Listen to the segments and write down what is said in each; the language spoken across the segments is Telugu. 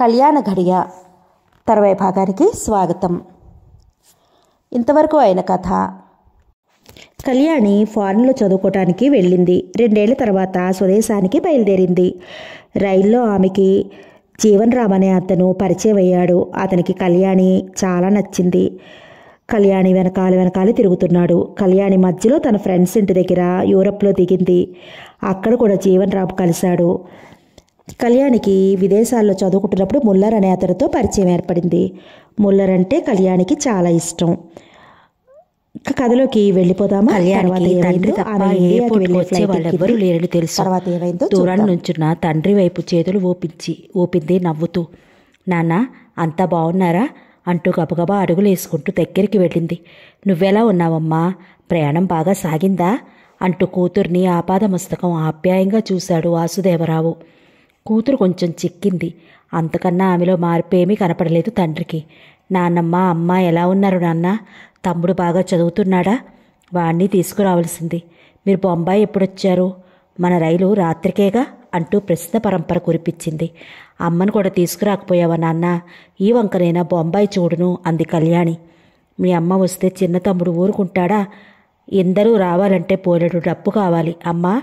కళ్యాణ ఘడియ తరవై భాగానికి స్వాగతం ఇంతవరకు అయిన కథ కళ్యాణి ఫారెన్లో చదువుకోవటానికి వెళ్ళింది రెండేళ్ల తర్వాత స్వదేశానికి బయలుదేరింది రైల్లో ఆమెకి జీవన్ రామ్ అనే అతను పరిచయం అయ్యాడు అతనికి కళ్యాణి చాలా నచ్చింది కళ్యాణి వెనకాల వెనకాల తిరుగుతున్నాడు కళ్యాణి మధ్యలో తన ఫ్రెండ్స్ ఇంటి దగ్గర యూరప్లో దిగింది అక్కడ కూడా జీవన్ రామ్ కలిశాడు కళ్యాణికి విదేశాల్లో చదువుకుంటున్నప్పుడు ముల్లర్ అనే అతడితో పరిచయం ఏర్పడింది ముల్లర్ అంటే కళ్యాణికి చాలా ఇష్టం కథలోకి వెళ్ళిపోదామా వాళ్ళెవ్వరూ లేరని తెలుసు దూరాన్ని నుంచున్న తండ్రి వైపు చేతులు ఓపించి ఓపింది నవ్వుతూ నాన్న అంతా బాగున్నారా అంటూ గబగబా అడుగులు వేసుకుంటూ దగ్గరికి వెళ్ళింది నువ్వెలా ఉన్నావమ్మా ప్రయాణం బాగా సాగిందా అంటూ కూతుర్ని ఆపాద మస్తకం ఆప్యాయంగా చూశాడు వాసుదేవరావు కూతురు కొంచెం చిక్కింది అంతకన్నా ఆమెలో మార్పేమీ కనపడలేదు తండ్రికి నాన్నమ్మ అమ్మ ఎలా ఉన్నారు నాన్న తమ్ముడు బాగా చదువుతున్నాడా వాణ్ణి తీసుకురావాల్సింది మీరు బొంబాయి ఎప్పుడొచ్చారు మన రైలు రాత్రికేగా అంటూ ప్రశ్న పరంపర కురిపించింది అమ్మను కూడా తీసుకురాకపోయావా నాన్న ఈ వంకనైనా బొంబాయి చూడును అంది కళ్యాణి మీ అమ్మ వస్తే చిన్న తమ్ముడు ఊరుకుంటాడా ఎందరూ రావాలంటే పోలేడు డప్పు కావాలి అమ్మా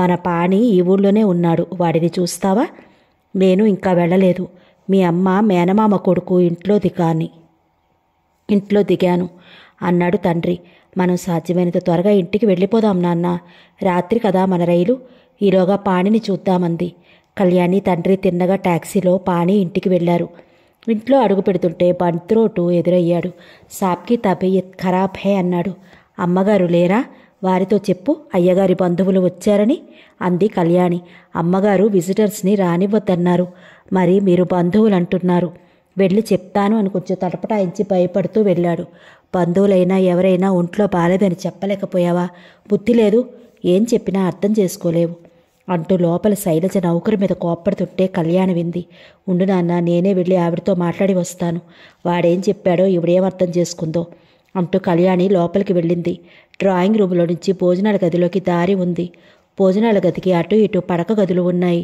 మన పాణి ఈ ఊళ్ళోనే ఉన్నాడు వాడిని చూస్తావా నేను ఇంకా వెళ్ళలేదు మీ అమ్మ మేనమామ కొడుకు ఇంట్లో దిగాని ఇంట్లో దిగాను అన్నాడు తండ్రి మనం సాధ్యమైనంత త్వరగా ఇంటికి వెళ్ళిపోదాం నాన్న రాత్రి కదా మన రైలు ఈలోగా పాణిని చూద్దామంది కళ్యాణి తండ్రి తిన్నగా ట్యాక్సీలో పాణి ఇంటికి వెళ్ళారు ఇంట్లో అడుగు పెడుతుంటే బంత్రోటు ఎదురయ్యాడు సాప్కి తబియత్ ఖరాబ్ హే అన్నాడు అమ్మగారు లేరా వారితో చెప్పు అయ్యగారి బంధువులు వచ్చారని అంది కళ్యాణి అమ్మగారు విజిటర్స్ని రానివ్వద్దన్నారు మరి మీరు బంధువులు అంటున్నారు వెళ్ళి చెప్తాను అని కొంచెం తడపటాయించి భయపడుతూ వెళ్ళాడు బంధువులైనా ఎవరైనా ఒంట్లో బాలేదని చెప్పలేకపోయావా బుద్ధి లేదు ఏం చెప్పినా అర్థం చేసుకోలేవు అంటూ లోపల శైలజ నౌకరి మీద కోప్పడుతుంటే కళ్యాణ వింది ఉండు నాన్న నేనే వెళ్ళి ఆవిడతో మాట్లాడి వస్తాను వాడేం చెప్పాడో ఇవిడేం అర్థం చేసుకుందో అంటూ కళ్యాణి లోపలికి వెళ్ళింది డ్రాయింగ్ రూమ్లో నుంచి భోజనాల గదిలోకి దారి ఉంది భోజనాల గదికి అటు ఇటు పడక గదులు ఉన్నాయి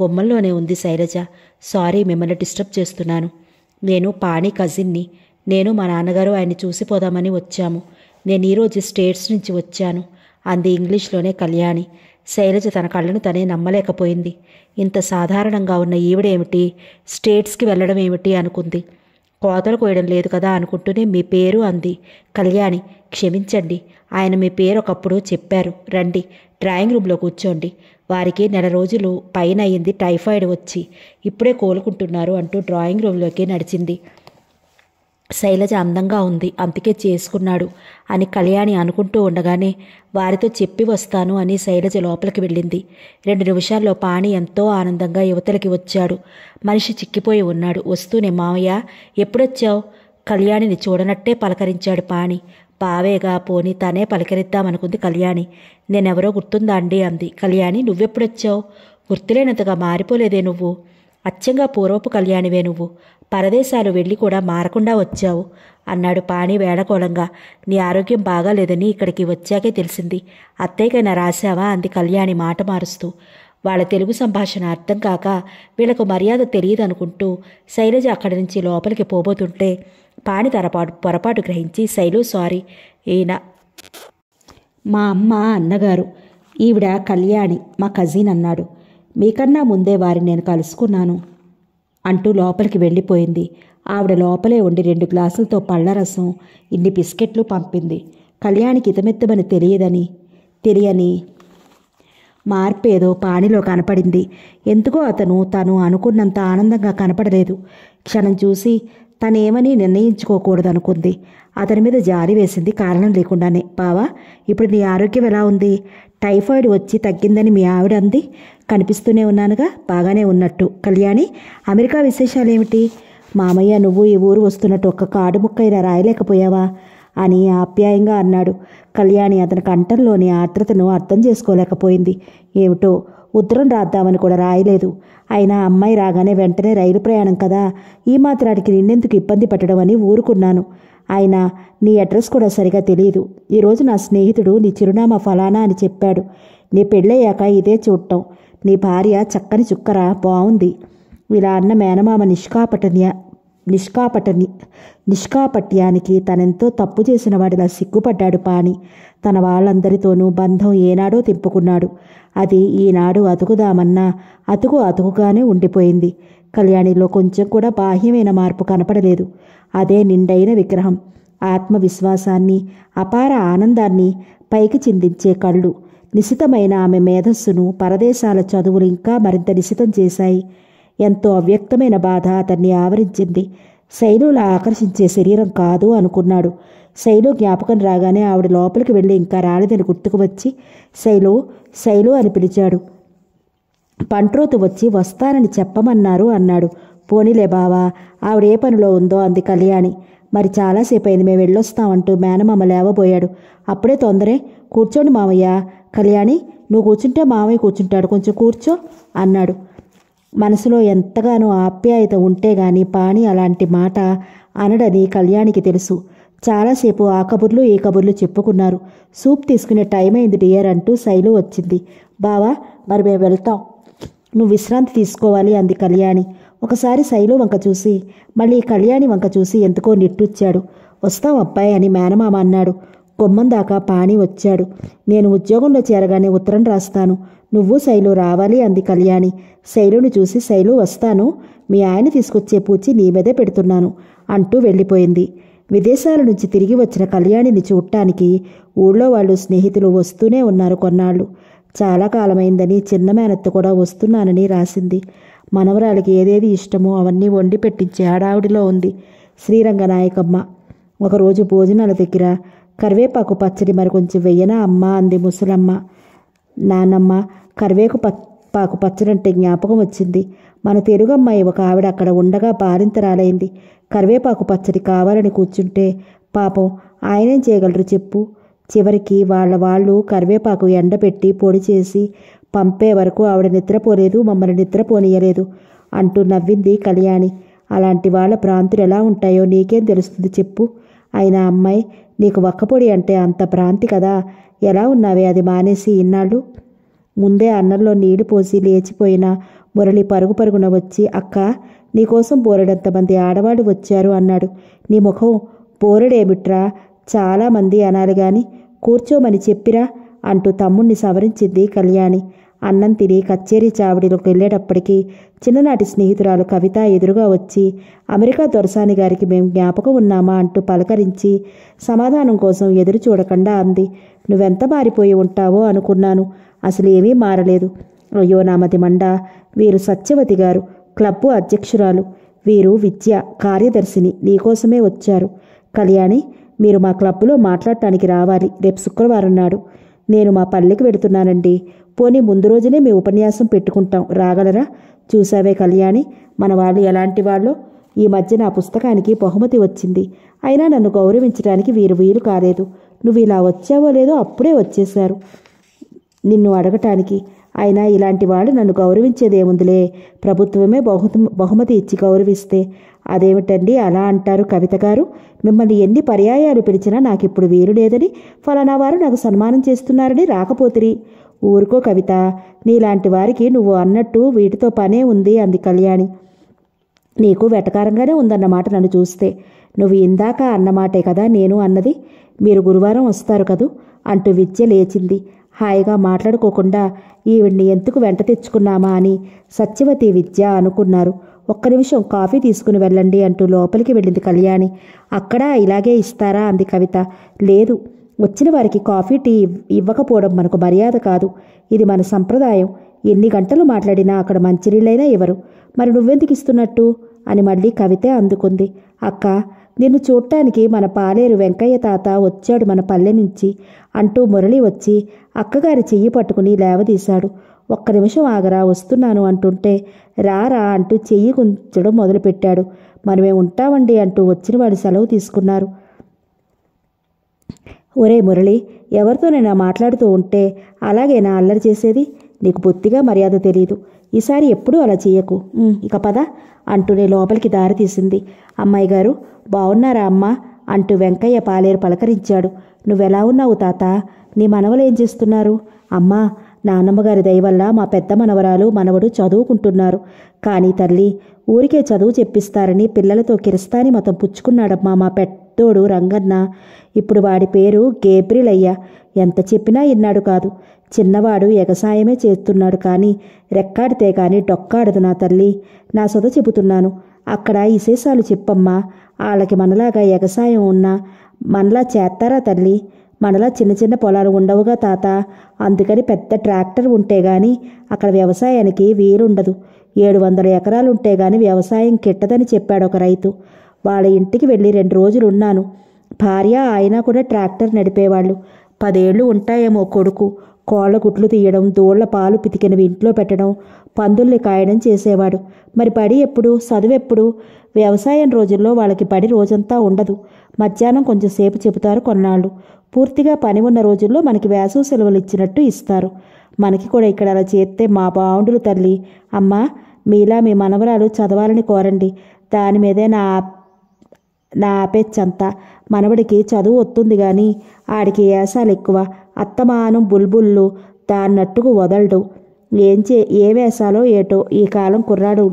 గుమ్మల్లోనే ఉంది శైలజ సారీ మిమ్మల్ని డిస్టర్బ్ చేస్తున్నాను నేను పాణి కజిన్ని నేను మా నాన్నగారు ఆయన్ని చూసిపోదామని వచ్చాము నేను ఈరోజు స్టేట్స్ నుంచి వచ్చాను అంది ఇంగ్లీష్లోనే కళ్యాణి శైలజ తన కళ్ళను తనే నమ్మలేకపోయింది ఇంత సాధారణంగా ఉన్న ఈవిడేమిటి స్టేట్స్కి వెళ్ళడం ఏమిటి అనుకుంది కోతలు కోయడం లేదు కదా అనుకుంటూనే మీ పేరు అంది కళ్యాణి క్షమించండి ఆయన మీ పేరు ఒకప్పుడు చెప్పారు రండి డ్రాయింగ్ రూమ్లో కూర్చోండి వారికి నెల రోజులు పైన అయింది టైఫాయిడ్ వచ్చి ఇప్పుడే కోలుకుంటున్నారు అంటూ డ్రాయింగ్ రూమ్లోకి నడిచింది శైలజ అందంగా ఉంది అందుకే చేసుకున్నాడు అని కళ్యాణి అనుకుంటూ ఉండగానే వారితో చెప్పి వస్తాను అని శైలజ లోపలికి వెళ్ళింది రెండు నిమిషాల్లో పాణి ఎంతో ఆనందంగా యువతలకి వచ్చాడు మనిషి చిక్కిపోయి ఉన్నాడు వస్తూనే మావయ్య ఎప్పుడొచ్చావు కళ్యాణిని చూడనట్టే పలకరించాడు పాణి బావేగా పోని తనే పలకరిద్దామనుకుంది కళ్యాణి నేనెవరో గుర్తుందా అండి అంది కళ్యాణి నువ్వెప్పుడొచ్చావు గుర్తులేనంతగా మారిపోలేదే నువ్వు అచ్చంగా పూర్వపు కళ్యాణివే నువ్వు పరదేశాలు వెళ్ళి కూడా మారకుండా వచ్చావు అన్నాడు పాణి వేడకోళంగా నీ ఆరోగ్యం బాగాలేదని ఇక్కడికి వచ్చాకే తెలిసింది అత్తయ్యకైనా రాశావా అంది కళ్యాణి మాట మారుస్తూ వాళ్ళ తెలుగు సంభాషణ అర్థం కాక వీళ్లకు మర్యాద తెలియదనుకుంటూ శైలజ అక్కడి నుంచి లోపలికి పోబోతుంటే పాణి తరపాటు పొరపాటు గ్రహించి శైలు సారీ ఈయన మా అమ్మ అన్నగారు ఈవిడ కళ్యాణి మా కజిన్ అన్నాడు మీకన్నా ముందే వారిని నేను కలుసుకున్నాను అంటూ లోపలికి వెళ్ళిపోయింది ఆవిడ లోపలే ఉండి రెండు గ్లాసులతో పళ్ళరసం ఇన్ని బిస్కెట్లు పంపింది కళ్యాణికి ఇతమెత్తమని తెలియదని తెలియని మార్పు ఏదో పాణిలో కనపడింది ఎందుకో అతను తను అనుకున్నంత ఆనందంగా కనపడలేదు క్షణం చూసి తనేమని నిర్ణయించుకోకూడదనుకుంది అతని మీద జారి వేసింది కారణం లేకుండానే బావా ఇప్పుడు నీ ఆరోగ్యం ఎలా ఉంది టైఫాయిడ్ వచ్చి తగ్గిందని మీ ఆవిడ అంది కనిపిస్తూనే ఉన్నానుగా బాగానే ఉన్నట్టు కళ్యాణి అమెరికా విశేషాలేమిటి మామయ్య నువ్వు ఈ ఊరు వస్తున్నట్టు ఒక్క కాడు ముక్క రాయలేకపోయావా అని ఆప్యాయంగా అన్నాడు కళ్యాణి అతని కంఠంలోని ఆర్ద్రతను అర్థం చేసుకోలేకపోయింది ఏమిటో ఉత్తరం రాద్దామని కూడా రాయలేదు అయినా అమ్మాయి రాగానే వెంటనే రైలు ప్రయాణం కదా ఈ మాత్రానికి నిన్నెందుకు ఇబ్బంది పెట్టడం అని ఊరుకున్నాను ఆయన నీ అడ్రస్ కూడా సరిగా తెలియదు ఈరోజు నా స్నేహితుడు నీ చిరునామా ఫలానా అని చెప్పాడు నీ పెళ్ళయ్యాక ఇదే చూడటం నీ భార్య చక్కని చుక్కరా బాగుంది ఇలా అన్న మేనమామ నిష్కాపటన్య నిష్కాపటని నిష్కాపట్యానికి తనెంతో తప్పు చేసిన వాడిలా సిగ్గుపడ్డాడు పాణి తన వాళ్ళందరితోనూ బంధం ఏనాడో తిప్పుకున్నాడు అది ఈనాడు అతుకుదామన్నా అతుకు అతుకుగానే ఉండిపోయింది కళ్యాణిలో కొంచెం కూడా బాహ్యమైన మార్పు కనపడలేదు అదే నిండైన విగ్రహం ఆత్మవిశ్వాసాన్ని అపార ఆనందాన్ని పైకి చిందించే కళ్ళు నిశితమైన ఆమె మేధస్సును పరదేశాల చదువులు ఇంకా మరింత నిశితం చేశాయి ఎంతో అవ్యక్తమైన బాధ అతన్ని ఆవరించింది శైలులా ఆకర్షించే శరీరం కాదు అనుకున్నాడు శైలు జ్ఞాపకం రాగానే ఆవిడ లోపలికి వెళ్ళి ఇంకా రాలేదని గుర్తుకు వచ్చి శైలు శైలు అని పిలిచాడు పంట్రోతు వచ్చి వస్తానని చెప్పమన్నారు అన్నాడు పోనీలే బావా ఆవిడ ఏ పనిలో ఉందో అంది కళ్యాణి మరి చాలాసేపు అయింది మేము వెళ్ళొస్తామంటూ మేనమామ లేవబోయాడు అప్పుడే తొందరే కూర్చోండి మామయ్య కళ్యాణి నువ్వు కూర్చుంటే మామయ్య కూర్చుంటాడు కొంచెం కూర్చో అన్నాడు మనసులో ఎంతగానో ఆప్యాయత ఉంటే గాని పాణి అలాంటి మాట అనడని కళ్యాణికి తెలుసు చాలాసేపు ఆ కబుర్లు ఈ కబుర్లు చెప్పుకున్నారు సూప్ తీసుకునే టైం అయింది డియర్ అంటూ శైలు వచ్చింది బావా మరి మేము వెళ్తాం నువ్వు విశ్రాంతి తీసుకోవాలి అంది కళ్యాణి ఒకసారి శైలు వంక చూసి మళ్ళీ కళ్యాణి వంక చూసి ఎంతకో నిట్టూచ్చాడు వస్తాం అబ్బాయి అని మేనమామ అన్నాడు కొమ్మం దాకా పాణి వచ్చాడు నేను ఉద్యోగంలో చేరగానే ఉత్తరం రాస్తాను నువ్వు శైలు రావాలి అంది కళ్యాణి శైలుని చూసి శైలు వస్తాను మీ ఆయన తీసుకొచ్చే పూచి నీ మీదే పెడుతున్నాను అంటూ వెళ్ళిపోయింది విదేశాల నుంచి తిరిగి వచ్చిన కళ్యాణిని చూడటానికి ఊళ్ళో వాళ్ళు స్నేహితులు వస్తూనే ఉన్నారు కొన్నాళ్ళు చాలా కాలమైందని చిన్న మేనత్త కూడా వస్తున్నానని రాసింది మనవరాలకి ఏదేది ఇష్టమో అవన్నీ వండి పెట్టించే హడావుడిలో ఉంది శ్రీరంగనాయకమ్మ ఒకరోజు భోజనాల దగ్గర కరివేపాకు పచ్చడి మరి కొంచెం వెయ్యనా అమ్మ అంది ముసలమ్మ నానమ్మ కరివేకు పాకు పచ్చడి అంటే జ్ఞాపకం వచ్చింది మన తెలుగమ్మాయి ఒక ఆవిడ అక్కడ ఉండగా రాలైంది కరివేపాకు పచ్చడి కావాలని కూర్చుంటే పాపం ఆయనేం చేయగలరు చెప్పు చివరికి వాళ్ళ వాళ్ళు కరివేపాకు ఎండపెట్టి పొడి చేసి పంపే వరకు ఆవిడ నిద్రపోలేదు మమ్మల్ని నిద్రపోనియలేదు అంటూ నవ్వింది కళ్యాణి అలాంటి వాళ్ళ భ్రాంతులు ఎలా ఉంటాయో నీకేం తెలుస్తుంది చెప్పు అయినా అమ్మాయి నీకు ఒక్కపొడి అంటే అంత భ్రాంతి కదా ఎలా ఉన్నావే అది మానేసి ఇన్నాళ్ళు ముందే అన్నంలో నీళ్లు పోసి లేచిపోయిన మురళి పరుగు పరుగున వచ్చి అక్క నీకోసం బోరెడంతమంది ఆడవాళ్ళు వచ్చారు అన్నాడు నీ ముఖం బోరెడేమిట్రా చాలామంది అనాలి గాని కూర్చోమని చెప్పిరా అంటూ తమ్ముణ్ణి సవరించింది కళ్యాణి అన్నం తిని కచ్చేరి చావడిలోకి వెళ్ళేటప్పటికీ చిన్ననాటి స్నేహితురాలు కవిత ఎదురుగా వచ్చి అమెరికా దొరసాని గారికి మేము జ్ఞాపకం ఉన్నామా అంటూ పలకరించి సమాధానం కోసం ఎదురు చూడకుండా అంది నువ్వెంత మారిపోయి ఉంటావో అనుకున్నాను అసలు ఏమీ మారలేదు అయ్యో నామతి మండ వీరు సత్యవతి గారు క్లబ్బు అధ్యక్షురాలు వీరు విద్య కార్యదర్శిని నీకోసమే వచ్చారు కళ్యాణి మీరు మా క్లబ్బులో మాట్లాడటానికి రావాలి రేపు శుక్రవారం నాడు నేను మా పల్లెకి వెడుతున్నానండి పోనీ ముందు రోజునే మీ ఉపన్యాసం పెట్టుకుంటాం రాగలరా చూసావే కళ్యాణి మన వాళ్ళు ఎలాంటి వాళ్ళు ఈ మధ్య నా పుస్తకానికి బహుమతి వచ్చింది అయినా నన్ను గౌరవించడానికి వీరు వీలు కాలేదు నువ్వు ఇలా వచ్చావో లేదో అప్పుడే వచ్చేశారు నిన్ను అడగటానికి అయినా ఇలాంటి వాళ్ళు నన్ను గౌరవించేదేముందిలే ప్రభుత్వమే బహు బహుమతి ఇచ్చి గౌరవిస్తే అదేమిటండి అలా అంటారు కవిత గారు మిమ్మల్ని ఎన్ని పర్యాయాలు పిలిచినా నాకిప్పుడు వీలు లేదని ఫలానా వారు నాకు సన్మానం చేస్తున్నారని రాకపోతిరి ఊరుకో కవిత నీలాంటి వారికి నువ్వు అన్నట్టు వీటితో పనే ఉంది అంది కళ్యాణి నీకు వెటకారంగానే ఉందన్నమాట నన్ను చూస్తే నువ్వు ఇందాక అన్నమాటే కదా నేను అన్నది మీరు గురువారం వస్తారు కదూ అంటూ విద్య లేచింది హాయిగా మాట్లాడుకోకుండా ఈవిడ్ని ఎందుకు వెంట తెచ్చుకున్నామా అని సత్యవతి విద్య అనుకున్నారు ఒక్క నిమిషం కాఫీ తీసుకుని వెళ్ళండి అంటూ లోపలికి వెళ్ళింది కళ్యాణి అక్కడ ఇలాగే ఇస్తారా అంది కవిత లేదు వచ్చిన వారికి కాఫీ టీ ఇవ్వకపోవడం మనకు మర్యాద కాదు ఇది మన సంప్రదాయం ఎన్ని గంటలు మాట్లాడినా అక్కడ మంచినీళ్ళైనా ఇవ్వరు మరి నువ్వెందుకు ఇస్తున్నట్టు అని మళ్ళీ కవితే అందుకుంది అక్క నిన్ను చూడటానికి మన పాలేరు వెంకయ్య తాత వచ్చాడు మన పల్లె నుంచి అంటూ మురళి వచ్చి అక్కగారి చెయ్యి పట్టుకుని లేవదీశాడు ఒక్క నిమిషం ఆగరా వస్తున్నాను అంటుంటే రారా అంటూ చెయ్యి గుంచడం మొదలుపెట్టాడు మనమే ఉంటామండి అంటూ వచ్చిన వాడు సెలవు తీసుకున్నారు ఒరే మురళి ఎవరితోనైనా మాట్లాడుతూ ఉంటే నా అల్లరి చేసేది నీకు బొత్తిగా మర్యాద తెలియదు ఈసారి ఎప్పుడూ అలా చేయకు ఇక పద అంటూనే లోపలికి దారి తీసింది అమ్మాయి గారు బాగున్నారా అమ్మ అంటూ వెంకయ్య పాలేరు పలకరించాడు నువ్వెలా ఉన్నావు తాత నీ మనవలు ఏం చేస్తున్నారు అమ్మా నానమ్మగారి దయవల్ల మా పెద్ద మనవరాలు మనవడు చదువుకుంటున్నారు కానీ తల్లి ఊరికే చదువు చెప్పిస్తారని పిల్లలతో కిరస్తాని మతం పుచ్చుకున్నాడమ్మా మా పెద్దోడు రంగన్న ఇప్పుడు వాడి పేరు గేబ్రిలయ్య ఎంత చెప్పినా ఇన్నాడు కాదు చిన్నవాడు ఎగసాయమే చేస్తున్నాడు కానీ రెక్కాడితే కానీ డొక్కాడదు నా తల్లి నా సొద చెబుతున్నాను అక్కడ విశేషాలు చెప్పమ్మా వాళ్ళకి మనలాగా ఎగసాయం ఉన్నా మనలా చేస్తారా తల్లి మనలా చిన్న చిన్న పొలాలు ఉండవుగా తాత అందుకని పెద్ద ట్రాక్టర్ ఉంటే గాని అక్కడ వ్యవసాయానికి వీలుండదు ఏడు వందల ఎకరాలుంటే గాని వ్యవసాయం కిట్టదని చెప్పాడు ఒక రైతు వాళ్ళ ఇంటికి వెళ్ళి రెండు రోజులు ఉన్నాను భార్య ఆయన కూడా ట్రాక్టర్ నడిపేవాళ్ళు పదేళ్ళు ఉంటాయేమో కొడుకు కోళ్ల గుట్లు తీయడం దూళ్ల పాలు పితికినవి ఇంట్లో పెట్టడం పందుల్ని కాయడం చేసేవాడు మరి పడి ఎప్పుడు చదువెప్పుడు వ్యవసాయం రోజుల్లో వాళ్ళకి పడి రోజంతా ఉండదు మధ్యాహ్నం కొంచెంసేపు చెబుతారు కొన్నాళ్ళు పూర్తిగా పని ఉన్న రోజుల్లో మనకి వేసవి సెలవులు ఇచ్చినట్టు ఇస్తారు మనకి కూడా ఇక్కడ అలా చేస్తే మా బావుండులు తల్లి అమ్మా మీలా మీ మనవరాలు చదవాలని కోరండి దాని మీదే నా నా ఆపేచ్చంతా మనవడికి చదువు వస్తుంది కానీ ఆడికి వేసాలు ఎక్కువ అత్తమాను బుల్బుల్లు దాన్నట్టుకు వదలడు ఏం చే వేసాలో ఏటో ఈ కాలం కుర్రాడు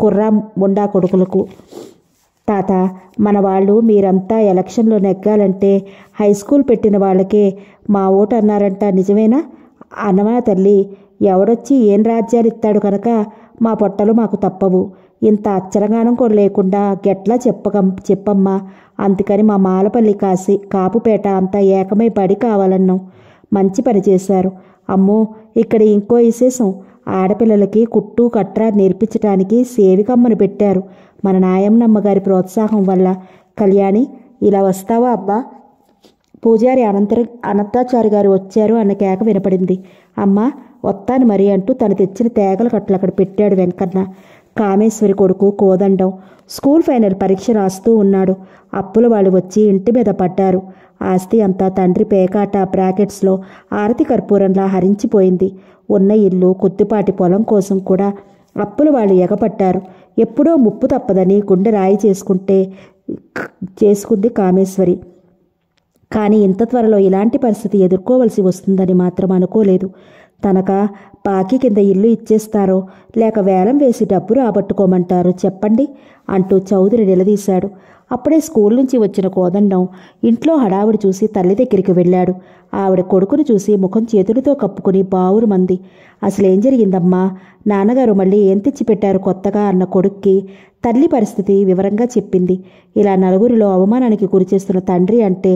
కుర్రా ఉండా కొడుకులకు తాత మన వాళ్ళు మీరంతా ఎలక్షన్లో నెగ్గాలంటే హై స్కూల్ పెట్టిన వాళ్ళకే మా ఓటు అన్నారంట నిజమేనా అన్నమా తల్లి ఎవడొచ్చి ఏం రాజ్యాలు ఇస్తాడు కనుక మా పొట్టలు మాకు తప్పవు ఇంత అచ్చరగానం కూడా లేకుండా గెట్లా చెప్పగం చెప్పమ్మా అందుకని మా మాలపల్లి కాసి కాపుపేట అంతా ఏకమై పడి కావాలన్నాం మంచి పని చేశారు అమ్మో ఇక్కడ ఇంకో విశేషం ఆడపిల్లలకి కుట్టు కట్రా నేర్పించటానికి సేవికమ్మను పెట్టారు మన నాయమ్మ గారి ప్రోత్సాహం వల్ల కళ్యాణి ఇలా వస్తావా అబ్బా పూజారి అనంతర అనంతాచారి గారు వచ్చారు అన్న కేక వినపడింది అమ్మ వస్తాను మరి అంటూ తను తెచ్చిన తేగల కట్టలు అక్కడ పెట్టాడు వెంకన్న కామేశ్వరి కొడుకు కోదండం స్కూల్ ఫైనల్ పరీక్ష రాస్తూ ఉన్నాడు అప్పుల వాళ్ళు వచ్చి ఇంటి మీద పడ్డారు ఆస్తి అంతా తండ్రి పేకాట బ్రాకెట్స్లో ఆరతి కర్పూరంలా హరించిపోయింది ఉన్న ఇల్లు కొద్దిపాటి పొలం కోసం కూడా అప్పుల వాళ్ళు ఎగపట్టారు ఎప్పుడో ముప్పు తప్పదని గుండె రాయి చేసుకుంటే చేసుకుంది కామేశ్వరి కానీ ఇంత త్వరలో ఇలాంటి పరిస్థితి ఎదుర్కోవలసి వస్తుందని మాత్రం అనుకోలేదు తనక బాకీ కింద ఇల్లు ఇచ్చేస్తారో లేక వేలం వేసి డబ్బు రాబట్టుకోమంటారో చెప్పండి అంటూ చౌదరి నిలదీశాడు అప్పుడే స్కూల్ నుంచి వచ్చిన కోదండం ఇంట్లో హడావుడి చూసి తల్లి దగ్గరికి వెళ్ళాడు ఆవిడ కొడుకును చూసి ముఖం చేతులతో కప్పుకుని బావురు మంది అసలేం జరిగిందమ్మా నాన్నగారు మళ్ళీ ఏం తెచ్చిపెట్టారు కొత్తగా అన్న కొడుక్కి తల్లి పరిస్థితి వివరంగా చెప్పింది ఇలా నలుగురిలో అవమానానికి గురిచేస్తున్న తండ్రి అంటే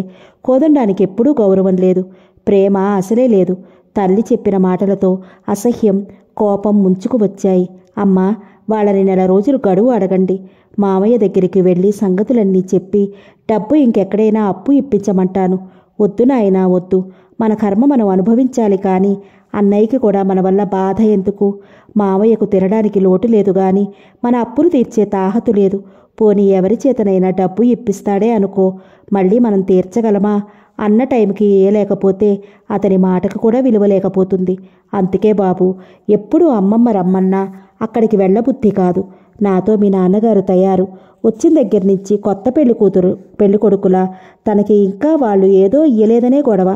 కోదండానికి ఎప్పుడూ గౌరవం లేదు ప్రేమ అసలే లేదు తల్లి చెప్పిన మాటలతో అసహ్యం కోపం ముంచుకు వచ్చాయి అమ్మా వాళ్ళని నెల రోజులు గడువు అడగండి మామయ్య దగ్గరికి వెళ్ళి సంగతులన్నీ చెప్పి డబ్బు ఇంకెక్కడైనా అప్పు ఇప్పించమంటాను వద్దు నాయనా వద్దు మన కర్మ మనం అనుభవించాలి కానీ అన్నయ్యకి కూడా మన వల్ల బాధ ఎందుకు మామయ్యకు తినడానికి లోటు లేదు గాని మన అప్పులు తీర్చే తాహతు లేదు పోనీ ఎవరి చేతనైనా డబ్బు ఇప్పిస్తాడే అనుకో మళ్ళీ మనం తీర్చగలమా అన్న టైంకి ఏయలేకపోతే అతని మాటకు కూడా విలువలేకపోతుంది అందుకే బాబు ఎప్పుడు అమ్మమ్మ రమ్మన్నా అక్కడికి వెళ్ళబుద్ధి కాదు నాతో మీ నాన్నగారు తయారు వచ్చిన దగ్గర నుంచి కొత్త పెళ్లి కూతురు పెళ్లి కొడుకులా తనకి ఇంకా వాళ్ళు ఏదో ఇయ్యలేదనే గొడవ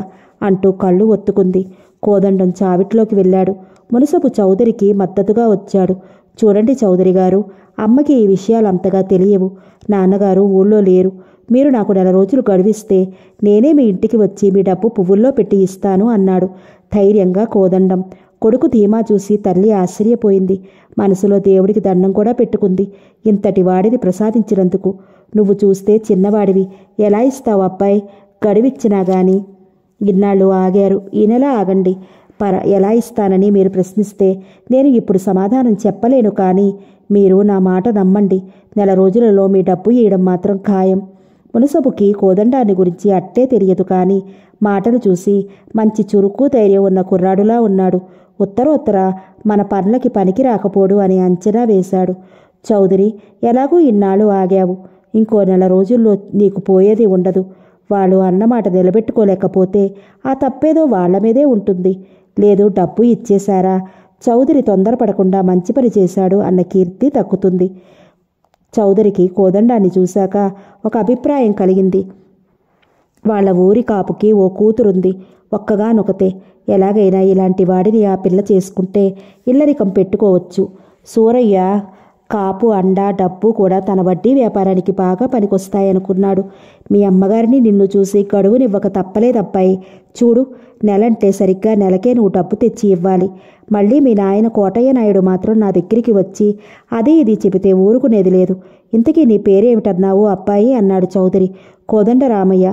అంటూ కళ్ళు ఒత్తుకుంది కోదండం చావిట్లోకి వెళ్ళాడు మునసపు చౌదరికి మద్దతుగా వచ్చాడు చూడండి చౌదరి గారు అమ్మకి ఈ విషయాలు అంతగా తెలియవు నాన్నగారు ఊళ్ళో లేరు మీరు నాకు నెల రోజులు గడివిస్తే నేనే మీ ఇంటికి వచ్చి మీ డబ్బు పువ్వుల్లో పెట్టి ఇస్తాను అన్నాడు ధైర్యంగా కోదండం కొడుకు ధీమా చూసి తల్లి ఆశ్చర్యపోయింది మనసులో దేవుడికి దండం కూడా పెట్టుకుంది ఇంతటి వాడిని ప్రసాదించినందుకు నువ్వు చూస్తే చిన్నవాడివి ఎలా ఇస్తావు అబ్బాయి గడివిచ్చినా గాని ఇన్నాళ్ళు ఆగారు ఈ నెల ఆగండి పర ఎలా ఇస్తానని మీరు ప్రశ్నిస్తే నేను ఇప్పుడు సమాధానం చెప్పలేను కానీ మీరు నా మాట నమ్మండి నెల రోజులలో మీ డబ్బు ఇవ్వడం మాత్రం ఖాయం మునసబుకి కోదండాన్ని గురించి అట్టే తెలియదు కానీ మాటలు చూసి మంచి చురుకు ధైర్యం ఉన్న కుర్రాడులా ఉన్నాడు ఉత్తరోత్తర మన పనులకి పనికి రాకపోడు అని అంచనా వేశాడు చౌదరి ఎలాగూ ఇన్నాళ్ళు ఆగావు ఇంకో నెల రోజుల్లో నీకు పోయేది ఉండదు వాళ్ళు అన్నమాట నిలబెట్టుకోలేకపోతే ఆ తప్పేదో వాళ్ల మీదే ఉంటుంది లేదు డబ్బు ఇచ్చేశారా చౌదరి తొందరపడకుండా మంచి పని చేశాడు అన్న కీర్తి తక్కుతుంది చౌదరికి కోదండాన్ని చూశాక ఒక అభిప్రాయం కలిగింది వాళ్ల ఊరి కాపుకి ఓ కూతురుంది ఒక్కగానొకతే ఎలాగైనా ఇలాంటి వాడిని ఆ పిల్ల చేసుకుంటే ఇల్లరికం పెట్టుకోవచ్చు సూరయ్య కాపు అండ డబ్బు కూడా తన వడ్డీ వ్యాపారానికి బాగా పనికొస్తాయనుకున్నాడు మీ అమ్మగారిని నిన్ను చూసి గడువునివ్వక తప్పలేదబ్బాయి చూడు నెలంటే సరిగ్గా నెలకే నువ్వు డబ్బు తెచ్చి ఇవ్వాలి మళ్ళీ మీ నాయన కోటయ్య నాయుడు మాత్రం నా దగ్గరికి వచ్చి అది ఇది చెబితే ఊరుకునేది లేదు ఇంతకీ నీ పేరేమిటన్నావు అబ్బాయి అన్నాడు చౌదరి కోదండరామయ్య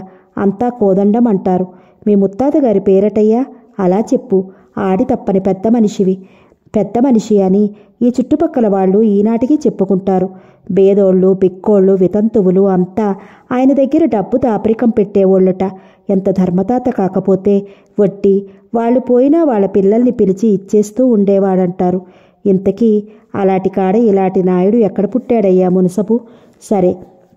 అంతా కోదండం అంటారు మీ ముత్తాత గారి పేరటయ్యా అలా చెప్పు ఆడి తప్పని పెద్ద మనిషివి పెద్ద మనిషి అని ఈ చుట్టుపక్కల వాళ్ళు ఈనాటికి చెప్పుకుంటారు బేదోళ్ళు పిక్కోళ్ళు వితంతువులు అంతా ఆయన దగ్గర డబ్బు దాపరికం పెట్టేవాళ్ళట ఎంత ధర్మతాత కాకపోతే వట్టి వాళ్ళు పోయినా వాళ్ళ పిల్లల్ని పిలిచి ఇచ్చేస్తూ ఉండేవాడంటారు ఇంతకీ అలాంటి కాడ ఇలాంటి నాయుడు ఎక్కడ పుట్టాడయ్యా మునసపు సరే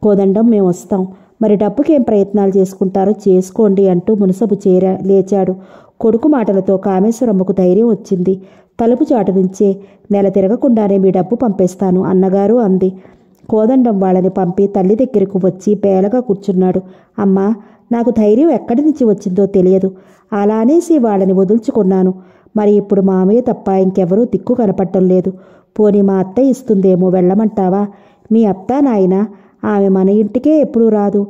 కోదండం మేము వస్తాం మరి డబ్బుకేం ప్రయత్నాలు చేసుకుంటారో చేసుకోండి అంటూ మునసబు చేర లేచాడు కొడుకు మాటలతో కామేశ్వరమ్మకు ధైర్యం వచ్చింది తలుపు చాటు నుంచే నెల తిరగకుండానే మీ డబ్బు పంపేస్తాను అన్నగారు అంది కోదండం వాళ్ళని పంపి తల్లి దగ్గరకు వచ్చి బేలగా కూర్చున్నాడు అమ్మా నాకు ధైర్యం ఎక్కడి నుంచి వచ్చిందో తెలియదు అలా అనేసి వాళ్ళని వదుల్చుకున్నాను మరి ఇప్పుడు మామయ్య తప్ప ఇంకెవరూ దిక్కు కనపడటం లేదు పోనీ మా అత్త ఇస్తుందేమో వెళ్ళమంటావా మీ అత్త నాయన ఆమె మన ఇంటికే ఎప్పుడూ రాదు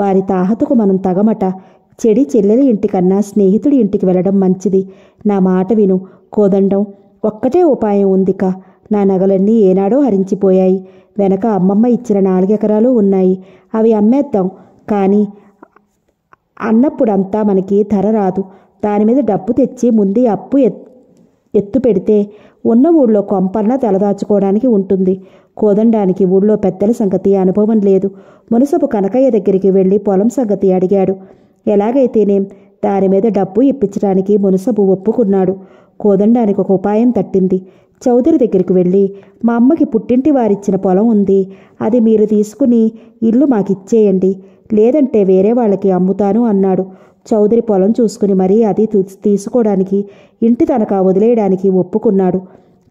వారి తాహతకు మనం తగమట చెడి చెల్లెలి ఇంటికన్నా స్నేహితుడి ఇంటికి వెళ్ళడం మంచిది నా మాట విను కోదండం ఒక్కటే ఉపాయం ఉందిక నా నగలన్నీ ఏనాడో హరించిపోయాయి వెనక అమ్మమ్మ ఇచ్చిన నాలుగెకరాలు ఉన్నాయి అవి అమ్మేద్దాం కానీ అన్నప్పుడంతా మనకి ధర రాదు దానిమీద డబ్బు తెచ్చి ముందు అప్పు ఎత్తు పెడితే ఉన్న ఊళ్ళో కొంపన్న తలదాచుకోవడానికి ఉంటుంది కోదండానికి ఊళ్ళో పెద్దల సంగతి అనుభవం లేదు మునసపు కనకయ్య దగ్గరికి వెళ్ళి పొలం సంగతి అడిగాడు ఎలాగైతేనేం దాని మీద డబ్బు ఇప్పించడానికి మునసబు ఒప్పుకున్నాడు కోదండానికి ఒక ఉపాయం తట్టింది చౌదరి దగ్గరికి వెళ్ళి మా అమ్మకి పుట్టింటి వారిచ్చిన పొలం ఉంది అది మీరు తీసుకుని ఇల్లు మాకిచ్చేయండి లేదంటే వేరే వాళ్ళకి అమ్ముతాను అన్నాడు చౌదరి పొలం చూసుకుని మరీ అది తీసుకోవడానికి ఇంటి తనకా వదిలేయడానికి ఒప్పుకున్నాడు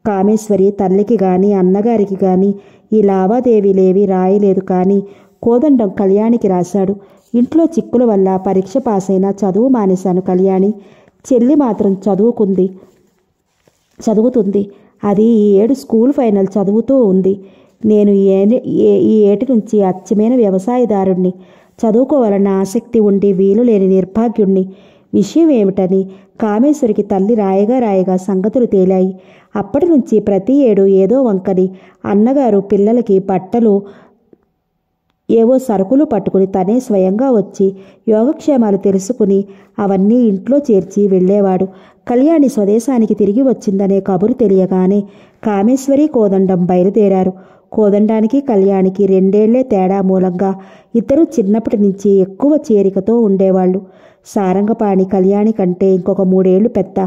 కామేశ్వరి తల్లికి కానీ అన్నగారికి కానీ ఈ లావాదేవీలేవి రాయలేదు కానీ కోదండం కళ్యాణికి రాశాడు ఇంట్లో చిక్కుల వల్ల పరీక్ష పాస్ చదువు మానేశాను కళ్యాణి చెల్లి మాత్రం చదువుకుంది చదువుతుంది అది ఈ ఏడు స్కూల్ ఫైనల్ చదువుతూ ఉంది నేను ఈ ఏటి నుంచి అచ్చమైన వ్యవసాయదారుణ్ణి చదువుకోవాలన్న ఆసక్తి ఉండి వీలు లేని నిర్భాగ్యుణ్ణి విషయం ఏమిటని కామేశ్వరికి తల్లి రాయగా రాయగా సంగతులు తేలాయి అప్పటి నుంచి ప్రతి ఏడు ఏదో వంకని అన్నగారు పిల్లలకి బట్టలు ఏవో సరుకులు పట్టుకుని తనే స్వయంగా వచ్చి యోగక్షేమాలు తెలుసుకుని అవన్నీ ఇంట్లో చేర్చి వెళ్ళేవాడు కళ్యాణి స్వదేశానికి తిరిగి వచ్చిందనే కబురు తెలియగానే కామేశ్వరి కోదండం బయలుదేరారు కోదండానికి కళ్యాణికి రెండేళ్లే తేడా మూలంగా ఇద్దరు చిన్నప్పటి నుంచి ఎక్కువ చేరికతో ఉండేవాళ్ళు సారంగపాణి కళ్యాణి కంటే ఇంకొక మూడేళ్లు పెద్ద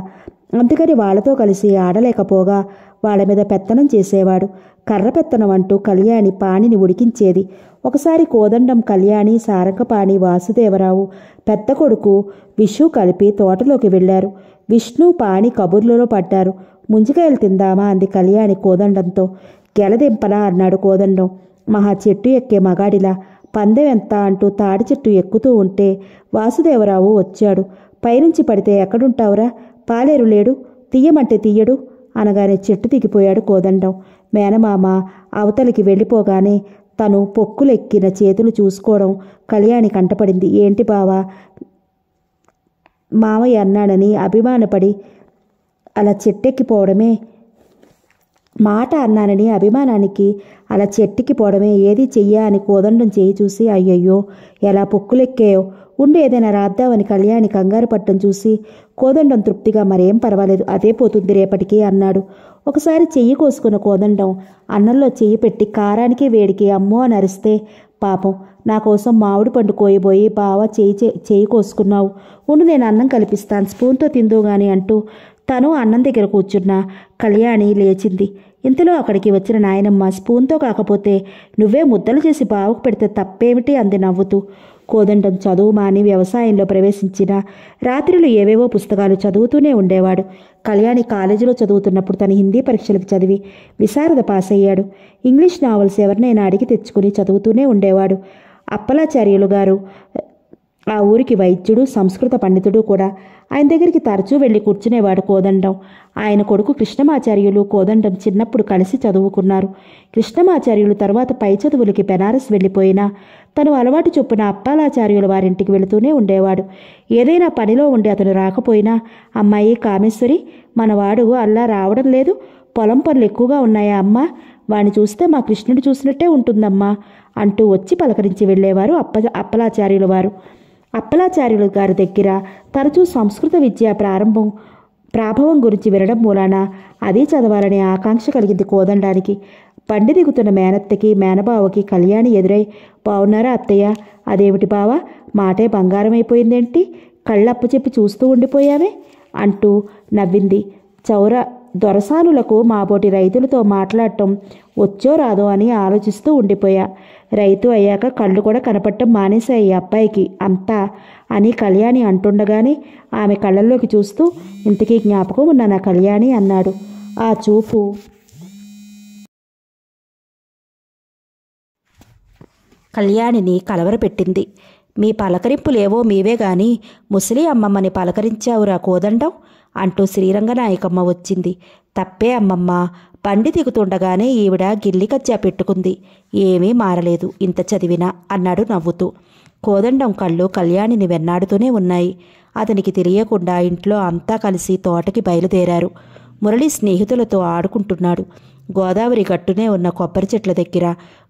అందుకని వాళ్లతో కలిసి ఆడలేకపోగా వాళ్ళ మీద పెత్తనం చేసేవాడు కర్ర పెత్తనం అంటూ కళ్యాణి పాణిని ఉడికించేది ఒకసారి కోదండం కళ్యాణి సారంగపాణి వాసుదేవరావు పెద్ద కొడుకు విషు కలిపి తోటలోకి వెళ్లారు విష్ణు పాణి కబుర్లలో పడ్డారు ముంజికాయలు తిందామా అంది కళ్యాణి కోదండంతో గెలదింపలా అన్నాడు కోదండం మహా చెట్టు ఎక్కే మగాడిలా పందెం ఎంత అంటూ తాడి చెట్టు ఎక్కుతూ ఉంటే వాసుదేవరావు వచ్చాడు పైనుంచి పడితే ఎక్కడుంటావురా పాలేరు లేడు తీయమంటే తీయడు అనగానే చెట్టు దిగిపోయాడు కోదండం మేనమామ అవతలికి వెళ్ళిపోగానే తను పొక్కులెక్కిన చేతులు చూసుకోవడం కళ్యాణి కంటపడింది ఏంటి బావా మామయ్య అన్నాడని అభిమానపడి అలా చెట్టెక్కిపోవడమే మాట అన్నానని అభిమానానికి అలా చెట్టుకి పోవడమే ఏది చెయ్యా అని కోదండం చేయి చూసి అయ్యయ్యో ఎలా పొక్కులెక్కాయో ఉండి ఏదైనా రాద్దామని కళ్యాణి కంగారు పట్టం చూసి కోదండం తృప్తిగా మరేం పర్వాలేదు అదే పోతుంది రేపటికి అన్నాడు ఒకసారి చెయ్యి కోసుకున్న కోదండం అన్నంలో చెయ్యి పెట్టి కారానికి వేడికి అమ్మో అని అరిస్తే పాపం నా కోసం మామిడి పండు కోయబోయి బావ చేయి చేయి కోసుకున్నావు ఉండి నేను అన్నం కల్పిస్తాను స్పూన్తో తిందు గాని అంటూ తను అన్నం దగ్గర కూర్చున్న కళ్యాణి లేచింది ఇంతలో అక్కడికి వచ్చిన నాయనమ్మ స్పూన్తో కాకపోతే నువ్వే ముద్దలు చేసి బావకు పెడితే తప్పేమిటి అంది నవ్వుతూ కోదండం చదువు మాని వ్యవసాయంలో ప్రవేశించిన రాత్రులు ఏవేవో పుస్తకాలు చదువుతూనే ఉండేవాడు కళ్యాణి కాలేజీలో చదువుతున్నప్పుడు తన హిందీ పరీక్షలకు చదివి విశారద పాస్ అయ్యాడు ఇంగ్లీష్ నావల్స్ ఎవరినైనా అడిగి తెచ్చుకుని చదువుతూనే ఉండేవాడు అప్పలాచార్యులు గారు ఆ ఊరికి వైద్యుడు సంస్కృత పండితుడు కూడా ఆయన దగ్గరికి తరచూ వెళ్ళి కూర్చునేవాడు కోదండం ఆయన కొడుకు కృష్ణమాచార్యులు కోదండం చిన్నప్పుడు కలిసి చదువుకున్నారు కృష్ణమాచార్యులు తర్వాత పై చదువులకి బెనారస్ వెళ్ళిపోయినా తను అలవాటు చొప్పున అప్పాలాచార్యుల వారింటికి వెళుతూనే ఉండేవాడు ఏదైనా పనిలో ఉండి అతను రాకపోయినా అమ్మాయి కామేశ్వరి మనవాడు అల్లా రావడం లేదు పొలం పనులు ఎక్కువగా ఉన్నాయా అమ్మా వాణ్ణి చూస్తే మా కృష్ణుడు చూసినట్టే ఉంటుందమ్మా అంటూ వచ్చి పలకరించి వెళ్ళేవారు అప్ప అప్పలాచార్యుల వారు అప్పలాచార్యులు గారి దగ్గర తరచూ సంస్కృత విద్య ప్రారంభం ప్రాభవం గురించి వినడం మూలాన అదే చదవాలనే ఆకాంక్ష కలిగింది కోదండానికి బండి దిగుతున్న మేనత్తకి మేనబావకి కళ్యాణి ఎదురై బావున్నారా అత్తయ్య అదేమిటి బావ మాటే బంగారం అయిపోయిందేంటి కళ్ళప్పు చెప్పి చూస్తూ ఉండిపోయామే అంటూ నవ్వింది చౌర దొరసానులకు మాబోటి రైతులతో మాట్లాడటం వచ్చో రాదో అని ఆలోచిస్తూ ఉండిపోయా రైతు అయ్యాక కళ్ళు కూడా కనపడటం మానేశాయి అబ్బాయికి అంతా అని కళ్యాణి అంటుండగానే ఆమె కళ్ళల్లోకి చూస్తూ ఇంతకీ జ్ఞాపకం ఉన్న నా కళ్యాణి అన్నాడు ఆ చూపు కళ్యాణిని కలవరపెట్టింది మీ పలకరింపులేవో మీవే గాని ముసలి అమ్మమ్మని పలకరించావురా కోదండం అంటూ శ్రీరంగనాయకమ్మ వచ్చింది తప్పే అమ్మమ్మ బండి దిగుతుండగానే ఈవిడ గిల్లికజ్జా పెట్టుకుంది ఏమీ మారలేదు ఇంత చదివినా అన్నాడు నవ్వుతూ కోదండం కళ్ళు కళ్యాణిని వెన్నాడుతూనే ఉన్నాయి అతనికి తెలియకుండా ఇంట్లో అంతా కలిసి తోటకి బయలుదేరారు మురళి స్నేహితులతో ఆడుకుంటున్నాడు గోదావరి గట్టునే ఉన్న కొబ్బరి చెట్ల దగ్గర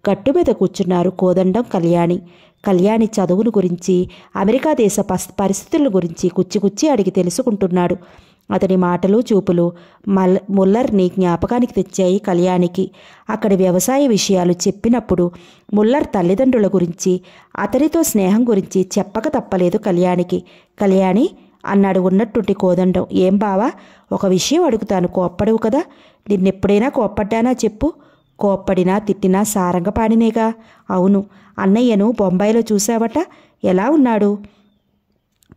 గట్టు మీద కూర్చున్నారు కోదండం కళ్యాణి కళ్యాణి చదువును గురించి అమెరికా దేశ పరిస్థితుల గురించి కుచ్చికుచ్చి అడిగి తెలుసుకుంటున్నాడు అతడి మాటలు చూపులు మల్ ముల్లర్ని జ్ఞాపకానికి తెచ్చాయి కళ్యాణికి అక్కడి వ్యవసాయ విషయాలు చెప్పినప్పుడు ముల్లర్ తల్లిదండ్రుల గురించి అతడితో స్నేహం గురించి చెప్పక తప్పలేదు కళ్యాణికి కళ్యాణి అన్నాడు ఉన్నట్టుండి కోదండం ఏం బావా ఒక విషయం అడుగుతాను కోప్పడవు కదా నిన్నెప్పుడైనా కోప్పడ్డానా చెప్పు కోప్పడినా తిట్టినా సారంగపాడినేగా అవును అన్నయ్యను బొంబాయిలో చూశావట ఎలా ఉన్నాడు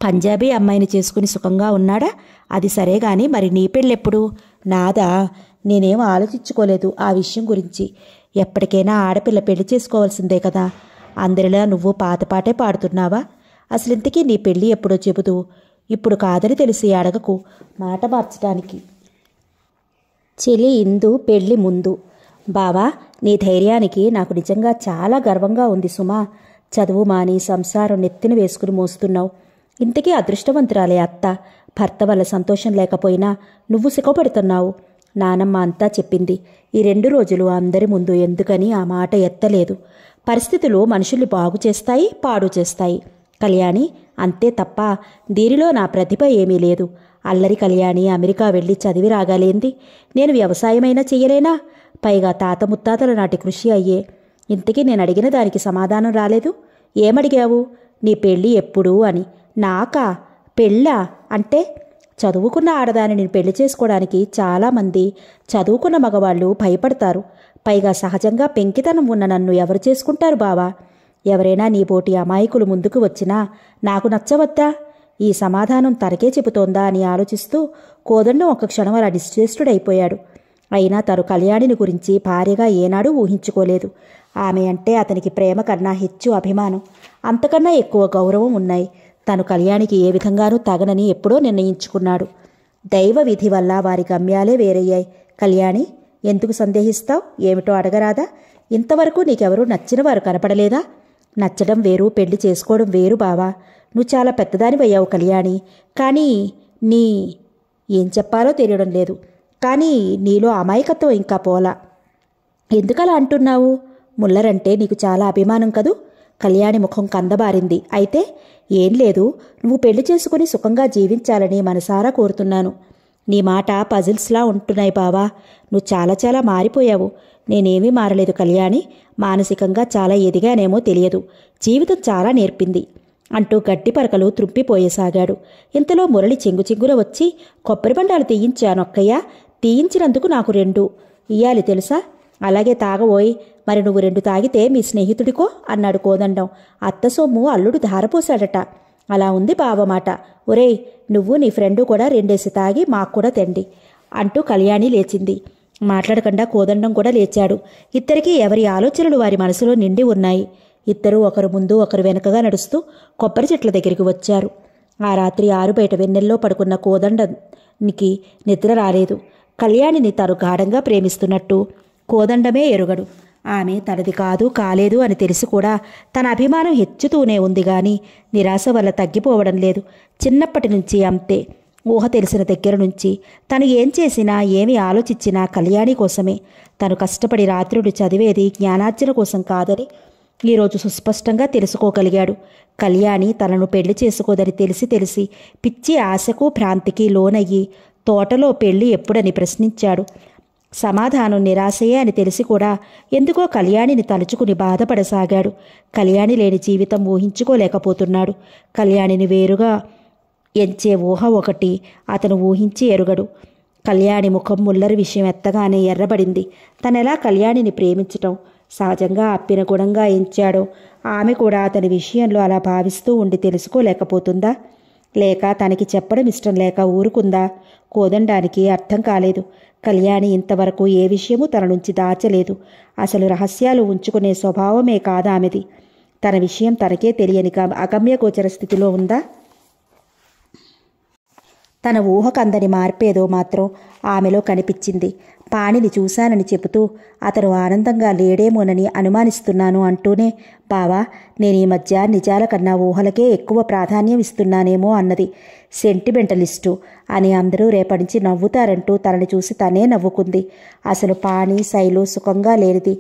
పంజాబీ అమ్మాయిని చేసుకుని సుఖంగా ఉన్నాడా అది సరే గాని మరి నీ పెళ్ళెప్పుడు నాదా నేనేం ఆలోచించుకోలేదు ఆ విషయం గురించి ఎప్పటికైనా ఆడపిల్ల పెళ్లి చేసుకోవాల్సిందే కదా అందరిలా నువ్వు పాతపాటే పాడుతున్నావా అసలు ఇంతకీ నీ పెళ్ళి ఎప్పుడో చెబుతూ ఇప్పుడు కాదని తెలిసి అడగకు మాట మార్చడానికి చెలి ఇందు పెళ్లి ముందు బావా నీ ధైర్యానికి నాకు నిజంగా చాలా గర్వంగా ఉంది సుమా చదువు మాని సంసారం నెత్తిన వేసుకుని మోస్తున్నావు ఇంతకీ అదృష్టవంతురాలే అత్త భర్త వల్ల సంతోషం లేకపోయినా నువ్వు సిగ్గుపడుతున్నావు నానమ్మ అంతా చెప్పింది ఈ రెండు రోజులు అందరి ముందు ఎందుకని ఆ మాట ఎత్తలేదు పరిస్థితులు మనుషుల్ని బాగు చేస్తాయి పాడు చేస్తాయి కళ్యాణి అంతే తప్ప దీనిలో నా ప్రతిభ ఏమీ లేదు అల్లరి కళ్యాణి అమెరికా వెళ్ళి చదివి రాగాలేంది నేను వ్యవసాయమైనా చేయలేనా పైగా తాత ముత్తాతల నాటి కృషి అయ్యే ఇంతకీ నేను అడిగిన దానికి సమాధానం రాలేదు ఏమడిగావు నీ పెళ్ళి ఎప్పుడు అని నాకా పెళ్ళా అంటే చదువుకున్న ఆడదానిని పెళ్లి చేసుకోవడానికి చాలామంది చదువుకున్న మగవాళ్ళు భయపడతారు పైగా సహజంగా పెంకితనం ఉన్న నన్ను ఎవరు చేసుకుంటారు బావా ఎవరైనా నీ పోటీ అమాయకులు ముందుకు వచ్చినా నాకు నచ్చవద్దా ఈ సమాధానం తనకే చెబుతోందా అని ఆలోచిస్తూ కోదండం ఒక క్షణం అలా నిశ్చేష్టుడైపోయాడు అయినా తను కళ్యాణిని గురించి భార్యగా ఏనాడూ ఊహించుకోలేదు ఆమె అంటే అతనికి ప్రేమ కన్నా హెచ్చు అభిమానం అంతకన్నా ఎక్కువ గౌరవం ఉన్నాయి తను కళ్యాణికి ఏ విధంగానూ తగనని ఎప్పుడో నిర్ణయించుకున్నాడు దైవ విధి వల్ల వారి గమ్యాలే వేరయ్యాయి కళ్యాణి ఎందుకు సందేహిస్తావు ఏమిటో అడగరాదా ఇంతవరకు నీకెవరూ నచ్చిన వారు కనపడలేదా నచ్చడం వేరు పెళ్లి చేసుకోవడం వేరు బావా నువ్వు చాలా పెద్దదానివయ్యావు కళ్యాణి కానీ నీ ఏం చెప్పాలో తెలియడం లేదు కానీ నీలో అమాయకత్వం ఇంకా పోలా ఎందుకలా అంటున్నావు ముల్లరంటే నీకు చాలా అభిమానం కదూ కళ్యాణి ముఖం కందబారింది అయితే ఏం లేదు నువ్వు పెళ్లి చేసుకుని సుఖంగా జీవించాలని మనసారా కోరుతున్నాను నీ మాట పజిల్స్లా ఉంటున్నాయి బావా నువ్వు చాలా చాలా మారిపోయావు నేనేమీ మారలేదు కళ్యాణి మానసికంగా చాలా ఎదిగానేమో తెలియదు జీవితం చాలా నేర్పింది అంటూ గట్టి పరకలు త్రుంపిపోయసాగాడు ఇంతలో మురళి చెంగు చెంగున వచ్చి కొబ్బరి బండాలు తీయించాను అక్కయ్య తీయించినందుకు నాకు రెండు ఇయ్యాలి తెలుసా అలాగే తాగబోయి మరి నువ్వు రెండు తాగితే మీ స్నేహితుడికో అన్నాడు కోదండం అత్త సొమ్ము అల్లుడు ధారపోశాడట అలా ఉంది బావమాట ఒరేయ్ నువ్వు నీ ఫ్రెండు కూడా రెండేసి తాగి మాకు కూడా తెండి అంటూ కళ్యాణి లేచింది మాట్లాడకుండా కోదండం కూడా లేచాడు ఇద్దరికీ ఎవరి ఆలోచనలు వారి మనసులో నిండి ఉన్నాయి ఇద్దరు ఒకరు ముందు ఒకరు వెనుకగా నడుస్తూ కొబ్బరి చెట్ల దగ్గరికి వచ్చారు ఆ రాత్రి ఆరు బయట వెన్నెల్లో పడుకున్న కోదండనికి నిద్ర రాలేదు కళ్యాణిని తాను గాఢంగా ప్రేమిస్తున్నట్టు కోదండమే ఎరుగడు ఆమె తనది కాదు కాలేదు అని తెలిసి కూడా తన అభిమానం హెచ్చుతూనే ఉంది కానీ నిరాశ వల్ల తగ్గిపోవడం లేదు చిన్నప్పటి నుంచి అంతే ఊహ తెలిసిన దగ్గర నుంచి తను ఏం చేసినా ఏమి ఆలోచించినా కళ్యాణి కోసమే తను కష్టపడి రాత్రుడు చదివేది జ్ఞానార్జన కోసం కాదని ఈరోజు సుస్పష్టంగా తెలుసుకోగలిగాడు కళ్యాణి తనను పెళ్లి చేసుకోదని తెలిసి తెలిసి పిచ్చి ఆశకు భ్రాంతికి లోనయ్యి తోటలో పెళ్లి ఎప్పుడని ప్రశ్నించాడు సమాధానం నిరాశయే అని తెలిసి కూడా ఎందుకో కళ్యాణిని తలుచుకుని బాధపడసాగాడు కళ్యాణి లేని జీవితం ఊహించుకోలేకపోతున్నాడు కళ్యాణిని వేరుగా ఎంచే ఊహ ఒకటి అతను ఊహించి ఎరుగడు కళ్యాణి ముఖం ముల్లరి విషయం ఎత్తగానే ఎర్రబడింది తనెలా కళ్యాణిని ప్రేమించటం సహజంగా అప్పిన గుణంగా ఎంచాడో ఆమె కూడా అతని విషయంలో అలా భావిస్తూ ఉండి తెలుసుకోలేకపోతుందా లేక తనకి చెప్పడం ఇష్టం లేక ఊరుకుందా కోదండానికి అర్థం కాలేదు కళ్యాణి ఇంతవరకు ఏ విషయమూ తన నుంచి దాచలేదు అసలు రహస్యాలు ఉంచుకునే స్వభావమే కాదామెది తన విషయం తనకే తెలియని అగమ్యగోచర స్థితిలో ఉందా తన ఊహకందని మార్పేదో మాత్రం ఆమెలో కనిపించింది పాణిని చూశానని చెబుతూ అతను ఆనందంగా లేడేమోనని అనుమానిస్తున్నాను అంటూనే బావా నేను ఈ మధ్య నిజాల కన్నా ఊహలకే ఎక్కువ ప్రాధాన్యం ఇస్తున్నానేమో అన్నది సెంటిమెంటలిస్టు అని అందరూ రేపటించి నవ్వుతారంటూ తనని చూసి తనే నవ్వుకుంది అసలు పాణి శైలు సుఖంగా లేనిది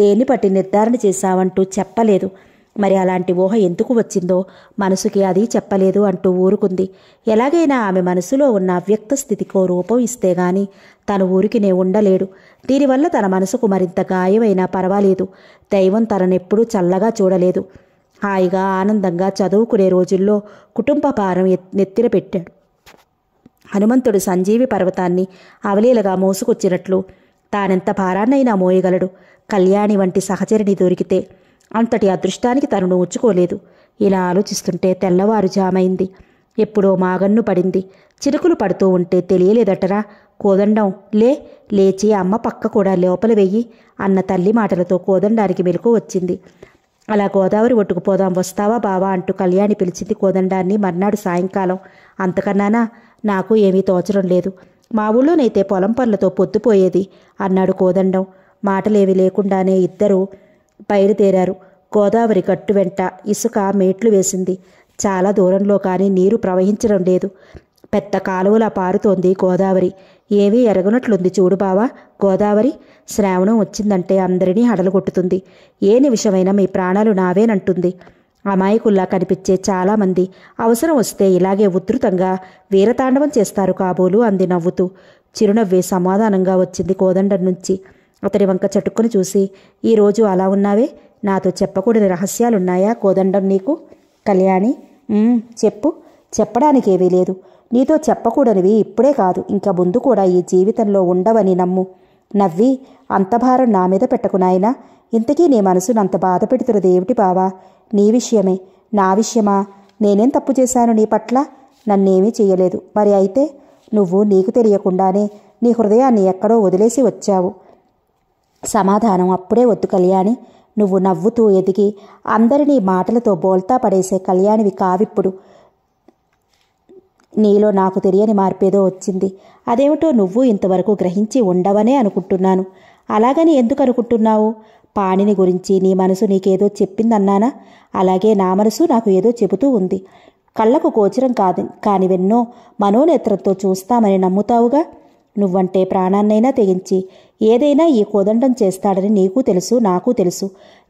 దేని పట్టి నిర్ధారణ చేశావంటూ చెప్పలేదు మరి అలాంటి ఊహ ఎందుకు వచ్చిందో మనసుకి అది చెప్పలేదు అంటూ ఊరుకుంది ఎలాగైనా ఆమె మనసులో ఉన్న అవ్యక్త స్థితికో రూపం ఇస్తే గాని తను ఊరికినే ఉండలేడు దీనివల్ల తన మనసుకు మరింత గాయమైనా పర్వాలేదు దైవం తననెప్పుడూ చల్లగా చూడలేదు హాయిగా ఆనందంగా చదువుకునే రోజుల్లో కుటుంబ భారం నెత్తిన పెట్టాడు హనుమంతుడు సంజీవి పర్వతాన్ని అవలీలగా మోసుకొచ్చినట్లు తానెంత భారాన్నైనా మోయగలడు కళ్యాణి వంటి సహచరిని దొరికితే అంతటి అదృష్టానికి తను నోచుకోలేదు ఇలా ఆలోచిస్తుంటే తెల్లవారుజామైంది ఎప్పుడో మాగన్ను పడింది చిరుకులు పడుతూ ఉంటే తెలియలేదటరా కోదండం లే లేచి అమ్మ పక్క కూడా లోపల వెయ్యి అన్న తల్లి మాటలతో కోదండానికి మెలకు వచ్చింది అలా గోదావరి ఒట్టుకు పోదాం వస్తావా బావా అంటూ కళ్యాణి పిలిచింది కోదండాన్ని మర్నాడు సాయంకాలం అంతకన్నానా నాకు ఏమీ తోచడం లేదు మా ఊళ్ళోనైతే పొలం పనులతో పొద్దుపోయేది అన్నాడు కోదండం మాటలేవి లేకుండానే ఇద్దరూ బయలుదేరారు గోదావరి గట్టు వెంట ఇసుక మేట్లు వేసింది చాలా దూరంలో కానీ నీరు ప్రవహించడం లేదు పెద్ద కాలువలా పారుతోంది గోదావరి ఏమీ ఎరగనట్లుంది చూడు బావా గోదావరి శ్రావణం వచ్చిందంటే అందరినీ హడలుగొట్టుతుంది ఏ నిమిషమైనా మీ ప్రాణాలు నావేనంటుంది అమాయకుల్లా కనిపించే చాలామంది అవసరం వస్తే ఇలాగే ఉధృతంగా వీరతాండవం చేస్తారు కాబోలు అంది నవ్వుతూ చిరునవ్వే సమాధానంగా వచ్చింది కోదండం నుంచి అతడి వంక చటుక్కుని చూసి ఈరోజు అలా ఉన్నావే నాతో చెప్పకూడని రహస్యాలున్నాయా కోదండం నీకు కళ్యాణి చెప్పు చెప్పడానికి ఏవీ లేదు నీతో చెప్పకూడనివి ఇప్పుడే కాదు ఇంకా ముందు కూడా ఈ జీవితంలో ఉండవని నమ్ము నవ్వి అంత భారం నా మీద పెట్టకు నాయనా ఇంతకీ నీ మనసును అంత బాధ పెడుతున్నది ఏమిటి బావా నీ విషయమే నా విషయమా నేనేం తప్పు చేశాను నీ పట్ల నన్నేమీ చేయలేదు మరి అయితే నువ్వు నీకు తెలియకుండానే నీ హృదయాన్ని ఎక్కడో వదిలేసి వచ్చావు సమాధానం అప్పుడే వద్దు కళ్యాణి నువ్వు నవ్వుతూ ఎదిగి అందరినీ మాటలతో బోల్తా పడేసే కళ్యాణివి కావిప్పుడు నీలో నాకు తెలియని మార్పేదో వచ్చింది అదేమిటో నువ్వు ఇంతవరకు గ్రహించి ఉండవనే అనుకుంటున్నాను అలాగని ఎందుకు అనుకుంటున్నావు పాణిని గురించి నీ మనసు నీకేదో చెప్పిందన్నానా అలాగే నా మనసు నాకు ఏదో చెబుతూ ఉంది కళ్ళకు గోచరం కాదు కానివెన్నో మనోనేత్రంతో చూస్తామని నమ్ముతావుగా నువ్వంటే ప్రాణాన్నైనా తెగించి ఏదైనా ఈ కోదండం చేస్తాడని నీకు తెలుసు నాకు తెలుసు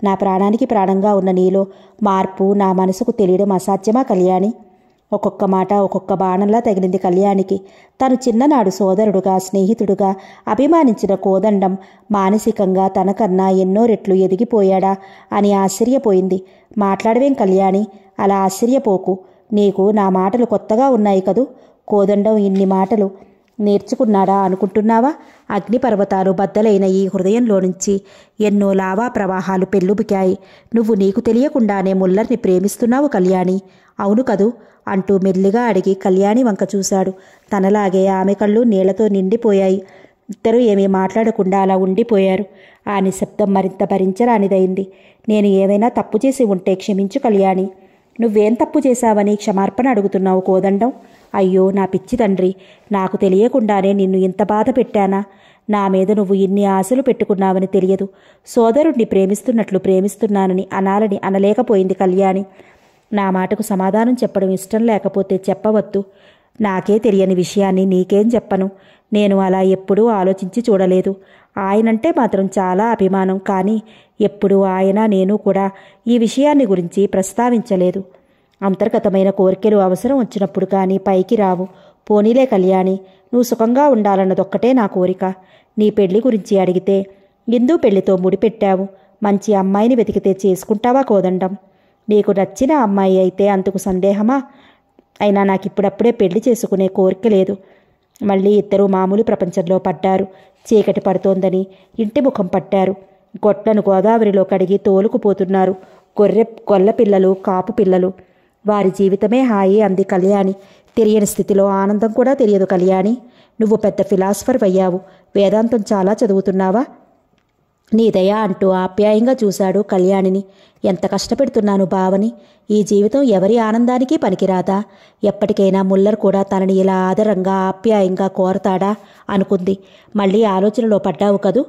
నా ప్రాణానికి ప్రాణంగా ఉన్న నీలో మార్పు నా మనసుకు తెలియడం అసాధ్యమా కళ్యాణి ఒక్కొక్క మాట ఒక్కొక్క బాణంలా తగిలింది కళ్యాణికి తను చిన్ననాడు సోదరుడుగా స్నేహితుడుగా అభిమానించిన కోదండం మానసికంగా తనకన్నా ఎన్నో రెట్లు ఎదిగిపోయాడా అని ఆశ్చర్యపోయింది మాట్లాడవేం కళ్యాణి అలా ఆశ్చర్యపోకు నీకు నా మాటలు కొత్తగా ఉన్నాయి కదూ కోదండం ఇన్ని మాటలు నేర్చుకున్నాడా అనుకుంటున్నావా అగ్నిపర్వతాలు బద్దలైన ఈ హృదయంలో నుంచి ఎన్నో లావా ప్రవాహాలు పెళ్ళుబికాయి నువ్వు నీకు తెలియకుండానే ముల్లర్ని ప్రేమిస్తున్నావు కళ్యాణి అవును కదూ అంటూ మెల్లిగా అడిగి కళ్యాణి వంక చూశాడు తనలాగే ఆమె కళ్ళు నీళ్లతో నిండిపోయాయి ఇద్దరు ఏమీ మాట్లాడకుండా అలా ఉండిపోయారు ఆ నిశ్శబ్దం మరింత భరించరానిదైంది నేను ఏమైనా తప్పు చేసి ఉంటే క్షమించు కళ్యాణి నువ్వేం తప్పు చేశావని క్షమార్పణ అడుగుతున్నావు కోదండం అయ్యో నా పిచ్చి తండ్రి నాకు తెలియకుండానే నిన్ను ఇంత బాధ పెట్టానా నా మీద నువ్వు ఇన్ని ఆశలు పెట్టుకున్నావని తెలియదు సోదరుణ్ణి ప్రేమిస్తున్నట్లు ప్రేమిస్తున్నానని అనాలని అనలేకపోయింది కళ్యాణి నా మాటకు సమాధానం చెప్పడం ఇష్టం లేకపోతే చెప్పవద్దు నాకే తెలియని విషయాన్ని నీకేం చెప్పను నేను అలా ఎప్పుడూ ఆలోచించి చూడలేదు ఆయనంటే మాత్రం చాలా అభిమానం కానీ ఎప్పుడూ ఆయన నేను కూడా ఈ విషయాన్ని గురించి ప్రస్తావించలేదు అంతర్గతమైన కోరికలు అవసరం వచ్చినప్పుడు కానీ పైకి రావు పోనీలే కళ్యాణి నువ్వు సుఖంగా ఉండాలన్నదొక్కటే నా కోరిక నీ పెళ్లి గురించి అడిగితే ఇందు పెళ్లితో ముడిపెట్టావు మంచి అమ్మాయిని వెతికితే చేసుకుంటావా కోదండం నీకు నచ్చిన అమ్మాయి అయితే అందుకు సందేహమా అయినా నాకు ఇప్పుడప్పుడే పెళ్లి చేసుకునే కోరిక లేదు మళ్ళీ ఇద్దరు మామూలు ప్రపంచంలో పడ్డారు చీకటి పడుతోందని ఇంటి ముఖం పట్టారు గొట్లను గోదావరిలో కడిగి తోలుకుపోతున్నారు గొర్రె గొల్ల పిల్లలు కాపు పిల్లలు వారి జీవితమే హాయి అంది కళ్యాణి తెలియని స్థితిలో ఆనందం కూడా తెలియదు కళ్యాణి నువ్వు పెద్ద ఫిలాసఫర్ అయ్యావు వేదాంతం చాలా చదువుతున్నావా నీ దయా అంటూ ఆప్యాయంగా చూశాడు కళ్యాణిని ఎంత కష్టపెడుతున్నాను బావని ఈ జీవితం ఎవరి ఆనందానికి పనికిరాదా ఎప్పటికైనా ముల్లర్ కూడా తనని ఇలా ఆదరంగా ఆప్యాయంగా కోరతాడా అనుకుంది మళ్ళీ ఆలోచనలో పడ్డావు కదూ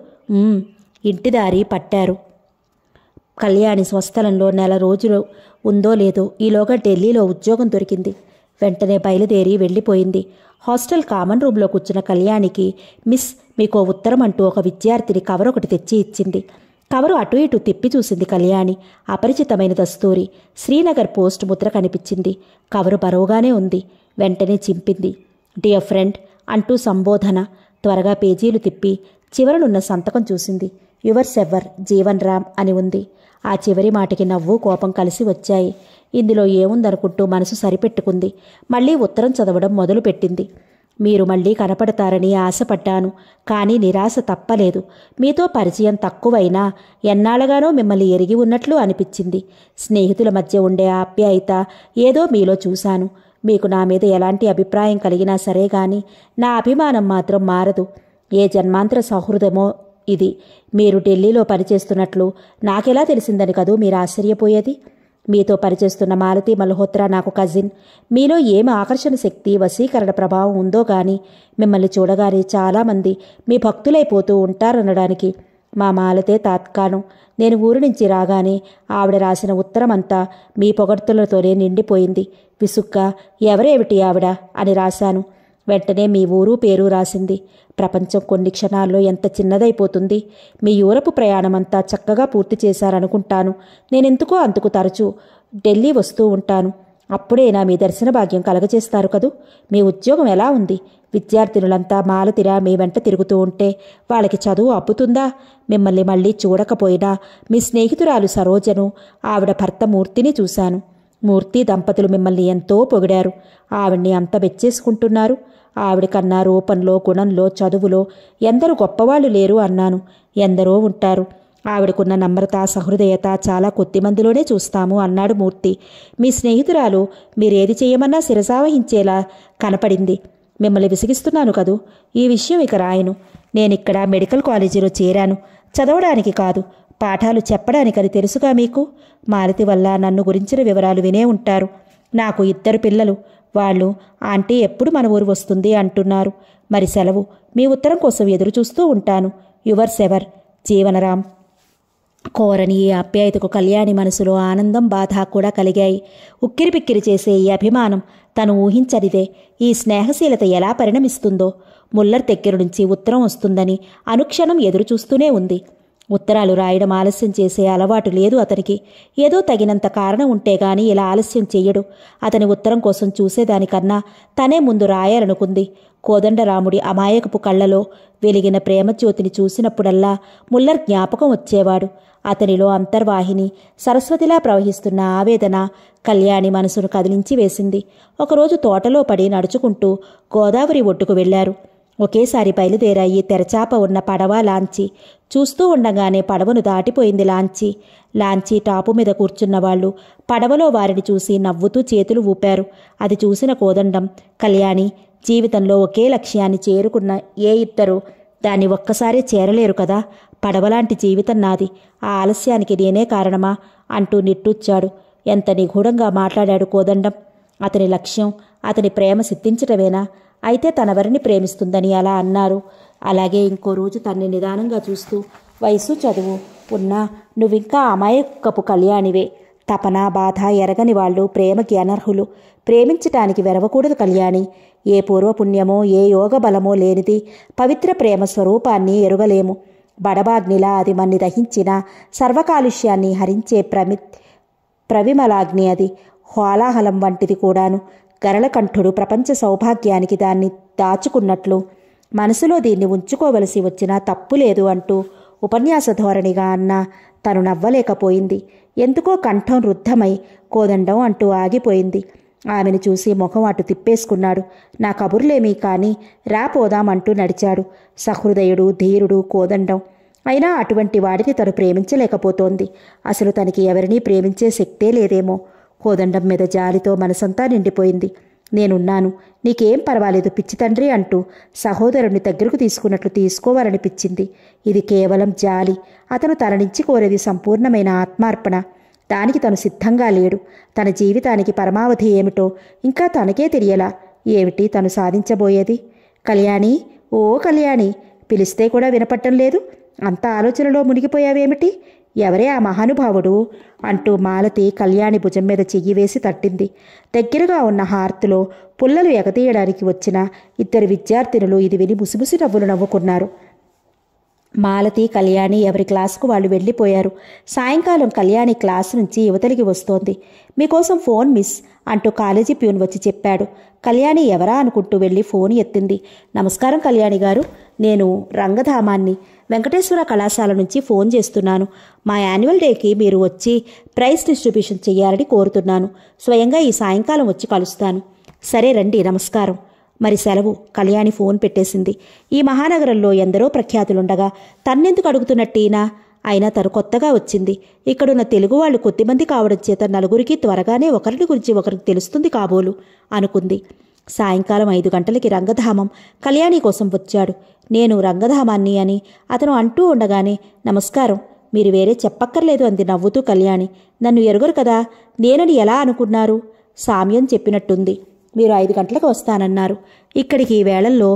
ఇంటి దారి పట్టారు కళ్యాణి స్వస్థలంలో నెల రోజులు ఉందో లేదో ఈలోగా ఢిల్లీలో ఉద్యోగం దొరికింది వెంటనే బయలుదేరి వెళ్ళిపోయింది హాస్టల్ కామన్ రూమ్లో కూర్చున్న కళ్యాణికి మిస్ మీకో ఉత్తరం అంటూ ఒక విద్యార్థిని కవర్ ఒకటి తెచ్చి ఇచ్చింది కవరు అటు ఇటు తిప్పి చూసింది కళ్యాణి అపరిచితమైన దస్తూరి శ్రీనగర్ పోస్ట్ ముద్ర కనిపించింది కవరు బరువుగానే ఉంది వెంటనే చింపింది డియర్ ఫ్రెండ్ అంటూ సంబోధన త్వరగా పేజీలు తిప్పి చివరనున్న సంతకం చూసింది యువర్ సెవర్ జీవన్ రామ్ అని ఉంది ఆ చివరి మాటకి నవ్వు కోపం కలిసి వచ్చాయి ఇందులో ఏముందనుకుంటూ మనసు సరిపెట్టుకుంది మళ్ళీ ఉత్తరం చదవడం మొదలుపెట్టింది మీరు మళ్ళీ కనపడతారని ఆశపడ్డాను కానీ నిరాశ తప్పలేదు మీతో పరిచయం తక్కువైనా ఎన్నాళ్ళగానో మిమ్మల్ని ఎరిగి ఉన్నట్లు అనిపించింది స్నేహితుల మధ్య ఉండే ఆప్యాయత ఏదో మీలో చూశాను మీకు నా మీద ఎలాంటి అభిప్రాయం కలిగినా సరే గాని నా అభిమానం మాత్రం మారదు ఏ జన్మాంతర సౌహృదమో ఇది మీరు ఢిల్లీలో పనిచేస్తున్నట్లు నాకెలా తెలిసిందని కదూ మీరు ఆశ్చర్యపోయేది మీతో పనిచేస్తున్న మాలతి మల్హోత్రా నాకు కజిన్ మీలో ఏమి ఆకర్షణ శక్తి వశీకరణ ప్రభావం ఉందో గాని మిమ్మల్ని చూడగానే చాలామంది మీ భక్తులైపోతూ ఉంటారనడానికి మా మాలతే తాత్కాలం నేను ఊరు నుంచి రాగానే ఆవిడ రాసిన ఉత్తరం అంతా మీ పొగడ్తులతోనే నిండిపోయింది విసుక్క ఎవరేమిటి ఆవిడ అని రాశాను వెంటనే మీ ఊరు పేరు రాసింది ప్రపంచం కొన్ని క్షణాల్లో ఎంత చిన్నదైపోతుంది మీ యూరపు ప్రయాణమంతా చక్కగా పూర్తి చేశారనుకుంటాను నేనెందుకో అందుకు తరచూ ఢిల్లీ వస్తూ ఉంటాను అప్పుడే నా మీ దర్శన భాగ్యం కలగజేస్తారు కదూ మీ ఉద్యోగం ఎలా ఉంది విద్యార్థినులంతా మాలతిరా మీ వెంట తిరుగుతూ ఉంటే వాళ్ళకి చదువు అబ్బుతుందా మిమ్మల్ని మళ్ళీ చూడకపోయినా మీ స్నేహితురాలు సరోజను ఆవిడ భర్త మూర్తిని చూశాను మూర్తి దంపతులు మిమ్మల్ని ఎంతో పొగిడారు ఆవిడ్ని అంత బెచ్చేసుకుంటున్నారు ఆవిడ కన్నా రూపంలో గుణంలో చదువులో ఎందరు గొప్పవాళ్ళు లేరు అన్నాను ఎందరో ఉంటారు ఆవిడకున్న నమ్రత సహృదయత చాలా కొద్ది మందిలోనే చూస్తాము అన్నాడు మూర్తి మీ స్నేహితురాలు మీరేది చేయమన్నా శిరసావహించేలా కనపడింది మిమ్మల్ని విసిగిస్తున్నాను కదూ ఈ విషయం ఇక రాయను నేనిక్కడ మెడికల్ కాలేజీలో చేరాను చదవడానికి కాదు పాఠాలు చెప్పడానికని తెలుసుగా మీకు మారతి వల్ల నన్ను గురించిన వివరాలు వినే ఉంటారు నాకు ఇద్దరు పిల్లలు వాళ్ళు ఆంటీ ఎప్పుడు మన ఊరు వస్తుంది అంటున్నారు మరి సెలవు మీ ఉత్తరం కోసం ఎదురు చూస్తూ ఉంటాను యువర్ సెవర్ జీవనరామ్ కోరని ఈ అప్యాయతకు కళ్యాణి మనసులో ఆనందం బాధ కూడా కలిగాయి ఉక్కిరిబిక్కిరి చేసే ఈ అభిమానం తను ఊహించనిదే ఈ స్నేహశీలత ఎలా పరిణమిస్తుందో ముల్లర్ దగ్గర నుంచి ఉత్తరం వస్తుందని అనుక్షణం ఎదురుచూస్తూనే ఉంది ఉత్తరాలు రాయడం ఆలస్యం చేసే అలవాటు లేదు అతనికి ఏదో తగినంత కారణం ఉంటే గాని ఇలా ఆలస్యం చెయ్యడు అతని ఉత్తరం కోసం చూసేదానికన్నా తనే ముందు రాయాలనుకుంది కోదండరాముడి అమాయకపు కళ్లలో వెలిగిన ప్రేమజ్యోతిని చూసినప్పుడల్లా ముల్లర్ జ్ఞాపకం వచ్చేవాడు అతనిలో అంతర్వాహిని సరస్వతిలా ప్రవహిస్తున్న ఆవేదన కళ్యాణి మనసును కదిలించి వేసింది ఒకరోజు తోటలో పడి నడుచుకుంటూ గోదావరి ఒడ్డుకు వెళ్లారు ఒకేసారి బయలుదేరాయి తెరచాప ఉన్న పడవ లాంచి చూస్తూ ఉండగానే పడవను దాటిపోయింది లాంచి లాంచి టాపు మీద కూర్చున్న పడవలో వారిని చూసి నవ్వుతూ చేతులు ఊపారు అది చూసిన కోదండం కళ్యాణి జీవితంలో ఒకే లక్ష్యాన్ని చేరుకున్న ఏ ఇద్దరు దాన్ని ఒక్కసారే చేరలేరు కదా పడవలాంటి జీవితం నాది ఆ ఆలస్యానికి నేనే కారణమా అంటూ నిట్టూచ్చాడు ఎంత నిగూఢంగా మాట్లాడాడు కోదండం అతని లక్ష్యం అతని ప్రేమ సిద్ధించటమేనా అయితే తనవరిని ప్రేమిస్తుందని అలా అన్నారు అలాగే ఇంకో రోజు తన్ని నిదానంగా చూస్తూ వయసు చదువు ఉన్నా నువ్వింకా అమాయకపు కళ్యాణివే తపన బాధ ఎరగని వాళ్ళు ప్రేమకి అనర్హులు ప్రేమించటానికి వెరవకూడదు కళ్యాణి ఏ పూర్వపుణ్యమో ఏ యోగ బలమో లేనిది పవిత్ర ప్రేమ స్వరూపాన్ని ఎరుగలేము బడబాగ్నిలా అది మన్ని దహించిన సర్వకాలుష్యాన్ని హరించే ప్రమి ప్రవిమలాగ్ని అది హోలాహలం వంటిది కూడాను గరళకంఠుడు ప్రపంచ సౌభాగ్యానికి దాన్ని దాచుకున్నట్లు మనసులో దీన్ని ఉంచుకోవలసి వచ్చినా తప్పు లేదు అంటూ ఉపన్యాస ధోరణిగా అన్న తను నవ్వలేకపోయింది ఎందుకో కంఠం రుద్ధమై కోదండం అంటూ ఆగిపోయింది ఆమెను చూసి ముఖం అటు తిప్పేసుకున్నాడు నా కబుర్లేమీ కానీ రాపోదామంటూ నడిచాడు సహృదయుడు ధీరుడు కోదండం అయినా అటువంటి వాడిని తను ప్రేమించలేకపోతోంది అసలు తనకి ఎవరినీ ప్రేమించే శక్తే లేదేమో కోదండం మీద జాలితో మనసంతా నిండిపోయింది నేనున్నాను నీకేం పర్వాలేదు పిచ్చి తండ్రి అంటూ సహోదరుని దగ్గరకు తీసుకున్నట్లు తీసుకోవాలనిపించింది ఇది కేవలం జాలి అతను తన నుంచి కోరేది సంపూర్ణమైన ఆత్మార్పణ దానికి తను సిద్ధంగా లేడు తన జీవితానికి పరమావధి ఏమిటో ఇంకా తనకే తెలియలా ఏమిటి తను సాధించబోయేది కళ్యాణి ఓ కళ్యాణి పిలిస్తే కూడా వినపట్టం లేదు అంత ఆలోచనలో మునిగిపోయావేమిటి ఎవరే ఆ మహానుభావుడు అంటూ మాలతి కళ్యాణి భుజం మీద చెయ్యి వేసి తట్టింది దగ్గరగా ఉన్న హార్త్లో పుల్లలు ఎగతీయడానికి వచ్చిన ఇద్దరు విద్యార్థినులు ఇది విని ముసిముసి నవ్వులు నవ్వుకున్నారు మాలతి కళ్యాణి ఎవరి క్లాసుకు వాళ్ళు వెళ్ళిపోయారు సాయంకాలం కళ్యాణి క్లాస్ నుంచి యువతలికి వస్తోంది మీకోసం ఫోన్ మిస్ అంటూ కాలేజీ ప్యూన్ వచ్చి చెప్పాడు కళ్యాణి ఎవరా అనుకుంటూ వెళ్ళి ఫోన్ ఎత్తింది నమస్కారం కళ్యాణి గారు నేను రంగధామాన్ని వెంకటేశ్వర కళాశాల నుంచి ఫోన్ చేస్తున్నాను మా యాన్యువల్ డేకి మీరు వచ్చి ప్రైజ్ డిస్ట్రిబ్యూషన్ చేయాలని కోరుతున్నాను స్వయంగా ఈ సాయంకాలం వచ్చి కలుస్తాను సరే రండి నమస్కారం మరి సెలవు కళ్యాణి ఫోన్ పెట్టేసింది ఈ మహానగరంలో ఎందరో ప్రఖ్యాతులుండగా తన్నెందుకు అడుగుతున్నట్టేనా అయినా తను కొత్తగా వచ్చింది ఇక్కడున్న తెలుగు వాళ్ళు కొద్దిమంది కావడం చేత నలుగురికి త్వరగానే ఒకరిని గురించి ఒకరికి తెలుస్తుంది కాబోలు అనుకుంది సాయంకాలం ఐదు గంటలకి రంగధామం కళ్యాణి కోసం వచ్చాడు నేను రంగధామాన్ని అని అతను అంటూ ఉండగానే నమస్కారం మీరు వేరే చెప్పక్కర్లేదు అంది నవ్వుతూ కళ్యాణి నన్ను ఎరుగరు కదా నేనని ఎలా అనుకున్నారు సామ్యం చెప్పినట్టుంది మీరు ఐదు గంటలకు వస్తానన్నారు ఇక్కడికి ఈ వేళల్లో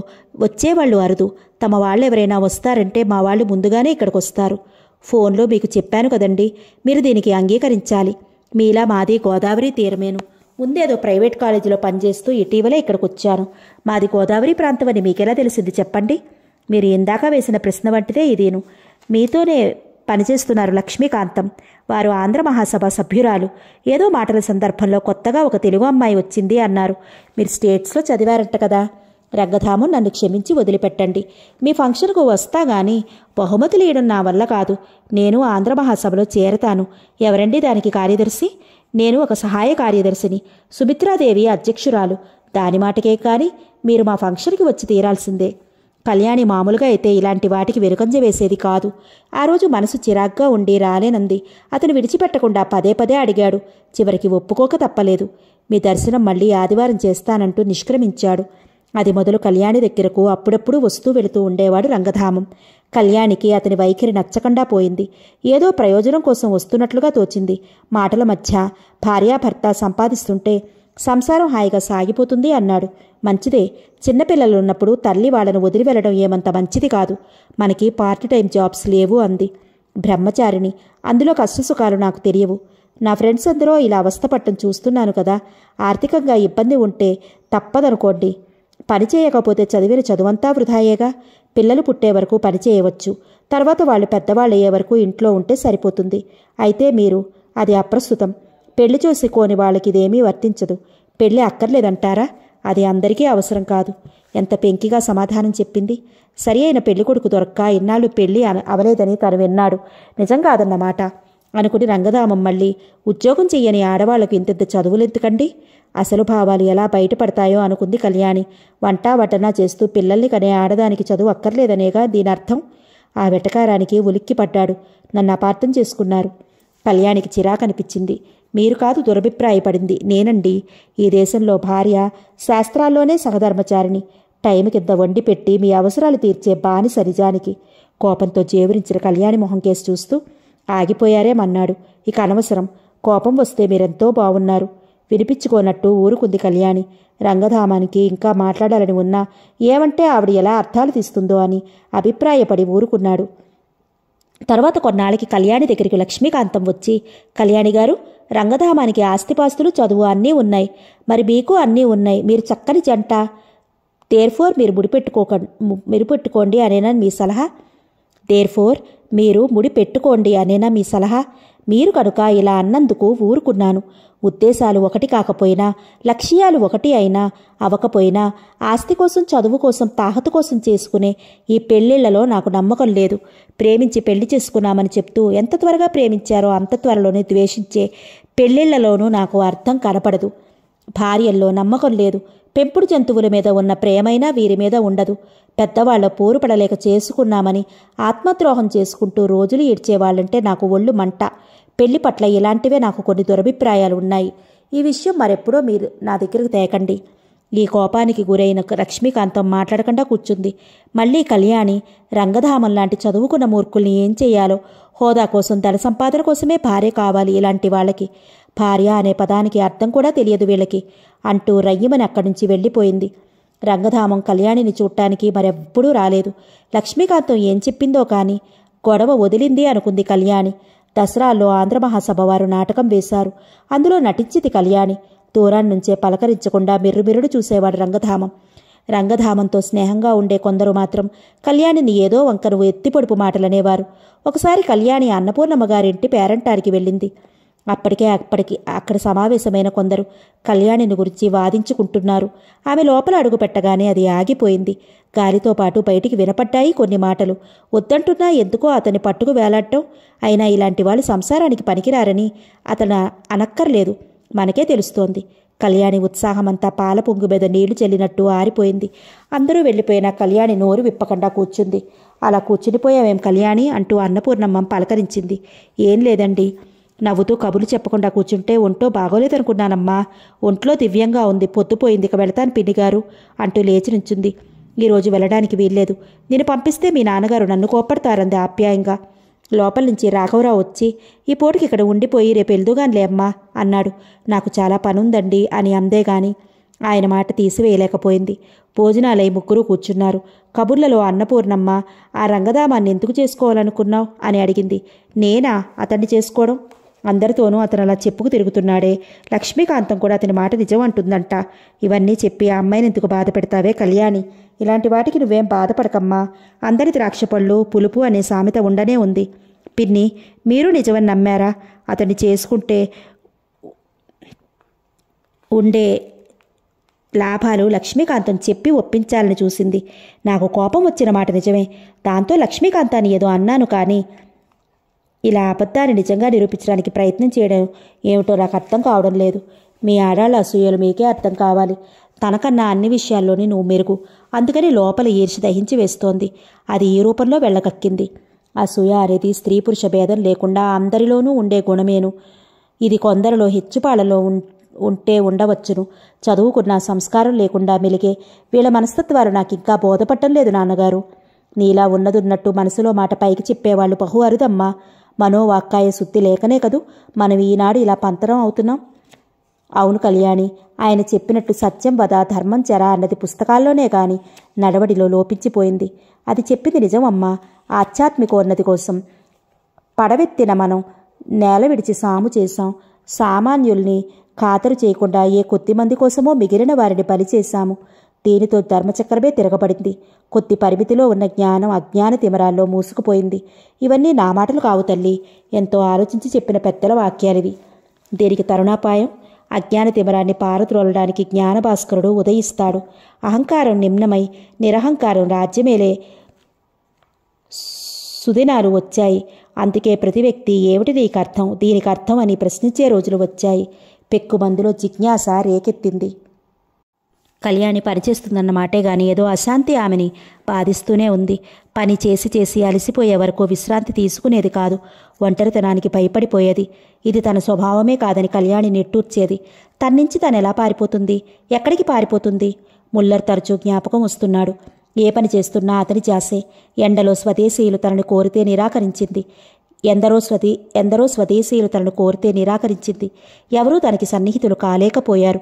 వచ్చేవాళ్ళు అరుదు తమ వాళ్ళు ఎవరైనా వస్తారంటే మా వాళ్ళు ముందుగానే ఇక్కడికి వస్తారు ఫోన్లో మీకు చెప్పాను కదండి మీరు దీనికి అంగీకరించాలి మీలా మాది గోదావరి తీరమేను ముందేదో ప్రైవేట్ కాలేజీలో పనిచేస్తూ ఇటీవలే ఇక్కడికి వచ్చాను మాది గోదావరి ప్రాంతం అని మీకెలా తెలిసింది చెప్పండి మీరు ఇందాక వేసిన ప్రశ్న వంటిదే ఇదేను మీతోనే పనిచేస్తున్నారు లక్ష్మీకాంతం వారు ఆంధ్ర మహాసభ సభ్యురాలు ఏదో మాటల సందర్భంలో కొత్తగా ఒక తెలుగు అమ్మాయి వచ్చింది అన్నారు మీరు స్టేట్స్లో చదివారంట కదా రంగధాము నన్ను క్షమించి వదిలిపెట్టండి మీ ఫంక్షన్కు వస్తా గాని బహుమతులు ఇయడం నా వల్ల కాదు నేను ఆంధ్ర మహాసభలో చేరతాను ఎవరండి దానికి కార్యదర్శి నేను ఒక సహాయ కార్యదర్శిని సుమిత్రాదేవి అధ్యక్షురాలు దాని మాటకే కానీ మీరు మా ఫంక్షన్కి వచ్చి తీరాల్సిందే కళ్యాణి మామూలుగా అయితే ఇలాంటి వాటికి వెనుకంజ వేసేది కాదు ఆ రోజు మనసు చిరాగ్గా ఉండి రాలేనంది అతను విడిచిపెట్టకుండా పదే పదే అడిగాడు చివరికి ఒప్పుకోక తప్పలేదు మీ దర్శనం మళ్ళీ ఆదివారం చేస్తానంటూ నిష్క్రమించాడు అది మొదలు కళ్యాణి దగ్గరకు అప్పుడప్పుడు వస్తూ వెళుతూ ఉండేవాడు రంగధామం కళ్యాణికి అతని వైఖరి నచ్చకుండా పోయింది ఏదో ప్రయోజనం కోసం వస్తున్నట్లుగా తోచింది మాటల మధ్య భార్యాభర్త సంపాదిస్తుంటే సంసారం హాయిగా సాగిపోతుంది అన్నాడు మంచిదే చిన్నపిల్లలు ఉన్నప్పుడు తల్లి వాళ్ళను వదిలి వెళ్ళడం ఏమంత మంచిది కాదు మనకి పార్ట్ టైం జాబ్స్ లేవు అంది బ్రహ్మచారిణి అందులో కష్టసుఖాలు నాకు తెలియవు నా ఫ్రెండ్స్ అందరూ ఇలా అవస్థపట్టం చూస్తున్నాను కదా ఆర్థికంగా ఇబ్బంది ఉంటే తప్పదనుకోండి పని చేయకపోతే చదివిన చదువంతా వృధాయేగా పిల్లలు పుట్టే వరకు పని చేయవచ్చు తర్వాత వాళ్ళు పెద్దవాళ్ళు అయ్యే వరకు ఇంట్లో ఉంటే సరిపోతుంది అయితే మీరు అది అప్రస్తుతం పెళ్లి చూసుకోని వాళ్ళకి ఇదేమీ వర్తించదు పెళ్ళి అక్కర్లేదంటారా అది అందరికీ అవసరం కాదు ఎంత పెంకిగా సమాధానం చెప్పింది సరి అయిన పెళ్లి కొడుకు దొరక్క ఇన్నాళ్ళు పెళ్లి అవలేదని తను విన్నాడు నిజంగా అదన్నమాట అనుకుని రంగదామం మళ్ళీ ఉద్యోగం చెయ్యని ఆడవాళ్లకు ఇంతెంత ఎందుకండి అసలు భావాలు ఎలా బయటపడతాయో అనుకుంది కళ్యాణి వంట వటనా చేస్తూ పిల్లల్ని కనే ఆడదానికి చదువు అక్కర్లేదనేగా దీని అర్థం ఆ వెటకారానికి ఉలిక్కిపడ్డాడు నన్ను అపార్థం చేసుకున్నారు కళ్యాణికి చిరాకనిపించింది మీరు కాదు దురభిప్రాయపడింది నేనండి ఈ దేశంలో భార్య శాస్త్రాల్లోనే సహధర్మచారిని టైం కింద వండి పెట్టి మీ అవసరాలు తీర్చే బాని సరిజానికి కోపంతో జేవరించిన కళ్యాణి మొహం కేసు చూస్తూ ఆగిపోయారేమన్నాడు ఇక అనవసరం కోపం వస్తే మీరెంతో బావున్నారు వినిపించుకోనట్టు ఊరుకుంది కళ్యాణి రంగధామానికి ఇంకా మాట్లాడాలని ఉన్నా ఏమంటే ఆవిడ ఎలా అర్థాలు తీస్తుందో అని అభిప్రాయపడి ఊరుకున్నాడు తర్వాత కొన్నాళ్ళకి కళ్యాణి దగ్గరికి లక్ష్మీకాంతం వచ్చి కళ్యాణి గారు రంగధామానికి ఆస్తిపాస్తులు చదువు అన్నీ ఉన్నాయి మరి మీకు అన్నీ ఉన్నాయి మీరు చక్కని జంట దేర్ఫోర్ మీరు ముడిపెట్టుకోక ముడిపెట్టుకోండి అనేనా మీ సలహా దేర్ఫోర్ మీరు ముడి పెట్టుకోండి అనేనా మీ సలహా మీరు కనుక ఇలా అన్నందుకు ఊరుకున్నాను ఉద్దేశాలు ఒకటి కాకపోయినా లక్ష్యాలు ఒకటి అయినా అవకపోయినా ఆస్తి కోసం చదువు కోసం తాహతు కోసం చేసుకునే ఈ పెళ్లిళ్లలో నాకు నమ్మకం లేదు ప్రేమించి పెళ్లి చేసుకున్నామని చెప్తూ ఎంత త్వరగా ప్రేమించారో అంత త్వరలోనే ద్వేషించే పెళ్లిళ్లలోనూ నాకు అర్థం కనపడదు భార్యల్లో నమ్మకం లేదు పెంపుడు జంతువుల మీద ఉన్న ప్రేమైనా వీరి మీద ఉండదు పెద్దవాళ్ల పోరుపడలేక చేసుకున్నామని ఆత్మద్రోహం చేసుకుంటూ రోజులు ఇడ్చేవాళ్ళంటే నాకు ఒళ్ళు మంట పెళ్లి పట్ల ఇలాంటివే నాకు కొన్ని దురభిప్రాయాలు ఉన్నాయి ఈ విషయం మరెప్పుడో మీరు నా దగ్గరకు తేకండి ఈ కోపానికి గురైన లక్ష్మీకాంతం మాట్లాడకుండా కూర్చుంది మళ్ళీ కళ్యాణి రంగధామం లాంటి చదువుకున్న మూర్ఖుల్ని ఏం చేయాలో హోదా కోసం ధన సంపాదన కోసమే భార్య కావాలి ఇలాంటి వాళ్ళకి భార్య అనే పదానికి అర్థం కూడా తెలియదు వీళ్ళకి అంటూ రయ్యమని అక్కడి నుంచి వెళ్ళిపోయింది రంగధామం కళ్యాణిని చూడటానికి మరెప్పుడూ రాలేదు లక్ష్మీకాంతం ఏం చెప్పిందో కానీ గొడవ వదిలింది అనుకుంది కళ్యాణి దసరాలో ఆంధ్రమహాసభ వారు నాటకం వేశారు అందులో నటించింది కళ్యాణి దూరం నుంచే పలకరించకుండా మిర్రుమిర్రుడు చూసేవాడు రంగధామం రంగధామంతో స్నేహంగా ఉండే కొందరు మాత్రం కళ్యాణిని ఏదో వంకరు ఎత్తిపొడుపు మాటలనేవారు ఒకసారి కళ్యాణి అన్నపూర్ణమ్మ పేరంటారికి వెళ్ళింది అప్పటికే అప్పటికి అక్కడ సమావేశమైన కొందరు కళ్యాణిని గురించి వాదించుకుంటున్నారు ఆమె లోపల అడుగుపెట్టగానే అది ఆగిపోయింది గాలితో పాటు బయటికి వినపడ్డాయి కొన్ని మాటలు వద్దంటున్నా ఎందుకో అతని పట్టుకు వేలాడటం అయినా ఇలాంటి వాళ్ళు సంసారానికి పనికిరారని అతను అనక్కర్లేదు మనకే తెలుస్తోంది కళ్యాణి ఉత్సాహమంతా పాల పొంగు మీద నీళ్లు చెల్లినట్టు ఆరిపోయింది అందరూ వెళ్ళిపోయిన కళ్యాణి నోరు విప్పకుండా కూర్చుంది అలా కూర్చునిపోయావేం కళ్యాణి అంటూ అన్నపూర్ణమ్మ పలకరించింది ఏం లేదండి నవ్వుతూ కబులు చెప్పకుండా కూర్చుంటే ఒంటో బాగోలేదనుకున్నానమ్మా ఒంట్లో దివ్యంగా ఉంది పొద్దుపోయింది ఇక వెళతాను పిన్నిగారు అంటూ లేచి నుంచుంది ఈరోజు వెళ్ళడానికి వీల్లేదు నేను పంపిస్తే మీ నాన్నగారు నన్ను కోప్పడతారంది ఆప్యాయంగా లోపల నుంచి రాఘవరావు వచ్చి ఈ పూటకి ఇక్కడ ఉండిపోయి రేపు ఎల్దుగానిలే అమ్మా అన్నాడు నాకు చాలా పనుందండి అని అందే గాని ఆయన మాట తీసివేయలేకపోయింది భోజనాలై ముగ్గురు కూర్చున్నారు కబుర్లలో అన్నపూర్ణమ్మ ఆ రంగధామాన్ని ఎందుకు చేసుకోవాలనుకున్నావు అని అడిగింది నేనా అతన్ని చేసుకోవడం అందరితోనూ అతను అలా చెప్పుకు తిరుగుతున్నాడే లక్ష్మీకాంతం కూడా అతని మాట నిజం అంటుందంట ఇవన్నీ చెప్పి ఆ అమ్మాయిని ఎందుకు బాధ పెడతావే కళ్యాణి ఇలాంటి వాటికి నువ్వేం బాధపడకమ్మా అందరి ద్రాక్ష పళ్ళు పులుపు అనే సామెత ఉండనే ఉంది పిన్ని మీరు నిజమని నమ్మారా అతన్ని చేసుకుంటే ఉండే లాభాలు లక్ష్మీకాంతం చెప్పి ఒప్పించాలని చూసింది నాకు కోపం వచ్చిన మాట నిజమే దాంతో లక్ష్మీకాంతాన్ని ఏదో అన్నాను కానీ ఇలా అబద్ధాన్ని నిజంగా నిరూపించడానికి ప్రయత్నం చేయడం ఏమిటో నాకు అర్థం కావడం లేదు మీ ఆడాళ్ళ అసూయలు మీకే అర్థం కావాలి తనకన్నా అన్ని విషయాల్లోనే నువ్వు మెరుగు అందుకని లోపల ఈర్ష దహించి వేస్తోంది అది ఈ రూపంలో వెళ్ళకక్కింది అసూయ అనేది స్త్రీ పురుష భేదం లేకుండా అందరిలోనూ ఉండే గుణమేను ఇది కొందరిలో హెచ్చుపాలలో ఉంటే ఉండవచ్చును చదువుకున్న సంస్కారం లేకుండా మెలిగే వీళ్ళ మనస్తత్వాలు నాకు ఇంకా బోధపట్టం లేదు నాన్నగారు నీలా ఉన్నదున్నట్టు మనసులో మాట పైకి చెప్పేవాళ్ళు బహు అరుదమ్మా మనోవాక్కాయ శుద్ధి లేకనే కదూ మనం ఈనాడు ఇలా పంతరం అవుతున్నాం అవును కళ్యాణి ఆయన చెప్పినట్టు సత్యం వద ధర్మం జర అన్నది పుస్తకాల్లోనే గాని నడవడిలో లోపించిపోయింది అది చెప్పింది నిజం అమ్మా ఆధ్యాత్మికోన్నతి కోసం పడవెత్తిన మనం నేల విడిచి సాము చేశాం సామాన్యుల్ని ఖాతరు చేయకుండా ఏ కొద్దిమంది కోసమో మిగిలిన వారిని బలి చేశాము దీనితో ధర్మచక్రమే తిరగబడింది కొద్ది పరిమితిలో ఉన్న జ్ఞానం అజ్ఞాన తిమరాల్లో మూసుకుపోయింది ఇవన్నీ నా మాటలు కావు తల్లి ఎంతో ఆలోచించి చెప్పిన పెద్దల వాక్యాలివి దీనికి తరుణాపాయం అజ్ఞాన తిమరాన్ని పారద్రోలడానికి జ్ఞానభాస్కరుడు ఉదయిస్తాడు అహంకారం నిమ్నమై నిరహంకారం రాజ్యమేలే సుదినాలు వచ్చాయి అందుకే ప్రతి వ్యక్తి ఏమిటి నీకు అర్థం దీనికి అర్థం అని ప్రశ్నించే రోజులు వచ్చాయి పెక్కు మందులో జిజ్ఞాస రేకెత్తింది కళ్యాణి పనిచేస్తుందన్న మాటే గాని ఏదో అశాంతి ఆమెని బాధిస్తూనే ఉంది పని చేసి చేసి అలసిపోయే వరకు విశ్రాంతి తీసుకునేది కాదు ఒంటరితనానికి భయపడిపోయేది ఇది తన స్వభావమే కాదని కళ్యాణి నెట్టూర్చేది తన్నించి తను ఎలా పారిపోతుంది ఎక్కడికి పారిపోతుంది ముల్లర్ తరచూ జ్ఞాపకం వస్తున్నాడు ఏ పని చేస్తున్నా అతని చేసే ఎండలో స్వదేశీయులు తనను కోరితే నిరాకరించింది ఎందరో స్వదే ఎందరో స్వదేశీయులు తనను కోరితే నిరాకరించింది ఎవరూ తనకి సన్నిహితులు కాలేకపోయారు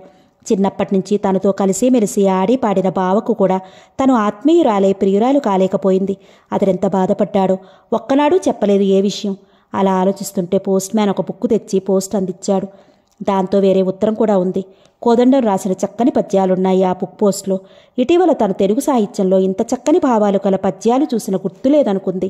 చిన్నప్పటి నుంచి తనతో కలిసి మెలిసి ఆడి పాడిన బావకు కూడా తను ఆత్మీయురాలే ప్రియురాలు కాలేకపోయింది అతనెంత బాధపడ్డాడో ఒక్కనాడు చెప్పలేదు ఏ విషయం అలా ఆలోచిస్తుంటే పోస్ట్ మ్యాన్ ఒక బుక్కు తెచ్చి పోస్ట్ అందించాడు దాంతో వేరే ఉత్తరం కూడా ఉంది కోదండం రాసిన చక్కని పద్యాలున్నాయి ఆ బుక్ పోస్ట్లో ఇటీవల తన తెలుగు సాహిత్యంలో ఇంత చక్కని భావాలు గల పద్యాలు చూసిన గుర్తులేదనుకుంది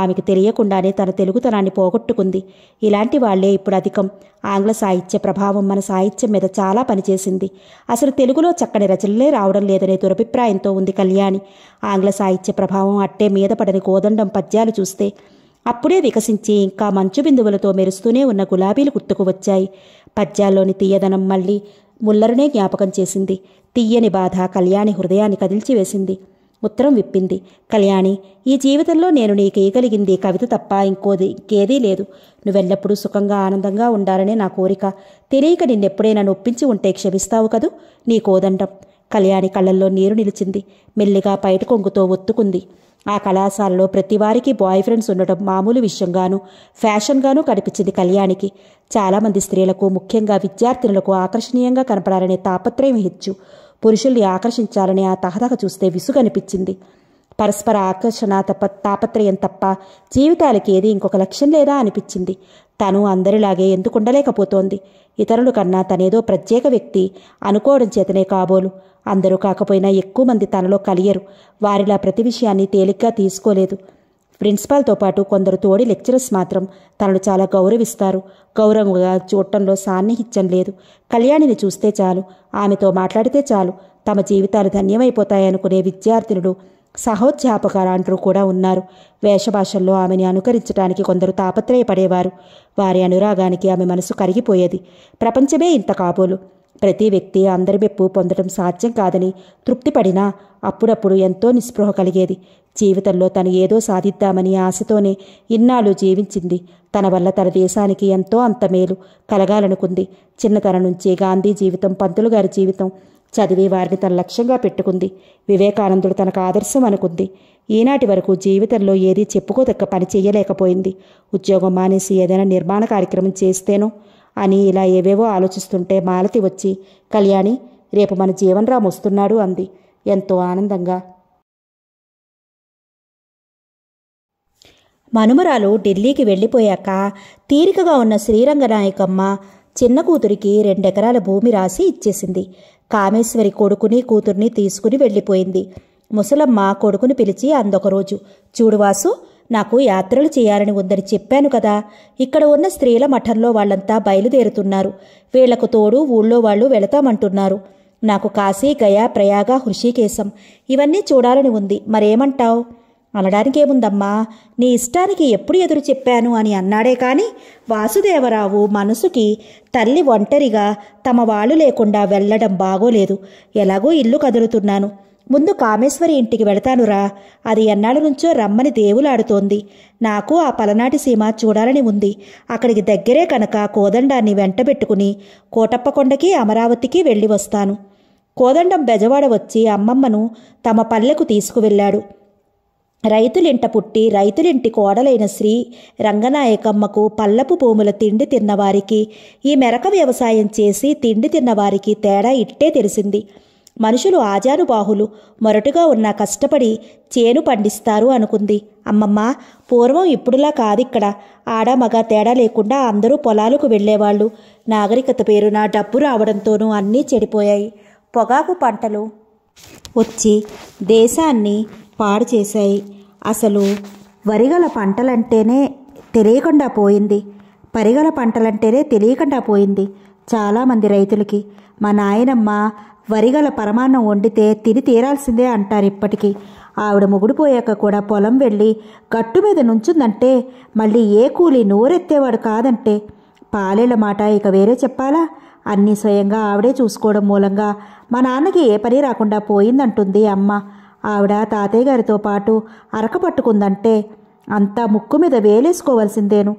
ఆమెకు తెలియకుండానే తన తెలుగుతనాన్ని పోగొట్టుకుంది ఇలాంటి వాళ్లే ఇప్పుడు అధికం ఆంగ్ల సాహిత్య ప్రభావం మన సాహిత్యం మీద చాలా పనిచేసింది అసలు తెలుగులో చక్కని రచనలే రావడం లేదనే దురభిప్రాయంతో ఉంది కళ్యాణి ఆంగ్ల సాహిత్య ప్రభావం అట్టే మీద పడని కోదండం పద్యాలు చూస్తే అప్పుడే వికసించి ఇంకా మంచు బిందువులతో మెరుస్తూనే ఉన్న గులాబీలు గుర్తుకు వచ్చాయి పద్యాల్లోని తీయదనం మళ్ళీ ముల్లరునే జ్ఞాపకం చేసింది తీయని బాధ కళ్యాణి హృదయాన్ని కదిల్చివేసింది ఉత్తరం విప్పింది కళ్యాణి ఈ జీవితంలో నేను నీకు ఇయగలిగింది కవిత తప్ప ఇంకోది ఇంకేదీ లేదు నువ్వెల్లప్పుడూ సుఖంగా ఆనందంగా ఉండాలనే నా కోరిక తెలియక నిన్నెప్పుడైనా నొప్పించి ఉంటే క్షమిస్తావు కదూ నీకోదండం కళ్యాణి కళ్ళల్లో నీరు నిలిచింది మెల్లిగా బయట కొంగుతో ఒత్తుకుంది ఆ కళాశాలలో ప్రతివారికి బాయ్ ఫ్రెండ్స్ ఉండటం మామూలు విషయంగాను ఫ్యాషన్గానూ కనిపించింది కళ్యాణికి చాలామంది స్త్రీలకు ముఖ్యంగా విద్యార్థినులకు ఆకర్షణీయంగా కనపడాలనే తాపత్రయం హెచ్చు పురుషుల్ని ఆకర్షించాలని ఆ తహతహ చూస్తే విసుగనిపించింది పరస్పర ఆకర్షణ తప్ప తాపత్రయం తప్ప జీవితాలకి ఏది ఇంకొక లక్ష్యం లేదా అనిపించింది తను అందరిలాగే ఎందుకు ఉండలేకపోతోంది ఇతరుల కన్నా తనేదో ప్రత్యేక వ్యక్తి అనుకోవడం చేతనే కాబోలు అందరూ కాకపోయినా ఎక్కువ మంది తనలో కలియరు వారిలా ప్రతి విషయాన్ని తేలిగ్గా తీసుకోలేదు ప్రిన్సిపాల్తో పాటు కొందరు తోడి లెక్చరర్స్ మాత్రం తనను చాలా గౌరవిస్తారు గౌరవంగా చూడటంలో సాన్నిహిత్యం లేదు కళ్యాణిని చూస్తే చాలు ఆమెతో మాట్లాడితే చాలు తమ జీవితాలు ధన్యమైపోతాయనుకునే విద్యార్థినుడు సహోధ్యాపకరాంటూ కూడా ఉన్నారు వేషభాషల్లో ఆమెని అనుకరించడానికి కొందరు తాపత్రయపడేవారు వారి అనురాగానికి ఆమె మనసు కరిగిపోయేది ప్రపంచమే ఇంత కాబోలు ప్రతి వ్యక్తి అందరి మెప్పు పొందడం సాధ్యం కాదని తృప్తిపడినా అప్పుడప్పుడు ఎంతో నిస్పృహ కలిగేది జీవితంలో తను ఏదో సాధిద్దామని ఆశతోనే ఇన్నాళ్ళు జీవించింది తన వల్ల తన దేశానికి ఎంతో అంత మేలు కలగాలనుకుంది చిన్నతన నుంచి గాంధీ జీవితం పంతులు గారి జీవితం చదివి వారిని తన లక్ష్యంగా పెట్టుకుంది వివేకానందుడు తనకు ఆదర్శం అనుకుంది ఈనాటి వరకు జీవితంలో ఏదీ చెప్పుకోదక్క పని చేయలేకపోయింది ఉద్యోగం మానేసి ఏదైనా నిర్మాణ కార్యక్రమం చేస్తేనో అని ఇలా ఏవేవో ఆలోచిస్తుంటే మాలతి వచ్చి కళ్యాణి రేపు మన జీవన్రామ్ వస్తున్నాడు అంది ఎంతో ఆనందంగా మనుమరాలు ఢిల్లీకి వెళ్ళిపోయాక తీరికగా ఉన్న శ్రీరంగనాయకమ్మ చిన్న కూతురికి రెండెకరాల భూమి రాసి ఇచ్చేసింది కామేశ్వరి కొడుకుని కూతుర్ని తీసుకుని వెళ్ళిపోయింది ముసలమ్మ కొడుకుని పిలిచి అందొకరోజు చూడువాసు నాకు యాత్రలు చేయాలని ఉందని చెప్పాను కదా ఇక్కడ ఉన్న స్త్రీల మఠంలో వాళ్ళంతా బయలుదేరుతున్నారు వీళ్లకు తోడు ఊళ్ళో వాళ్ళు వెళతామంటున్నారు నాకు కాశీ గయా ప్రయాగ హృషికేశం ఇవన్నీ చూడాలని ఉంది మరేమంటావు అనడానికేముందమ్మా నీ ఇష్టానికి ఎప్పుడు ఎదురు చెప్పాను అని అన్నాడే కాని వాసుదేవరావు మనసుకి తల్లి ఒంటరిగా తమ వాళ్ళు లేకుండా వెళ్ళడం బాగోలేదు ఎలాగో ఇల్లు కదులుతున్నాను ముందు కామేశ్వరి ఇంటికి వెళతానురా అది ఎన్నాళ్ళ నుంచో రమ్మని దేవులాడుతోంది నాకు ఆ పలనాటి సీమ చూడాలని ఉంది అక్కడికి దగ్గరే కనుక కోదండాన్ని వెంటబెట్టుకుని కోటప్పకొండకి అమరావతికి వెళ్ళి వస్తాను కోదండం బెజవాడ వచ్చి అమ్మమ్మను తమ పల్లెకు తీసుకువెళ్ళాడు రైతులింట పుట్టి రైతులింటి కోడలైన శ్రీ రంగనాయకమ్మకు పల్లపు భూముల తిండి తిన్నవారికి ఈ మెరక వ్యవసాయం చేసి తిండి తిన్నవారికి తేడా ఇట్టే తెలిసింది మనుషులు ఆజానుబాహులు మొరటుగా ఉన్నా కష్టపడి చేను పండిస్తారు అనుకుంది అమ్మమ్మ పూర్వం ఇప్పుడులా కాదిక్కడ ఆడ మగ తేడా లేకుండా అందరూ పొలాలకు వెళ్లేవాళ్లు నాగరికత పేరున డబ్బు రావడంతోనూ అన్నీ చెడిపోయాయి పొగాకు పంటలు వచ్చి దేశాన్ని పాడు చేశాయి అసలు వరిగల పంటలంటేనే తెలియకుండా పోయింది పరిగల పంటలంటేనే తెలియకుండా పోయింది చాలామంది రైతులకి మా నాయనమ్మ వరిగల పరమాన్నం వండితే తిని తీరాల్సిందే అంటారు ఇప్పటికీ ఆవిడ ముగుడిపోయాక కూడా పొలం వెళ్ళి గట్టు మీద నుంచుందంటే మళ్ళీ ఏ కూలి నోరెత్తేవాడు కాదంటే పాలేళ్ల మాట ఇక వేరే చెప్పాలా అన్నీ స్వయంగా ఆవిడే చూసుకోవడం మూలంగా మా నాన్నకి ఏ పని రాకుండా పోయిందంటుంది అమ్మ ఆవిడ తాతయ్య గారితో పాటు అరక పట్టుకుందంటే అంతా ముక్కు మీద వేలేసుకోవలసిందేను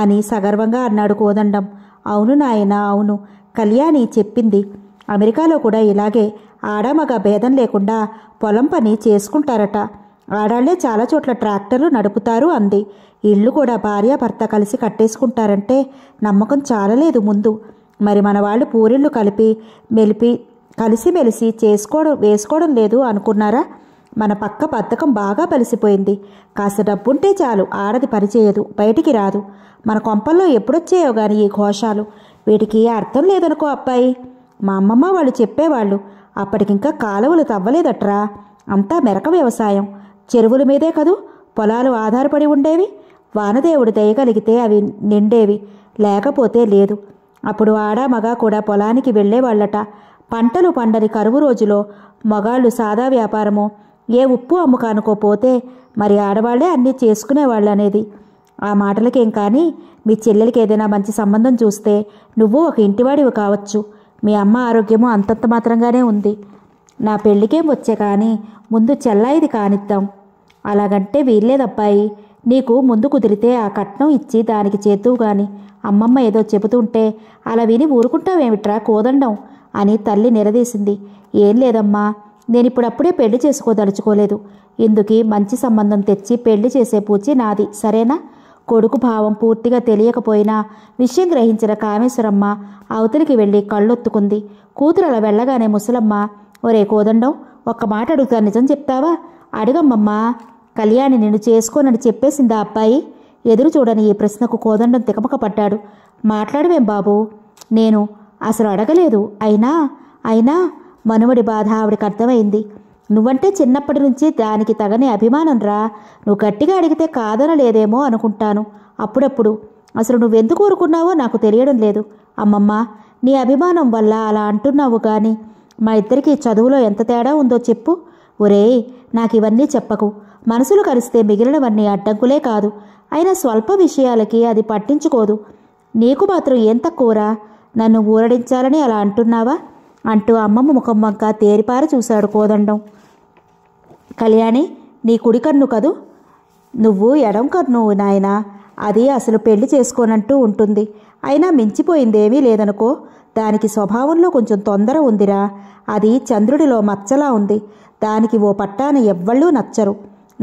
అని సగర్వంగా అన్నాడు కోదండం అవును నాయన అవును కళ్యాణి చెప్పింది అమెరికాలో కూడా ఇలాగే ఆడమగ భేదం లేకుండా పొలం పని చేసుకుంటారట ఆడాళ్లే చాలా చోట్ల ట్రాక్టర్లు నడుపుతారు అంది ఇల్లు కూడా భార్యాభర్త భర్త కలిసి కట్టేసుకుంటారంటే నమ్మకం చాలలేదు ముందు మరి మన వాళ్ళు పూరిళ్ళు కలిపి మెలిపి కలిసిమెలిసి చేసుకోవడం వేసుకోవడం లేదు అనుకున్నారా మన పక్క బద్ధకం బాగా పలిసిపోయింది కాస్త డబ్బుంటే చాలు ఆడది పనిచేయదు బయటికి రాదు మన కొంపల్లో ఎప్పుడొచ్చాయో గాని ఈ ఘోషాలు వీటికి అర్థం లేదనుకో అబ్బాయి మా అమ్మమ్మ వాళ్ళు చెప్పేవాళ్ళు అప్పటికింకా కాలువలు తవ్వలేదట్రా అంతా మెరక వ్యవసాయం చెరువుల మీదే కదూ పొలాలు ఆధారపడి ఉండేవి వానదేవుడు దయగలిగితే అవి నిండేవి లేకపోతే లేదు అప్పుడు ఆడ మగ కూడా పొలానికి వెళ్ళేవాళ్ళట పంటలు పండని కరువు రోజులో మగాళ్ళు సాదా వ్యాపారమో ఏ ఉప్పు అమ్ముకానుకోపోతే మరి ఆడవాళ్లే అన్నీ చేసుకునేవాళ్ళు అనేది ఆ మాటలకేం కానీ మీ చెల్లెలకి ఏదైనా మంచి సంబంధం చూస్తే నువ్వు ఒక ఇంటివాడివి కావచ్చు మీ అమ్మ ఆరోగ్యము అంతంత మాత్రంగానే ఉంది నా పెళ్ళికేం వచ్చే కానీ ముందు చెల్లాయిది కానిద్దాం అలాగంటే వీల్లేదబ్బాయి నీకు ముందు కుదిరితే ఆ కట్నం ఇచ్చి దానికి చేతువు గాని అమ్మమ్మ ఏదో చెబుతుంటే అలా విని ఊరుకుంటావేమిట్రా కోదండం అని తల్లి నిలదీసింది ఏం లేదమ్మా నేను ఇప్పుడప్పుడే పెళ్లి చేసుకోదలుచుకోలేదు ఇందుకీ మంచి సంబంధం తెచ్చి పెళ్లి చేసే పూచి నాది సరేనా కొడుకు భావం పూర్తిగా తెలియకపోయినా విషయం గ్రహించిన కామేశ్వరమ్మ అవతలికి వెళ్ళి కళ్ళొత్తుకుంది కూతురు అలా వెళ్ళగానే ముసలమ్మ ఒరే కోదండం ఒక్క మాట అడుగుతా నిజం చెప్తావా అడగమ్మమ్మా కళ్యాణి నిన్ను చేసుకోనని చెప్పేసిందా అబ్బాయి ఎదురు చూడని ఈ ప్రశ్నకు కోదండం తికమక పడ్డాడు మాట్లాడవేం బాబు నేను అసలు అడగలేదు అయినా అయినా మనుమడి బాధ ఆవిడకి అర్థమైంది నువ్వంటే చిన్నప్పటి నుంచి దానికి తగని అభిమానం రా నువ్వు గట్టిగా అడిగితే కాదనలేదేమో అనుకుంటాను అప్పుడప్పుడు అసలు నువ్వెందుకు ఊరుకున్నావో నాకు తెలియడం లేదు అమ్మమ్మ నీ అభిమానం వల్ల అలా అంటున్నావు కానీ మా ఇద్దరికి చదువులో ఎంత తేడా ఉందో చెప్పు ఒరేయ్ నాకు ఇవన్నీ చెప్పకు మనసులు కలిస్తే మిగిలినవన్నీ అడ్డంకులే కాదు అయినా స్వల్ప విషయాలకి అది పట్టించుకోదు నీకు మాత్రం ఏం తక్కువరా నన్ను ఊరడించాలని అలా అంటున్నావా అంటూ అమ్మమ్మ ముఖం వంక తేరిపార చూశాడు కోదండం కళ్యాణి నీ కుడి కన్ను కదూ నువ్వు ఎడం కన్ను నాయన అది అసలు పెళ్లి చేసుకోనంటూ ఉంటుంది అయినా మించిపోయిందేమీ లేదనుకో దానికి స్వభావంలో కొంచెం తొందర ఉందిరా అది చంద్రుడిలో మచ్చలా ఉంది దానికి ఓ పట్టాను ఎవ్వళ్ళూ నచ్చరు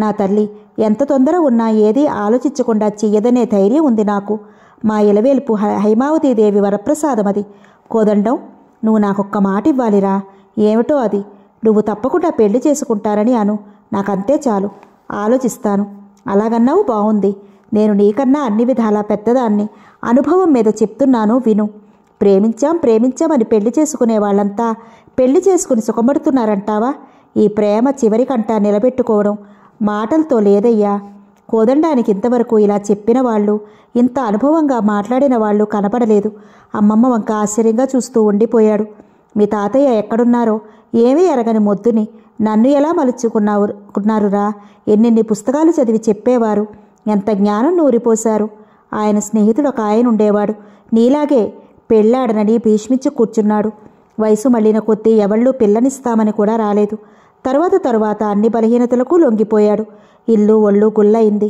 నా తల్లి ఎంత తొందర ఉన్నా ఏది ఆలోచించకుండా చెయ్యదనే ధైర్యం ఉంది నాకు మా ఇలవేలుపు హైమావతీదేవి వరప్రసాదమది కోదండం నువ్వు నాకొక్క మాట ఇవ్వాలిరా ఏమిటో అది నువ్వు తప్పకుండా పెళ్లి చేసుకుంటారని అను నాకంతే చాలు ఆలోచిస్తాను అలాగన్నావు బాగుంది నేను నీకన్నా అన్ని విధాలా పెద్దదాన్ని అనుభవం మీద చెప్తున్నాను విను ప్రేమించాం ప్రేమించామని పెళ్లి చేసుకునే వాళ్ళంతా పెళ్లి చేసుకుని సుఖపడుతున్నారంటావా ఈ ప్రేమ చివరికంటా నిలబెట్టుకోవడం మాటలతో లేదయ్యా కోదండానికి ఇంతవరకు ఇలా చెప్పిన వాళ్ళు ఇంత అనుభవంగా మాట్లాడిన వాళ్ళు కనపడలేదు అమ్మమ్మ వంక ఆశ్చర్యంగా చూస్తూ ఉండిపోయాడు మీ తాతయ్య ఎక్కడున్నారో ఏమీ ఎరగని మొద్దుని నన్ను ఎలా మలుచుకున్నావు రా ఎన్నెన్ని పుస్తకాలు చదివి చెప్పేవారు ఎంత జ్ఞానం నూరిపోశారు ఆయన స్నేహితుడు ఒక ఆయన ఉండేవాడు నీలాగే పెళ్ళాడనని భీష్మిచ్చి కూర్చున్నాడు వయసు మళ్ళిన కొద్దీ ఎవళ్ళు పిల్లనిస్తామని కూడా రాలేదు తర్వాత తర్వాత అన్ని బలహీనతలకు లొంగిపోయాడు ఇల్లు ఒళ్ళు గుల్లైంది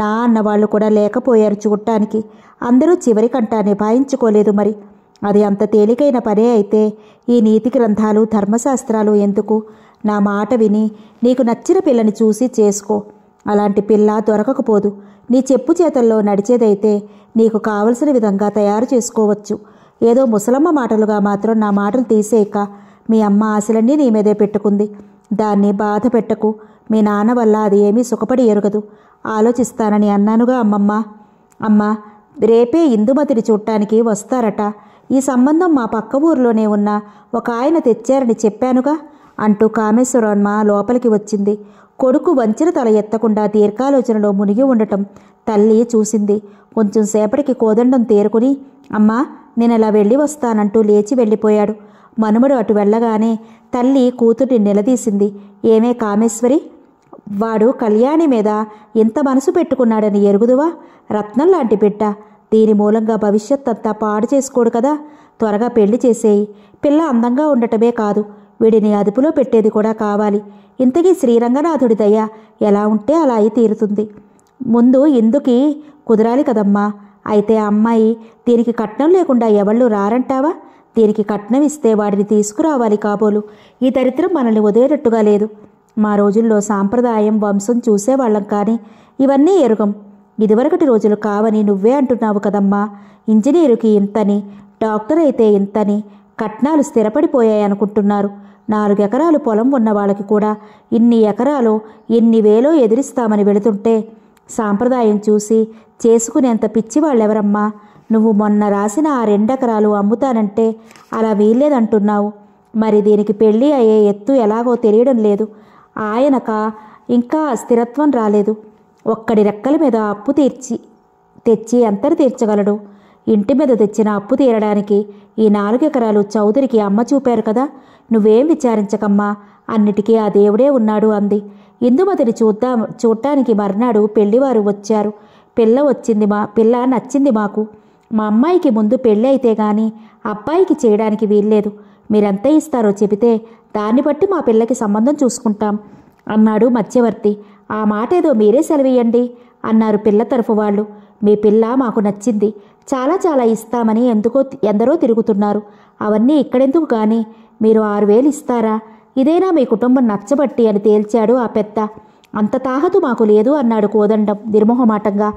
నా అన్నవాళ్ళు కూడా లేకపోయారు చూడటానికి అందరూ చివరికంటానే భాయించుకోలేదు మరి అది అంత తేలికైన పనే అయితే ఈ నీతి గ్రంథాలు ధర్మశాస్త్రాలు ఎందుకు నా మాట విని నీకు నచ్చిన పిల్లని చూసి చేసుకో అలాంటి పిల్ల దొరకకపోదు నీ చెప్పు చేతల్లో నడిచేదైతే నీకు కావలసిన విధంగా తయారు చేసుకోవచ్చు ఏదో ముసలమ్మ మాటలుగా మాత్రం నా మాటలు తీసేయక మీ అమ్మ ఆశలన్నీ నీ మీదే పెట్టుకుంది దాన్ని బాధ పెట్టకు మీ నాన్న వల్ల అది ఏమీ సుఖపడి ఎరగదు ఆలోచిస్తానని అన్నానుగా అమ్మమ్మ అమ్మ రేపే ఇందుమతిని చూడటానికి వస్తారట ఈ సంబంధం మా పక్క ఊర్లోనే ఉన్న ఒక ఆయన తెచ్చారని చెప్పానుగా అంటూ కామేశ్వరమ్మ లోపలికి వచ్చింది కొడుకు వంచిన తల ఎత్తకుండా దీర్ఘాలోచనలో మునిగి ఉండటం తల్లి చూసింది కొంచెం సేపటికి కోదండం తేరుకుని అమ్మా నేను అలా వెళ్ళి వస్తానంటూ లేచి వెళ్ళిపోయాడు మనుమడు అటు వెళ్ళగానే తల్లి కూతుర్ని నిలదీసింది ఏమే కామేశ్వరి వాడు కళ్యాణి మీద ఇంత మనసు పెట్టుకున్నాడని ఎరుగుదువా రత్నం లాంటి బిడ్డ దీని మూలంగా భవిష్యత్ అంతా పాడు చేసుకోడు కదా త్వరగా పెళ్లి చేసేయి పిల్ల అందంగా ఉండటమే కాదు వీడిని అదుపులో పెట్టేది కూడా కావాలి ఇంతకీ శ్రీరంగనాథుడి దయ ఎలా ఉంటే అలా అయి తీరుతుంది ముందు ఇందుకి కుదరాలి కదమ్మా అయితే అమ్మాయి దీనికి కట్నం లేకుండా ఎవళ్ళు రారంటావా దీనికి కట్నం ఇస్తే వాడిని తీసుకురావాలి కాబోలు ఈ దరిద్రం మనల్ని వదిలేటట్టుగా లేదు మా రోజుల్లో సాంప్రదాయం వంశం చూసేవాళ్ళం కానీ ఇవన్నీ ఎరుగం ఇదివరకటి రోజులు కావని నువ్వే అంటున్నావు కదమ్మా ఇంజనీరుకి ఇంతని డాక్టర్ అయితే ఇంతని కట్నాలు స్థిరపడిపోయాయి అనుకుంటున్నారు నాలుగెకరాలు పొలం ఉన్న వాళ్ళకి కూడా ఇన్ని ఎకరాలు ఎన్ని వేలో ఎదిరిస్తామని వెళుతుంటే సాంప్రదాయం చూసి చేసుకునేంత పిచ్చి నువ్వు మొన్న రాసిన ఆ రెండెకరాలు అమ్ముతానంటే అలా వీల్లేదంటున్నావు మరి దీనికి పెళ్ళి అయ్యే ఎత్తు ఎలాగో తెలియడం లేదు ఆయనక ఇంకా స్థిరత్వం రాలేదు ఒక్కడి రెక్కల మీద అప్పు తీర్చి తెచ్చి అంతటి తీర్చగలడు ఇంటి మీద తెచ్చిన అప్పు తీరడానికి ఈ నాలుగెకరాలు చౌదరికి అమ్మ చూపారు కదా నువ్వేం విచారించకమ్మా అన్నిటికీ ఆ దేవుడే ఉన్నాడు అంది ఇందుమతిని చూద్దాం చూడటానికి మర్నాడు పెళ్లివారు వచ్చారు పిల్ల వచ్చింది మా పిల్ల నచ్చింది మాకు మా అమ్మాయికి ముందు పెళ్ళి అయితే గాని అబ్బాయికి చేయడానికి వీల్లేదు మీరెంత ఇస్తారో చెబితే దాన్ని బట్టి మా పిల్లకి సంబంధం చూసుకుంటాం అన్నాడు మధ్యవర్తి ఆ మాట ఏదో మీరే సెలవేయండి అన్నారు పిల్ల తరఫు వాళ్ళు మీ పిల్ల మాకు నచ్చింది చాలా చాలా ఇస్తామని ఎందుకో ఎందరో తిరుగుతున్నారు అవన్నీ ఇక్కడెందుకు కానీ మీరు ఆరు వేలు ఇస్తారా ఇదేనా మీ కుటుంబం నచ్చబట్టి అని తేల్చాడు ఆ పెద్ద అంత తాహతు మాకు లేదు అన్నాడు కోదండం నిర్మోహమాటంగా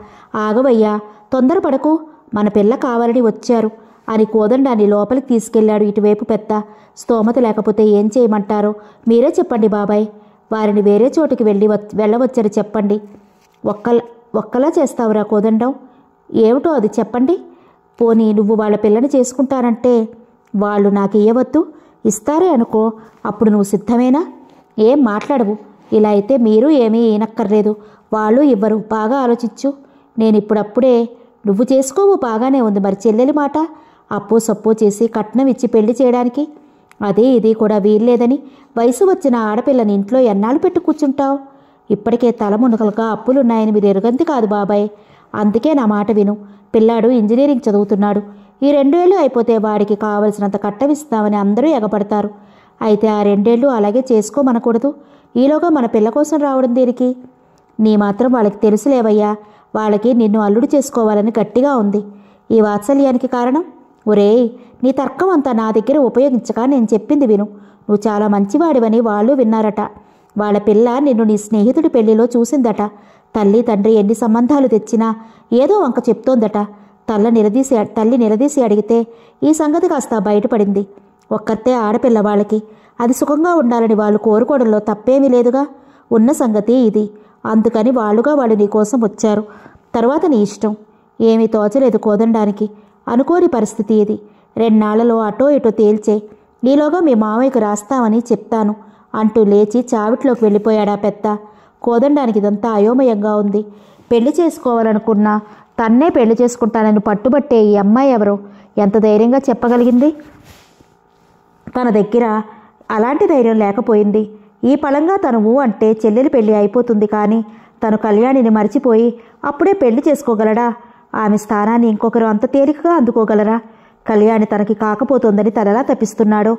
ఆగవయ్యా తొందరపడకు మన పిల్ల కావాలని వచ్చారు అని కోదండాన్ని లోపలికి తీసుకెళ్లాడు ఇటువైపు పెద్ద స్తోమత లేకపోతే ఏం చేయమంటారో మీరే చెప్పండి బాబాయ్ వారిని వేరే చోటికి వెళ్ళి వెళ్ళవచ్చని చెప్పండి ఒక్కలా ఒక్కలా చేస్తావురా కోదండం ఏమిటో అది చెప్పండి పోనీ నువ్వు వాళ్ళ పిల్లని చేసుకుంటానంటే వాళ్ళు నాకు ఇయ్యవద్దు ఇస్తారే అనుకో అప్పుడు నువ్వు సిద్ధమేనా ఏం మాట్లాడవు ఇలా అయితే మీరు ఏమీ ఈనక్కర్లేదు వాళ్ళు ఇవ్వరు బాగా ఆలోచించు నేను ఇప్పుడప్పుడే నువ్వు చేసుకోవు బాగానే ఉంది మరి చెల్లెలి మాట అప్పో సప్పో చేసి కట్నం ఇచ్చి పెళ్లి చేయడానికి అదే ఇది కూడా వీల్లేదని వయసు వచ్చిన ఆడపిల్లని ఇంట్లో ఎన్నాళ్ళు పెట్టు కూర్చుంటావు ఇప్పటికే మునుగలుగా అప్పులున్నాయని మీరు ఎరుగంది కాదు బాబాయ్ అందుకే నా మాట విను పిల్లాడు ఇంజనీరింగ్ చదువుతున్నాడు ఈ రెండేళ్ళు అయిపోతే వాడికి కావలసినంత కట్టవిస్తామని అందరూ ఎగపడతారు అయితే ఆ రెండేళ్ళు అలాగే చేసుకోమనకూడదు ఈలోగా మన పిల్ల కోసం రావడం దీనికి నీ మాత్రం వాళ్ళకి తెలుసులేవయ్యా వాళ్ళకి నిన్ను అల్లుడు చేసుకోవాలని గట్టిగా ఉంది ఈ వాత్సల్యానికి కారణం ఒరే నీ తర్కం అంతా నా దగ్గర ఉపయోగించక నేను చెప్పింది విను నువ్వు చాలా మంచివాడివని వాళ్ళు విన్నారట వాళ్ళ పిల్ల నిన్ను నీ స్నేహితుడి పెళ్లిలో చూసిందట తల్లి తండ్రి ఎన్ని సంబంధాలు తెచ్చినా ఏదో వంక చెప్తోందట తల్ల నిలదీసి తల్లి నిలదీసి అడిగితే ఈ సంగతి కాస్త బయటపడింది ఒక్కతే ఆడపిల్ల వాళ్ళకి అది సుఖంగా ఉండాలని వాళ్ళు కోరుకోవడంలో తప్పేమీ లేదుగా ఉన్న సంగతి ఇది అందుకని వాళ్ళుగా వాళ్ళు నీకోసం వచ్చారు తర్వాత నీ ఇష్టం ఏమీ తోచలేదు కోదండానికి అనుకోని పరిస్థితి ఇది రెండు అటో ఇటో తేల్చే నీలోగా మీ మామయ్యకు రాస్తామని చెప్తాను అంటూ లేచి చావిట్లోకి వెళ్ళిపోయాడా పెద్ద కోదండానికి ఇదంతా అయోమయంగా ఉంది పెళ్లి చేసుకోవాలనుకున్నా తన్నే పెళ్లి చేసుకుంటానని పట్టుబట్టే ఈ అమ్మాయి ఎవరో ఎంత ధైర్యంగా చెప్పగలిగింది తన దగ్గర అలాంటి ధైర్యం లేకపోయింది ఈ పలంగా ఊ అంటే చెల్లెలి పెళ్లి అయిపోతుంది కానీ తను కళ్యాణిని మరిచిపోయి అప్పుడే పెళ్లి చేసుకోగలడా ఆమె స్థానాన్ని ఇంకొకరు అంత తేలికగా అందుకోగలరా కళ్యాణి తనకి కాకపోతుందని తనలా తప్పిస్తున్నాడో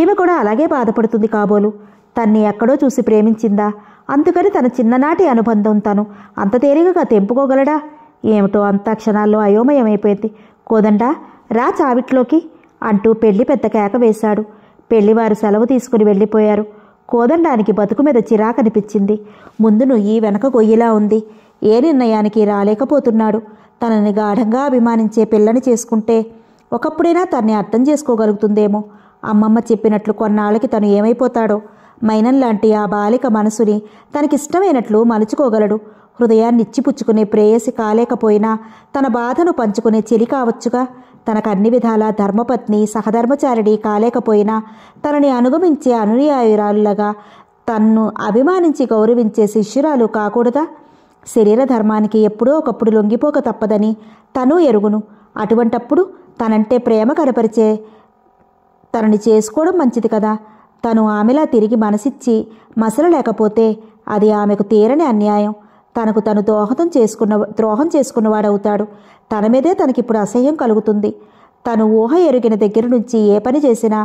ఈమె కూడా అలాగే బాధపడుతుంది కాబోలు తన్ని ఎక్కడో చూసి ప్రేమించిందా అందుకని తన చిన్ననాటి అనుబంధం తను అంత తేలికగా తెంపుకోగలడా ఏమిటో అంతా క్షణాల్లో అయోమయమైపోయింది కోదండా రా చావిట్లోకి అంటూ పెళ్లి పెద్ద కేక వేశాడు పెళ్లివారు సెలవు తీసుకుని వెళ్ళిపోయారు కోదండానికి బతుకు మీద చిరాకనిపించింది ముందు నుయ్యి వెనక గొయ్యిలా ఉంది ఏ నిర్ణయానికి రాలేకపోతున్నాడు తనని గాఢంగా అభిమానించే పిల్లని చేసుకుంటే ఒకప్పుడైనా తన్ని అర్థం చేసుకోగలుగుతుందేమో అమ్మమ్మ చెప్పినట్లు కొన్నాళ్ళకి తను ఏమైపోతాడో మైనం లాంటి ఆ బాలిక మనసుని తనకిష్టమైనట్లు మలుచుకోగలడు హృదయాన్ని ప్రేయసి కాలేకపోయినా తన బాధను పంచుకునే చెలి కావచ్చుగా తనకు అన్ని విధాల ధర్మపత్ని సహధర్మచారిడి కాలేకపోయినా తనని అనుగమించే అనుయాయురాలుగా తన్ను అభిమానించి గౌరవించే శిష్యురాలు కాకూడదా శరీర ధర్మానికి ఎప్పుడో ఒకప్పుడు లొంగిపోక తప్పదని తను ఎరుగును అటువంటప్పుడు తనంటే ప్రేమ కనపరిచే తనని చేసుకోవడం మంచిది కదా తను ఆమెలా తిరిగి మనసిచ్చి మసలలేకపోతే అది ఆమెకు తీరని అన్యాయం తనకు తను దోహదం చేసుకున్న ద్రోహం చేసుకున్నవాడవుతాడు తన మీదే తనకిప్పుడు అసహ్యం కలుగుతుంది తను ఊహ ఎరిగిన దగ్గర నుంచి ఏ పని చేసినా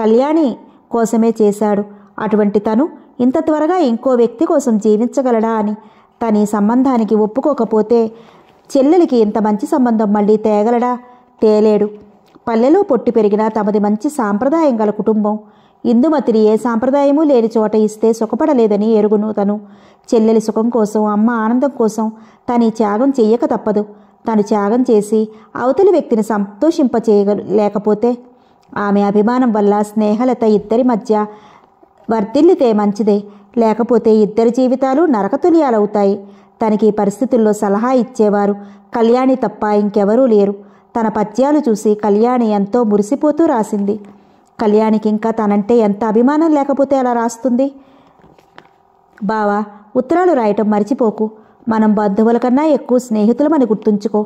కళ్యాణి కోసమే చేశాడు అటువంటి తను ఇంత త్వరగా ఇంకో వ్యక్తి కోసం జీవించగలడా అని తన ఈ సంబంధానికి ఒప్పుకోకపోతే చెల్లెలికి ఇంత మంచి సంబంధం మళ్ళీ తేగలడా తేలేడు పల్లెలో పొట్టి పెరిగిన తమది మంచి సాంప్రదాయం గల కుటుంబం ఇందుమతిని ఏ సాంప్రదాయమూ లేని చోట ఇస్తే సుఖపడలేదని ఎరుగును తను చెల్లెలి సుఖం కోసం అమ్మ ఆనందం కోసం తను త్యాగం చెయ్యక తప్పదు తను త్యాగం చేసి అవతలి వ్యక్తిని సంతోషింపచేయగ లేకపోతే ఆమె అభిమానం వల్ల స్నేహలత ఇద్దరి మధ్య వర్తిల్లితే మంచిదే లేకపోతే ఇద్దరి జీవితాలు నరకతుల్యాలవుతాయి తనకి పరిస్థితుల్లో సలహా ఇచ్చేవారు కళ్యాణి తప్ప ఇంకెవరూ లేరు తన పద్యాలు చూసి కళ్యాణి ఎంతో మురిసిపోతూ రాసింది కళ్యాణికి ఇంకా తనంటే ఎంత అభిమానం లేకపోతే అలా రాస్తుంది బావా ఉత్తరాలు రాయటం మర్చిపోకు మనం బంధువుల కన్నా ఎక్కువ స్నేహితులమని గుర్తుంచుకో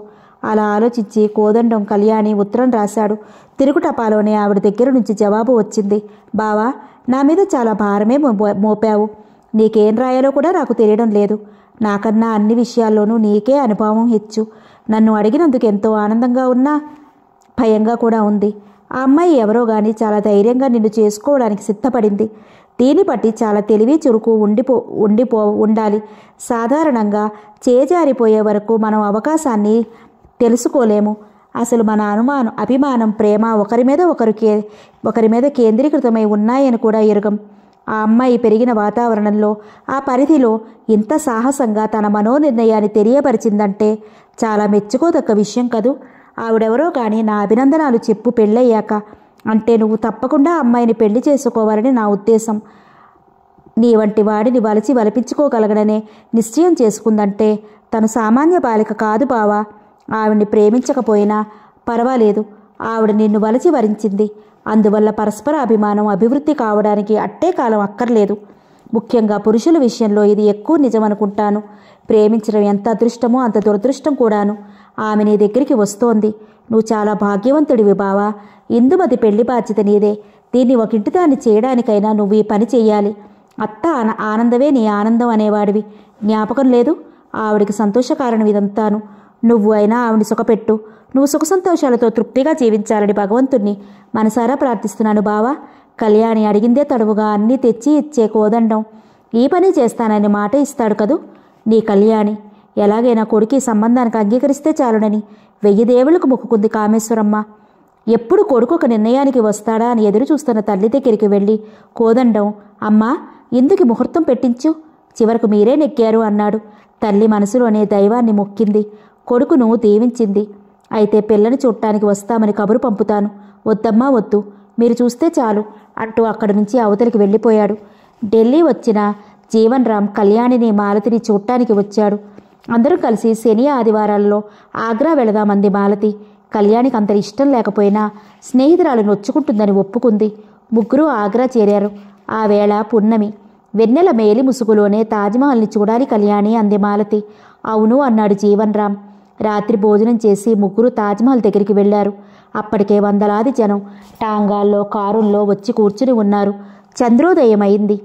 అలా ఆలోచించి కోదండం కళ్యాణి ఉత్తరం రాశాడు తిరుగుటపాలోనే ఆవిడ దగ్గర నుంచి జవాబు వచ్చింది బావా నా మీద చాలా భారమే మోపావు నీకేం రాయాలో కూడా నాకు తెలియడం లేదు నాకన్నా అన్ని విషయాల్లోనూ నీకే అనుభవం హెచ్చు నన్ను అడిగినందుకు ఎంతో ఆనందంగా ఉన్నా భయంగా కూడా ఉంది ఆ అమ్మాయి ఎవరో గాని చాలా ధైర్యంగా నిన్ను చేసుకోవడానికి సిద్ధపడింది దీన్ని బట్టి చాలా తెలివి చురుకు ఉండిపో ఉండిపో ఉండాలి సాధారణంగా చేజారిపోయే వరకు మనం అవకాశాన్ని తెలుసుకోలేము అసలు మన అనుమానం అభిమానం ప్రేమ ఒకరి మీద ఒకరు కే ఒకరి మీద కేంద్రీకృతమై ఉన్నాయని కూడా ఎరుగం ఆ అమ్మాయి పెరిగిన వాతావరణంలో ఆ పరిధిలో ఇంత సాహసంగా తన మనోనిర్ణయాన్ని తెలియపరిచిందంటే చాలా మెచ్చుకోదక్క విషయం కదూ ఆవిడెవరో కానీ నా అభినందనాలు చెప్పు పెళ్ళయ్యాక అంటే నువ్వు తప్పకుండా అమ్మాయిని పెళ్లి చేసుకోవాలని నా ఉద్దేశం నీ వంటి వాడిని వలచి వలపించుకోగలగడనే నిశ్చయం చేసుకుందంటే తను సామాన్య బాలిక కాదు బావా ఆవిడ్ని ప్రేమించకపోయినా పర్వాలేదు ఆవిడ నిన్ను వలచి వరించింది అందువల్ల పరస్పర అభిమానం అభివృద్ధి కావడానికి అట్టే కాలం అక్కర్లేదు ముఖ్యంగా పురుషుల విషయంలో ఇది ఎక్కువ నిజమనుకుంటాను ప్రేమించడం ఎంత అదృష్టమో అంత దురదృష్టం కూడాను ఆమె నీ దగ్గరికి వస్తోంది నువ్వు చాలా భాగ్యవంతుడివి బావా ఇందుమతి పెళ్లి బాధ్యత నీదే దీన్ని ఒకింటి దాన్ని చేయడానికైనా నువ్వు ఈ పని చేయాలి అత్త ఆనందమే నీ ఆనందం అనేవాడివి జ్ఞాపకం లేదు ఆవిడికి సంతోషకారణం ఇదంతాను నువ్వు అయినా ఆవిడ సుఖపెట్టు నువ్వు సుఖ సంతోషాలతో తృప్తిగా జీవించాలని భగవంతుణ్ణి మనసారా ప్రార్థిస్తున్నాను బావా కళ్యాణి అడిగిందే తడువుగా అన్నీ తెచ్చి ఇచ్చే కోదండం ఈ పని చేస్తానని మాట ఇస్తాడు కదూ నీ కళ్యాణి ఎలాగైనా ఈ సంబంధానికి అంగీకరిస్తే చాలునని వెయ్యి దేవులకు మొక్కుకుంది కామేశ్వరమ్మ ఎప్పుడు కొడుకు ఒక నిర్ణయానికి వస్తాడా అని ఎదురు చూస్తున్న తల్లి దగ్గరికి వెళ్ళి కోదండం అమ్మా ఇందుకు ముహూర్తం పెట్టించు చివరకు మీరే నెక్కారు అన్నాడు తల్లి మనసులోనే దైవాన్ని మొక్కింది కొడుకును దీవించింది అయితే పిల్లని చూడటానికి వస్తామని కబురు పంపుతాను వద్దమ్మా వద్దు మీరు చూస్తే చాలు అంటూ అక్కడి నుంచి అవతలికి వెళ్ళిపోయాడు ఢిల్లీ వచ్చిన జీవన్ రామ్ కళ్యాణిని మాలతిని చూడటానికి వచ్చాడు అందరూ కలిసి శని ఆదివారాల్లో ఆగ్రా వెళదామంది మాలతి కళ్యాణికి అంత ఇష్టం లేకపోయినా స్నేహితురాలు నొచ్చుకుంటుందని ఒప్పుకుంది ముగ్గురు ఆగ్రా చేరారు ఆ వేళ పున్నమి వెన్నెల మేలి ముసుగులోనే తాజ్మహల్ని చూడాలి కళ్యాణి అంది మాలతి అవును అన్నాడు జీవన్ రామ్ రాత్రి భోజనం చేసి ముగ్గురు తాజ్మహల్ దగ్గరికి వెళ్లారు అప్పటికే వందలాది జనం టాంగాల్లో కారుల్లో వచ్చి కూర్చుని ఉన్నారు చంద్రోదయం అయింది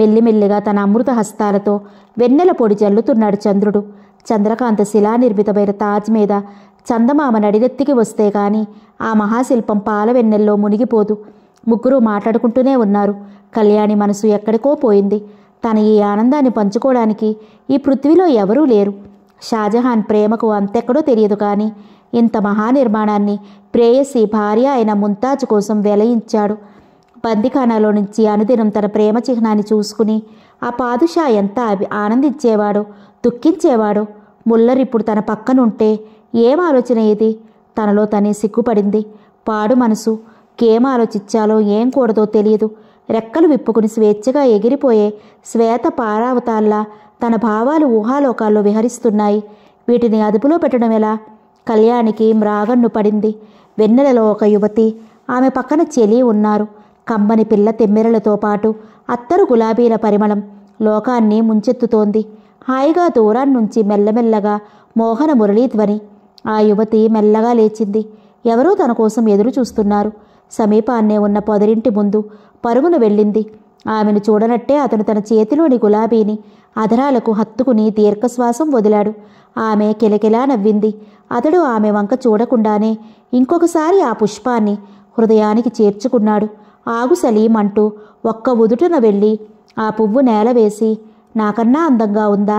మెల్లిమెల్లిగా తన అమృత హస్తాలతో వెన్నెల పొడి జల్లుతున్నాడు చంద్రుడు చంద్రకాంత శిలానిర్మితమైన తాజ్ మీద చందమామ నడిరెత్తికి వస్తే గాని ఆ మహాశిల్పం పాల వెన్నెల్లో మునిగిపోదు ముగ్గురు మాట్లాడుకుంటూనే ఉన్నారు కళ్యాణి మనసు ఎక్కడికో పోయింది తన ఈ ఆనందాన్ని పంచుకోవడానికి ఈ పృథ్వీలో ఎవరూ లేరు షాజహాన్ ప్రేమకు అంతెక్కడో తెలియదు కానీ ఇంత మహానిర్మాణాన్ని ప్రేయసి భార్య అయిన ముంతాజ్ కోసం వెలయించాడు బందిఖానాలో నుంచి అనుదినం తన ప్రేమ చిహ్నాన్ని చూసుకుని ఆ పాదుషా ఎంత ఆనందించేవాడో దుఃఖించేవాడో ముల్లర్ ఇప్పుడు తన పక్కనుంటే ఏం ఆలోచన ఏది తనలో తనే సిగ్గుపడింది పాడు మనసు కేం ఆలోచించాలో ఏం కూడదో తెలియదు రెక్కలు విప్పుకుని స్వేచ్ఛగా ఎగిరిపోయే శ్వేత పారావతాల్లా తన భావాలు ఊహాలోకాల్లో విహరిస్తున్నాయి వీటిని అదుపులో పెట్టడం ఎలా కళ్యాణికి మ్రాగన్ను పడింది వెన్నెలలో ఒక యువతి ఆమె పక్కన చెలి ఉన్నారు కమ్మని పిల్ల తెమ్మెరలతో పాటు అత్తరు గులాబీల పరిమళం లోకాన్ని ముంచెత్తుతోంది హాయిగా దూరాన్నించి మెల్లమెల్లగా మోహన మురళీధ్వని ఆ యువతి మెల్లగా లేచింది ఎవరో తన కోసం ఎదురు చూస్తున్నారు సమీపాన్నే ఉన్న పొదరింటి ముందు పరుగును వెళ్ళింది ఆమెను చూడనట్టే అతను తన చేతిలోని గులాబీని అధరాలకు హత్తుకుని దీర్ఘశ్వాసం వదిలాడు ఆమె కిలకిలా నవ్వింది అతడు ఆమె వంక చూడకుండానే ఇంకొకసారి ఆ పుష్పాన్ని హృదయానికి చేర్చుకున్నాడు ఆగు సలీం అంటూ ఒక్క ఉదుటున వెళ్ళి ఆ పువ్వు నేల వేసి నాకన్నా అందంగా ఉందా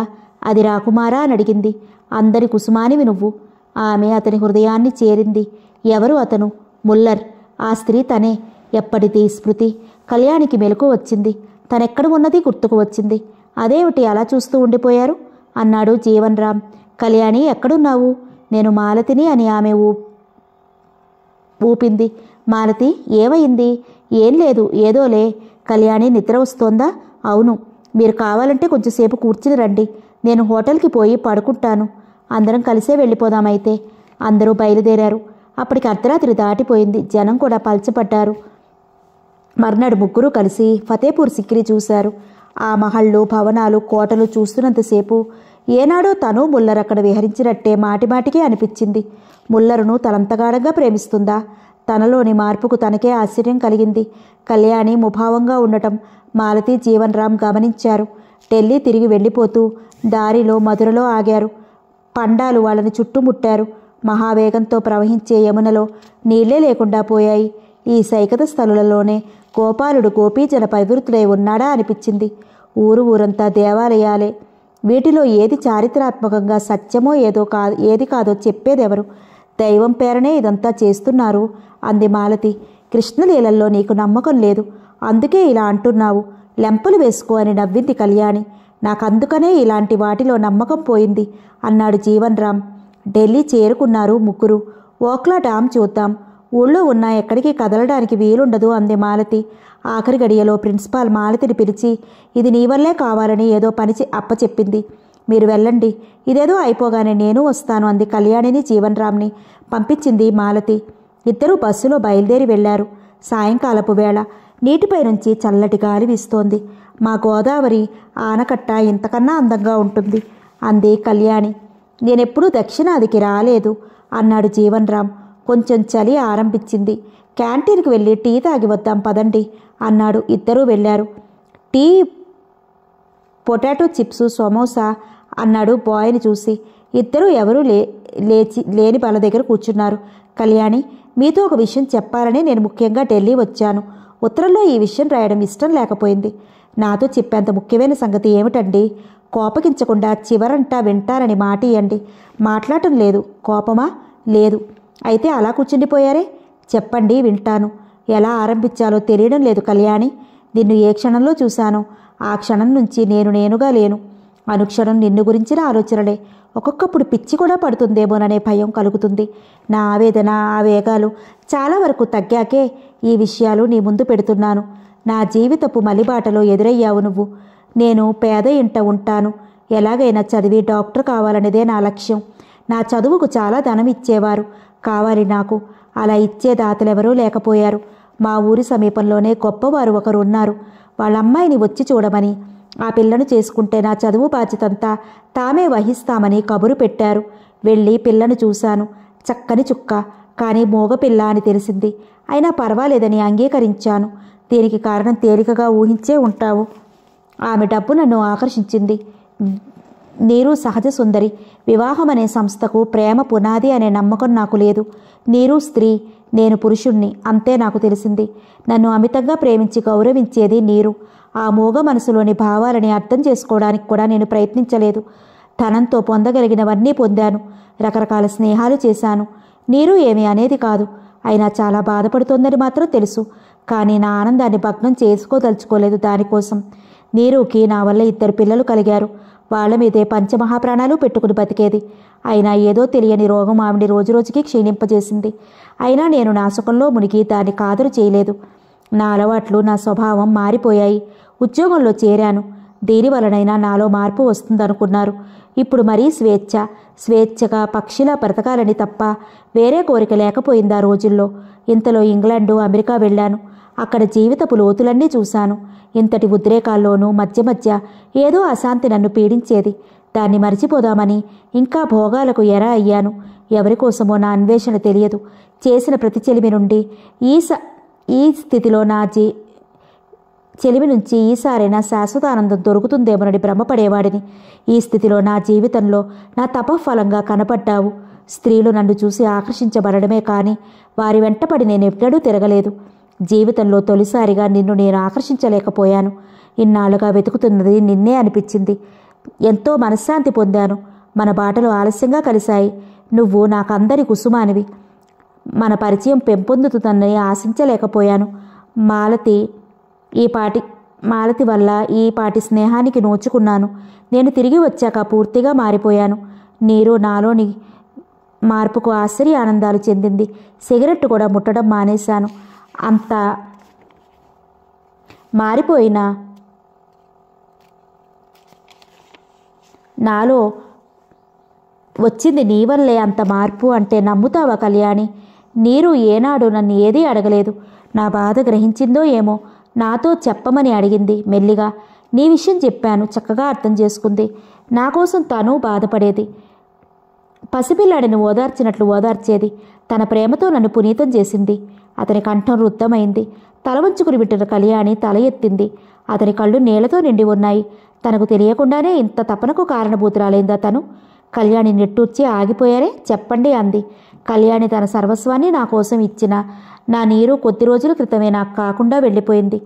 అది రాకుమారా అని అడిగింది అందరి కుసుమానివి నువ్వు ఆమె అతని హృదయాన్ని చేరింది ఎవరు అతను ముల్లర్ ఆ స్త్రీ తనే ఎప్పటిది స్మృతి కళ్యాణికి మెలకు వచ్చింది తనెక్కడ ఉన్నది గుర్తుకు వచ్చింది అదేమిటి అలా చూస్తూ ఉండిపోయారు అన్నాడు జీవన్ రామ్ కళ్యాణి ఎక్కడున్నావు నేను మాలతిని అని ఆమె ఊపింది మాలతి ఏమైంది ఏం లేదు ఏదోలే కళ్యాణి నిద్ర వస్తోందా అవును మీరు కావాలంటే కొంచెంసేపు కూర్చుని రండి నేను హోటల్కి పోయి పడుకుంటాను అందరం కలిసే వెళ్ళిపోదామైతే అందరూ బయలుదేరారు అప్పటికి అర్ధరాత్రి దాటిపోయింది జనం కూడా పలచపడ్డారు మర్నాడు ముగ్గురు కలిసి ఫతేపూర్ సిక్కిరి చూశారు ఆ మహళ్ళు భవనాలు కోటలు చూస్తున్నంతసేపు ఏనాడో తను ముల్లర్ అక్కడ విహరించినట్టే మాటిమాటికే అనిపించింది ముల్లరును తలంతగాఢంగా ప్రేమిస్తుందా తనలోని మార్పుకు తనకే ఆశ్చర్యం కలిగింది కళ్యాణి ముభావంగా ఉండటం మాలతి జీవన్ రామ్ గమనించారు ఢిల్లీ తిరిగి వెళ్ళిపోతూ దారిలో మధురలో ఆగారు పండాలు వాళ్ళని చుట్టుముట్టారు మహావేగంతో ప్రవహించే యమునలో నీళ్లే లేకుండా పోయాయి ఈ సైకత స్థలులలోనే గోపాలుడు గోపీజన పరివృత్తుడై ఉన్నాడా అనిపించింది ఊరు ఊరంతా దేవాలయాలే వీటిలో ఏది చారిత్రాత్మకంగా సత్యమో ఏదో కా ఏది కాదో చెప్పేదెవరు దైవం పేరనే ఇదంతా చేస్తున్నారు అంది మాలతి కృష్ణలీలల్లో నీకు నమ్మకం లేదు అందుకే ఇలా అంటున్నావు లెంపలు వేసుకో అని నవ్వింది కళ్యాణి నాకందుకనే ఇలాంటి వాటిలో నమ్మకం పోయింది అన్నాడు జీవన్ రామ్ ఢిల్లీ చేరుకున్నారు ముగ్గురు ఓక్లా డామ్ చూద్దాం ఊళ్ళో ఉన్న ఎక్కడికి కదలడానికి వీలుండదు అంది మాలతి ఆఖరి గడియలో ప్రిన్సిపాల్ మాలతిని పిలిచి ఇది నీ వల్లే కావాలని ఏదో పని అప్పచెప్పింది మీరు వెళ్ళండి ఇదేదో అయిపోగానే నేను వస్తాను అంది కళ్యాణిని జీవన్రామ్ని పంపించింది మాలతి ఇద్దరూ బస్సులో బయలుదేరి వెళ్లారు సాయంకాలపు వేళ నీటిపై నుంచి చల్లటి గాలి వీస్తోంది మా గోదావరి ఆనకట్ట ఇంతకన్నా అందంగా ఉంటుంది అంది కళ్యాణి నేనెప్పుడూ దక్షిణాదికి రాలేదు అన్నాడు జీవన్రామ్ కొంచెం చలి ఆరంభించింది క్యాంటీన్కి వెళ్ళి టీ తాగి వద్దాం పదండి అన్నాడు ఇద్దరూ వెళ్ళారు టీ పొటాటో చిప్స్ సమోసా అన్నాడు బాయ్ని చూసి ఇద్దరూ ఎవరూ లే లేచి లేని బల దగ్గర కూర్చున్నారు కళ్యాణి మీతో ఒక విషయం చెప్పాలని నేను ముఖ్యంగా ఢిల్లీ వచ్చాను ఉత్తరంలో ఈ విషయం రాయడం ఇష్టం లేకపోయింది నాతో చెప్పేంత ముఖ్యమైన సంగతి ఏమిటండి కోపగించకుండా చివరంటా వింటారని మాట ఇవ్వండి మాట్లాడటం లేదు కోపమా లేదు అయితే అలా కూర్చుండిపోయారే చెప్పండి వింటాను ఎలా ఆరంభించాలో తెలియడం లేదు కళ్యాణి నిన్ను ఏ క్షణంలో చూశాను ఆ క్షణం నుంచి నేను నేనుగా లేను అనుక్షణం నిన్ను గురించిన ఆలోచనలే ఒక్కొక్కప్పుడు పిచ్చి కూడా పడుతుందేమోననే భయం కలుగుతుంది నా ఆవేదన ఆవేగాలు చాలా వరకు తగ్గాకే ఈ విషయాలు నీ ముందు పెడుతున్నాను నా జీవితపు మలిబాటలో ఎదురయ్యావు నువ్వు నేను పేద ఇంట ఉంటాను ఎలాగైనా చదివి డాక్టర్ కావాలనేదే నా లక్ష్యం నా చదువుకు చాలా ధనం ఇచ్చేవారు కావాలి నాకు అలా ఇచ్చే దాతలెవరూ లేకపోయారు మా ఊరి సమీపంలోనే గొప్పవారు ఒకరు ఉన్నారు వాళ్ళ అమ్మాయిని వచ్చి చూడమని ఆ పిల్లను చేసుకుంటే నా చదువు బాధ్యతంతా తామే వహిస్తామని కబురు పెట్టారు వెళ్ళి పిల్లను చూశాను చక్కని చుక్క కానీ మూగపిల్ల అని తెలిసింది అయినా పర్వాలేదని అంగీకరించాను దీనికి కారణం తేలికగా ఊహించే ఉంటావు ఆమె డబ్బు నన్ను ఆకర్షించింది నీరు సహజ సుందరి వివాహం అనే సంస్థకు ప్రేమ పునాది అనే నమ్మకం నాకు లేదు నీరు స్త్రీ నేను పురుషుణ్ణి అంతే నాకు తెలిసింది నన్ను అమితంగా ప్రేమించి గౌరవించేది నీరు ఆ మూగ మనసులోని భావాలని అర్థం చేసుకోవడానికి కూడా నేను ప్రయత్నించలేదు ధనంతో పొందగలిగినవన్నీ పొందాను రకరకాల స్నేహాలు చేశాను నీరు ఏమి అనేది కాదు అయినా చాలా బాధపడుతోందని మాత్రం తెలుసు కానీ నా ఆనందాన్ని భగ్నం చేసుకోదలుచుకోలేదు దానికోసం నీరుకి నా వల్ల ఇద్దరు పిల్లలు కలిగారు వాళ్ళ మీదే పంచమహాప్రాణాలు పెట్టుకుని బతికేది అయినా ఏదో తెలియని రోగం ఆవిడి రోజురోజుకి క్షీణింపజేసింది అయినా నేను నాసుకంలో మునిగి దాన్ని కాదరు చేయలేదు నా అలవాట్లు నా స్వభావం మారిపోయాయి ఉద్యోగంలో చేరాను దేనివలనైనా నాలో మార్పు వస్తుందనుకున్నారు ఇప్పుడు మరీ స్వేచ్ఛ స్వేచ్ఛగా పక్షిలా బ్రతకాలని తప్ప వేరే కోరిక లేకపోయింది ఆ రోజుల్లో ఇంతలో ఇంగ్లాండు అమెరికా వెళ్ళాను అక్కడ జీవితపు లోతులన్నీ చూశాను ఇంతటి ఉద్రేకాల్లోనూ మధ్య మధ్య ఏదో అశాంతి నన్ను పీడించేది దాన్ని మరిచిపోదామని ఇంకా భోగాలకు ఎరా అయ్యాను ఎవరికోసమో నా అన్వేషణ తెలియదు చేసిన ప్రతి చెలిమి నుండి ఈ స ఈ స్థితిలో నా జీ చెలివి నుంచి ఈసారైనా శాశ్వతానందం దొరుకుతుందేమోనని భ్రమపడేవాడిని ఈ స్థితిలో నా జీవితంలో నా తపఫలంగా కనపడ్డావు స్త్రీలు నన్ను చూసి ఆకర్షించబడమే కానీ వారి వెంటపడి నేను ఎప్పుడూ తిరగలేదు జీవితంలో తొలిసారిగా నిన్ను నేను ఆకర్షించలేకపోయాను ఇన్నాళ్ళుగా వెతుకుతున్నది నిన్నే అనిపించింది ఎంతో మనశ్శాంతి పొందాను మన బాటలు ఆలస్యంగా కలిశాయి నువ్వు నాకందరి కుసుమానివి మన పరిచయం పెంపొందుతుందని ఆశించలేకపోయాను మాలతి ఈ పాటి మాలతి వల్ల ఈ పాటి స్నేహానికి నోచుకున్నాను నేను తిరిగి వచ్చాక పూర్తిగా మారిపోయాను నీరు నాలోని మార్పుకు ఆశ్చర్య ఆనందాలు చెందింది సిగరెట్ కూడా ముట్టడం మానేశాను అంత మారిపోయిన నాలో వచ్చింది నీ వల్లే అంత మార్పు అంటే నమ్ముతావా కళ్యాణి నీరు ఏనాడు నన్ను ఏదీ అడగలేదు నా బాధ గ్రహించిందో ఏమో నాతో చెప్పమని అడిగింది మెల్లిగా నీ విషయం చెప్పాను చక్కగా అర్థం చేసుకుంది నా కోసం తను బాధపడేది పసిపిల్లాడిని ఓదార్చినట్లు ఓదార్చేది తన ప్రేమతో నన్ను పునీతం చేసింది అతని కంఠం రుద్ధమైంది తల వంచుకుని విట్టిన కళ్యాణి తల ఎత్తింది అతని కళ్ళు నేలతో నిండి ఉన్నాయి తనకు తెలియకుండానే ఇంత తపనకు కారణభూతురాలైందా తను కళ్యాణి నెట్టూర్చి ఆగిపోయారే చెప్పండి అంది కళ్యాణి తన సర్వస్వాన్ని నా కోసం ఇచ్చిన నా నీరు కొద్ది రోజుల క్రితమే నాకు కాకుండా వెళ్ళిపోయింది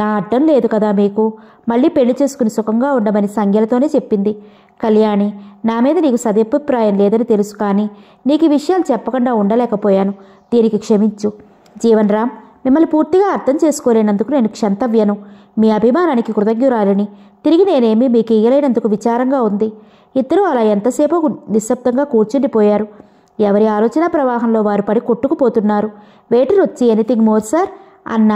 నా అడ్డం లేదు కదా మీకు మళ్ళీ పెళ్లి చేసుకుని సుఖంగా ఉండమని సంఖ్యలతోనే చెప్పింది కళ్యాణి నా మీద నీకు సదభిప్రాయం లేదని తెలుసు కానీ నీకు విషయాలు చెప్పకుండా ఉండలేకపోయాను దీనికి క్షమించు జీవన్ రామ్ మిమ్మల్ని పూర్తిగా అర్థం చేసుకోలేనందుకు నేను క్షంతవ్యను మీ అభిమానానికి కృతజ్ఞురాలని తిరిగి నేనేమీ మీకు ఇయ్యలేనందుకు విచారంగా ఉంది ఇద్దరూ అలా ఎంతసేపు నిశ్శబ్దంగా కూర్చుండిపోయారు ఎవరి ఆలోచన ప్రవాహంలో వారు పడి కొట్టుకుపోతున్నారు వెయిటర్ వచ్చి ఎనీథింగ్ మోర్ సార్ అన్న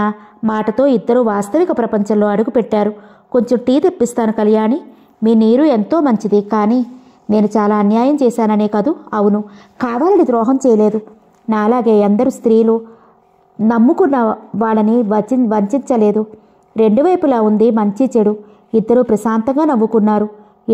మాటతో ఇద్దరు వాస్తవిక ప్రపంచంలో అడుగుపెట్టారు కొంచెం టీ తెప్పిస్తాను కళ్యాణి మీ నీరు ఎంతో మంచిది కానీ నేను చాలా అన్యాయం చేశాననే కాదు అవును కావాలని ద్రోహం చేయలేదు నాలాగే అందరు స్త్రీలు నమ్ముకున్న వాళ్ళని వచ్చి వంచలేదు రెండు వైపులా ఉంది మంచి చెడు ఇద్దరు ప్రశాంతంగా నవ్వుకున్నారు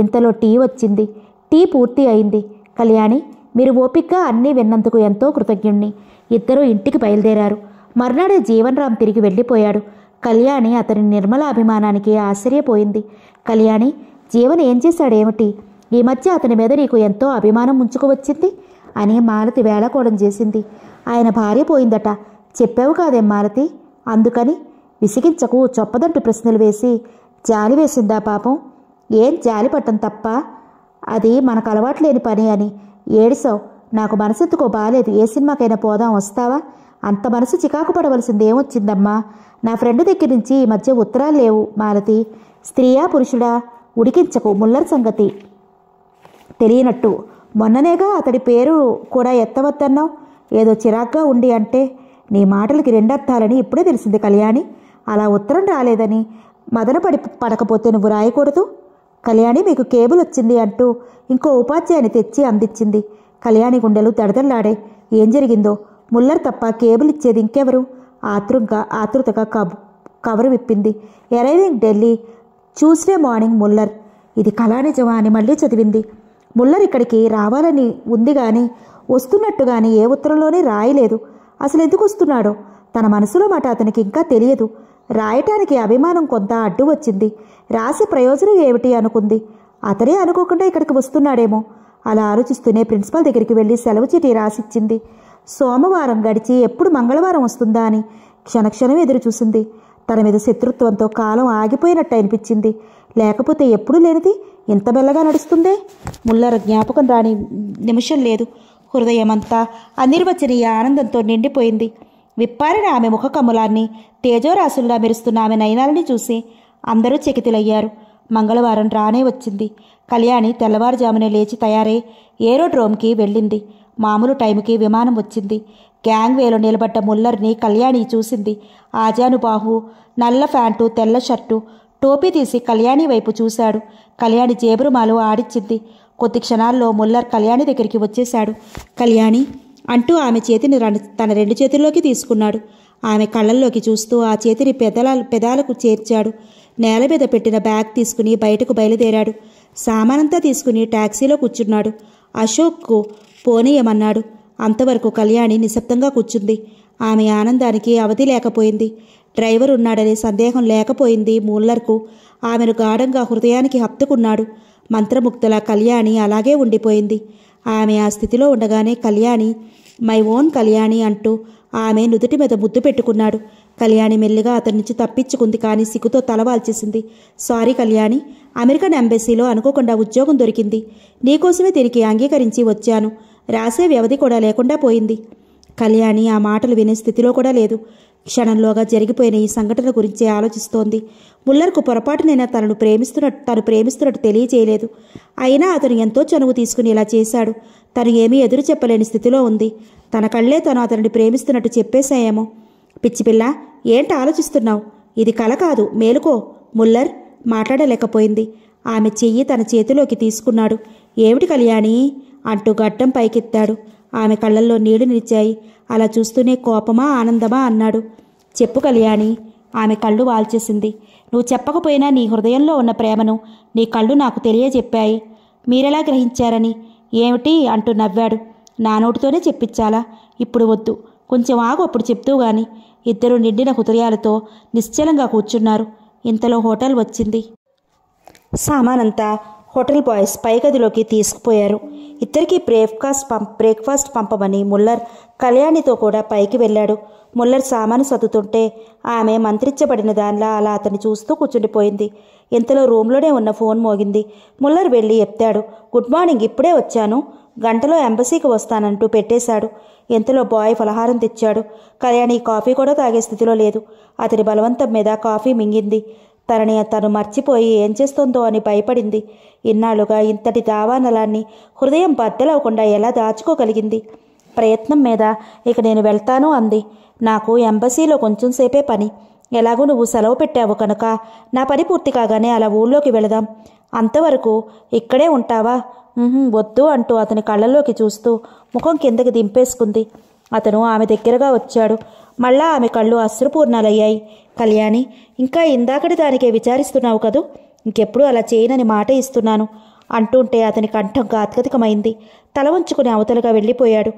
ఇంతలో టీ వచ్చింది టీ పూర్తి అయింది కళ్యాణి మీరు ఓపిక్గా అన్నీ విన్నందుకు ఎంతో కృతజ్ఞుణ్ణి ఇద్దరూ ఇంటికి బయలుదేరారు మర్నాడే జీవన్రామ్ తిరిగి వెళ్ళిపోయాడు కళ్యాణి అతని నిర్మల అభిమానానికి ఆశ్చర్యపోయింది కళ్యాణి జీవన్ ఏం చేశాడేమిటి ఈ మధ్య అతని మీద నీకు ఎంతో అభిమానం వచ్చింది అని మాలతి వేళకోళం చేసింది ఆయన భార్య పోయిందట చెప్పావు కాదే మాలతి అందుకని విసిగించకు చొప్పదంటు ప్రశ్నలు వేసి జాలి వేసిందా పాపం ఏం జాలి పట్టం తప్ప అది మనకు అలవాటు లేని పని అని ఏడిసావు నాకు మనసెత్తుకో బాలేదు ఏ సినిమాకైనా పోదాం వస్తావా అంత మనసు చికాకు పడవలసింది ఏమొచ్చిందమ్మా నా ఫ్రెండ్ దగ్గర నుంచి ఈ మధ్య ఉత్తరాలు లేవు మాలతి స్త్రీయా పురుషుడా ఉడికించకు ముల్లర్ సంగతి తెలియనట్టు మొన్ననేగా అతడి పేరు కూడా ఎత్తవద్దన్నావు ఏదో చిరాగ్గా ఉండి అంటే నీ మాటలకి రెండర్థాలని ఇప్పుడే తెలిసింది కళ్యాణి అలా ఉత్తరం రాలేదని మదన పడి పడకపోతే నువ్వు రాయకూడదు కళ్యాణి మీకు కేబుల్ వచ్చింది అంటూ ఇంకో ఉపాధ్యాయుని తెచ్చి అందించింది కళ్యాణి గుండెలు తడదల్లాడే ఏం జరిగిందో ముల్లర్ తప్ప కేబుల్ ఇచ్చేది ఇంకెవరు ఆతృంగా ఆతృతగా కబు కవరు విప్పింది arriving Delhi Tuesday morning Muller ఇది కళా నిజమా అని మళ్ళీ చదివింది ముల్లర్ ఇక్కడికి రావాలని ఉంది కానీ వస్తున్నట్టు కానీ ఏ ఉత్తరంలోనే రాయలేదు అసలు ఎందుకు వస్తున్నాడో తన మనసులో మాట అతనికి ఇంకా తెలియదు రాయటానికి అభిమానం కొంత అడ్డు వచ్చింది రాసి ప్రయోజనం ఏమిటి అనుకుంది అతనే అనుకోకుండా ఇక్కడికి వస్తున్నాడేమో అలా ఆలోచిస్తూనే ప్రిన్సిపల్ దగ్గరికి వెళ్ళి సెలవు చీటి రాసిచ్చింది సోమవారం గడిచి ఎప్పుడు మంగళవారం వస్తుందా అని క్షణక్షణం ఎదురు చూసింది తన మీద శత్రుత్వంతో కాలం ఆగిపోయినట్టు అనిపించింది లేకపోతే ఎప్పుడు లేనిది ఇంత మెల్లగా నడుస్తుందే ముల్లర జ్ఞాపకం రాని నిమిషం లేదు హృదయమంతా అనిర్వచనీయ ఆనందంతో నిండిపోయింది విప్పారిన ఆమె ముఖ కమలాన్ని తేజోరాశులుగా మెరుస్తున్న ఆమె నయనాలని చూసి అందరూ చెకితిలయ్యారు మంగళవారం రానే వచ్చింది కళ్యాణి తెల్లవారుజామునే లేచి తయారై ఏరోడ్రోమ్కి వెళ్ళింది మామూలు టైంకి విమానం వచ్చింది గ్యాంగ్ వేలో నిలబడ్డ ముల్లర్ని కళ్యాణి చూసింది ఆజానుబాహు నల్ల ఫ్యాంటు తెల్ల షర్టు టోపీ తీసి కళ్యాణి వైపు చూశాడు కళ్యాణి జేబురుమాలు ఆడిచ్చింది కొద్ది క్షణాల్లో ముల్లర్ కళ్యాణి దగ్గరికి వచ్చేశాడు కళ్యాణి అంటూ ఆమె చేతిని తన రెండు చేతుల్లోకి తీసుకున్నాడు ఆమె కళ్ళల్లోకి చూస్తూ ఆ చేతిని పెదల పెదాలకు చేర్చాడు నేల మీద పెట్టిన బ్యాగ్ తీసుకుని బయటకు బయలుదేరాడు సామానంతా తీసుకుని ట్యాక్సీలో కూర్చున్నాడు అశోక్కు పోనీయమన్నాడు అంతవరకు కళ్యాణి నిశ్శబ్దంగా కూర్చుంది ఆమె ఆనందానికి అవధి లేకపోయింది డ్రైవర్ ఉన్నాడనే సందేహం లేకపోయింది మూల్లర్కు ఆమెను గాఢంగా హృదయానికి హత్తుకున్నాడు మంత్రముక్తుల కళ్యాణి అలాగే ఉండిపోయింది ఆమె ఆ స్థితిలో ఉండగానే కళ్యాణి మై ఓన్ కళ్యాణి అంటూ ఆమె నుదుటి మీద ముద్దు పెట్టుకున్నాడు కళ్యాణి మెల్లిగా అతని నుంచి తప్పించుకుంది కానీ సిగ్గుతో తలవాల్చేసింది సారీ కళ్యాణి అమెరికన్ ఎంబసీలో అనుకోకుండా ఉద్యోగం దొరికింది నీకోసమే దీనికి అంగీకరించి వచ్చాను రాసే వ్యవధి కూడా లేకుండా పోయింది కళ్యాణి ఆ మాటలు వినే స్థితిలో కూడా లేదు క్షణంలోగా జరిగిపోయిన ఈ సంఘటన గురించి ఆలోచిస్తోంది ముల్లర్కు పొరపాటునైనా తనను ప్రేమిస్తున్నట్టు తను ప్రేమిస్తున్నట్టు తెలియజేయలేదు అయినా అతను ఎంతో చనువు తీసుకుని ఇలా చేశాడు తను ఏమీ ఎదురు చెప్పలేని స్థితిలో ఉంది తన కళ్ళే తను అతనిని ప్రేమిస్తున్నట్టు చెప్పేశాయేమో పిచ్చిపిల్ల ఏంటి ఆలోచిస్తున్నావు ఇది కల కాదు మేలుకో ముల్లర్ మాట్లాడలేకపోయింది ఆమె చెయ్యి తన చేతిలోకి తీసుకున్నాడు ఏమిటి కళ్యాణి అంటూ గడ్డం పైకెత్తాడు ఆమె కళ్ళల్లో నీళ్లు నిలిచాయి అలా చూస్తూనే కోపమా ఆనందమా అన్నాడు చెప్పు కళ్యాణి ఆమె కళ్ళు వాల్చేసింది నువ్వు చెప్పకపోయినా నీ హృదయంలో ఉన్న ప్రేమను నీ కళ్ళు నాకు తెలియజెప్పాయి మీరెలా గ్రహించారని ఏమిటి అంటూ నవ్వాడు నా నోటితోనే చెప్పించాలా ఇప్పుడు వద్దు కొంచెం ఆగు అప్పుడు చెప్తూ గాని ఇద్దరు నిండిన హృదయాలతో నిశ్చలంగా కూర్చున్నారు ఇంతలో హోటల్ వచ్చింది సామానంతా హోటల్ బాయ్స్ పైగదిలోకి తీసుకుపోయారు ఇద్దరికి బ్రేక్ఫాస్ట్ పంప్ బ్రేక్ఫాస్ట్ పంపమని ముల్లర్ కళ్యాణితో కూడా పైకి వెళ్ళాడు ముల్లర్ సామాను సర్దుతుంటే ఆమె మంత్రించబడిన దానిలా అలా అతన్ని చూస్తూ కూర్చుండిపోయింది ఇంతలో రూమ్లోనే ఉన్న ఫోన్ మోగింది ముల్లర్ వెళ్ళి ఎత్తాడు గుడ్ మార్నింగ్ ఇప్పుడే వచ్చాను గంటలో ఎంబసీకి వస్తానంటూ పెట్టేశాడు ఇంతలో బాయ్ ఫలహారం తెచ్చాడు కళ్యాణి కాఫీ కూడా తాగే స్థితిలో లేదు అతని బలవంతం మీద కాఫీ మింగింది తనని తను మర్చిపోయి ఏం చేస్తుందో అని భయపడింది ఇన్నాళ్ళుగా ఇంతటి దావానలాన్ని హృదయం బద్దలవకుండా ఎలా దాచుకోగలిగింది ప్రయత్నం మీద ఇక నేను వెళ్తాను అంది నాకు ఎంబసీలో కొంచెం సేపే పని ఎలాగో నువ్వు సెలవు పెట్టావు కనుక నా పని పూర్తి కాగానే అలా ఊళ్ళోకి వెళదాం అంతవరకు ఇక్కడే ఉంటావా వద్దు అంటూ అతని కళ్ళల్లోకి చూస్తూ ముఖం కిందకి దింపేసుకుంది అతను ఆమె దగ్గరగా వచ్చాడు మళ్ళా ఆమె కళ్ళు అశ్రుపూర్ణాలయ్యాయి కళ్యాణి ఇంకా ఇందాకటి దానికే విచారిస్తున్నావు కదూ ఇంకెప్పుడు అలా చేయనని మాట ఇస్తున్నాను అంటుంటే అతని కంఠం గాత్కతికమైంది తల వంచుకుని అవతలుగా వెళ్ళిపోయాడు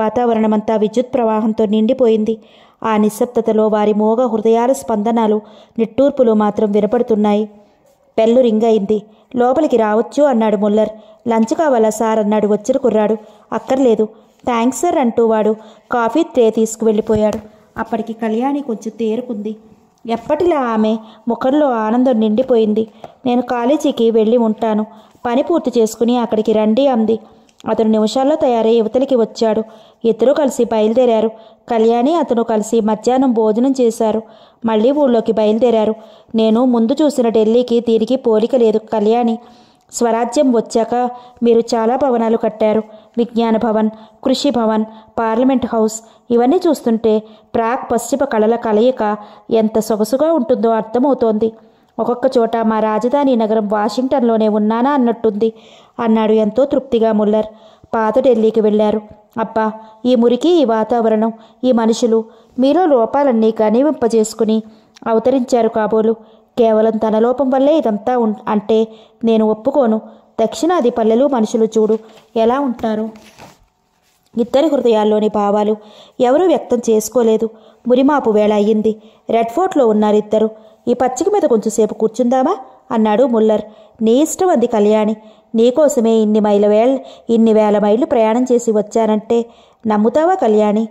వాతావరణమంతా విద్యుత్ ప్రవాహంతో నిండిపోయింది ఆ నిశ్శబ్దతలో వారి మోగ హృదయాల స్పందనాలు నిట్టూర్పులు మాత్రం వినపడుతున్నాయి రింగ్ అయింది లోపలికి రావచ్చు అన్నాడు ముల్లర్ లంచ్ కావాలా సార్ అన్నాడు వచ్చిన కుర్రాడు అక్కర్లేదు థ్యాంక్స్ సార్ అంటూ వాడు కాఫీ ట్రే తీసుకువెళ్ళిపోయాడు అప్పటికి కళ్యాణి కొంచెం తేరుకుంది ఎప్పటిలా ఆమె ముఖంలో ఆనందం నిండిపోయింది నేను కాలేజీకి వెళ్ళి ఉంటాను పని పూర్తి చేసుకుని అక్కడికి రండి అంది అతను నిమిషాల్లో తయారై యువతలకి వచ్చాడు ఇద్దరూ కలిసి బయలుదేరారు కళ్యాణి అతను కలిసి మధ్యాహ్నం భోజనం చేశారు మళ్ళీ ఊళ్ళోకి బయలుదేరారు నేను ముందు చూసిన ఢిల్లీకి దీనికి పోలిక లేదు కళ్యాణి స్వరాజ్యం వచ్చాక మీరు చాలా భవనాలు కట్టారు విజ్ఞాన భవన్ కృషి భవన్ పార్లమెంట్ హౌస్ ఇవన్నీ చూస్తుంటే ప్రాక్ పశ్చిమ కళల కలయిక ఎంత సొగసుగా ఉంటుందో అర్థమవుతోంది ఒక్కొక్క చోట మా రాజధాని నగరం వాషింగ్టన్లోనే ఉన్నానా అన్నట్టుంది అన్నాడు ఎంతో తృప్తిగా ముల్లర్ పాత ఢిల్లీకి వెళ్ళారు అబ్బా ఈ మురికి ఈ వాతావరణం ఈ మనుషులు మీలో లోపాలన్నీ కనివింపజేసుకుని అవతరించారు కాబోలు కేవలం తన లోపం వల్లే ఇదంతా అంటే నేను ఒప్పుకోను దక్షిణాది పల్లెలు మనుషులు చూడు ఎలా ఉంటారు ఇద్దరి హృదయాల్లోని భావాలు ఎవరూ వ్యక్తం చేసుకోలేదు మురిమాపు వేళ అయ్యింది రెడ్ ఫోర్ట్లో ఉన్నారిద్దరు ఈ పచ్చిక మీద కొంచెంసేపు కూర్చుందామా అన్నాడు ముల్లర్ నీ ఇష్టం అంది కళ్యాణి నీకోసమే ఇన్ని మైల వేళ ఇన్ని వేల మైళ్ళు ప్రయాణం చేసి వచ్చానంటే నమ్ముతావా కళ్యాణి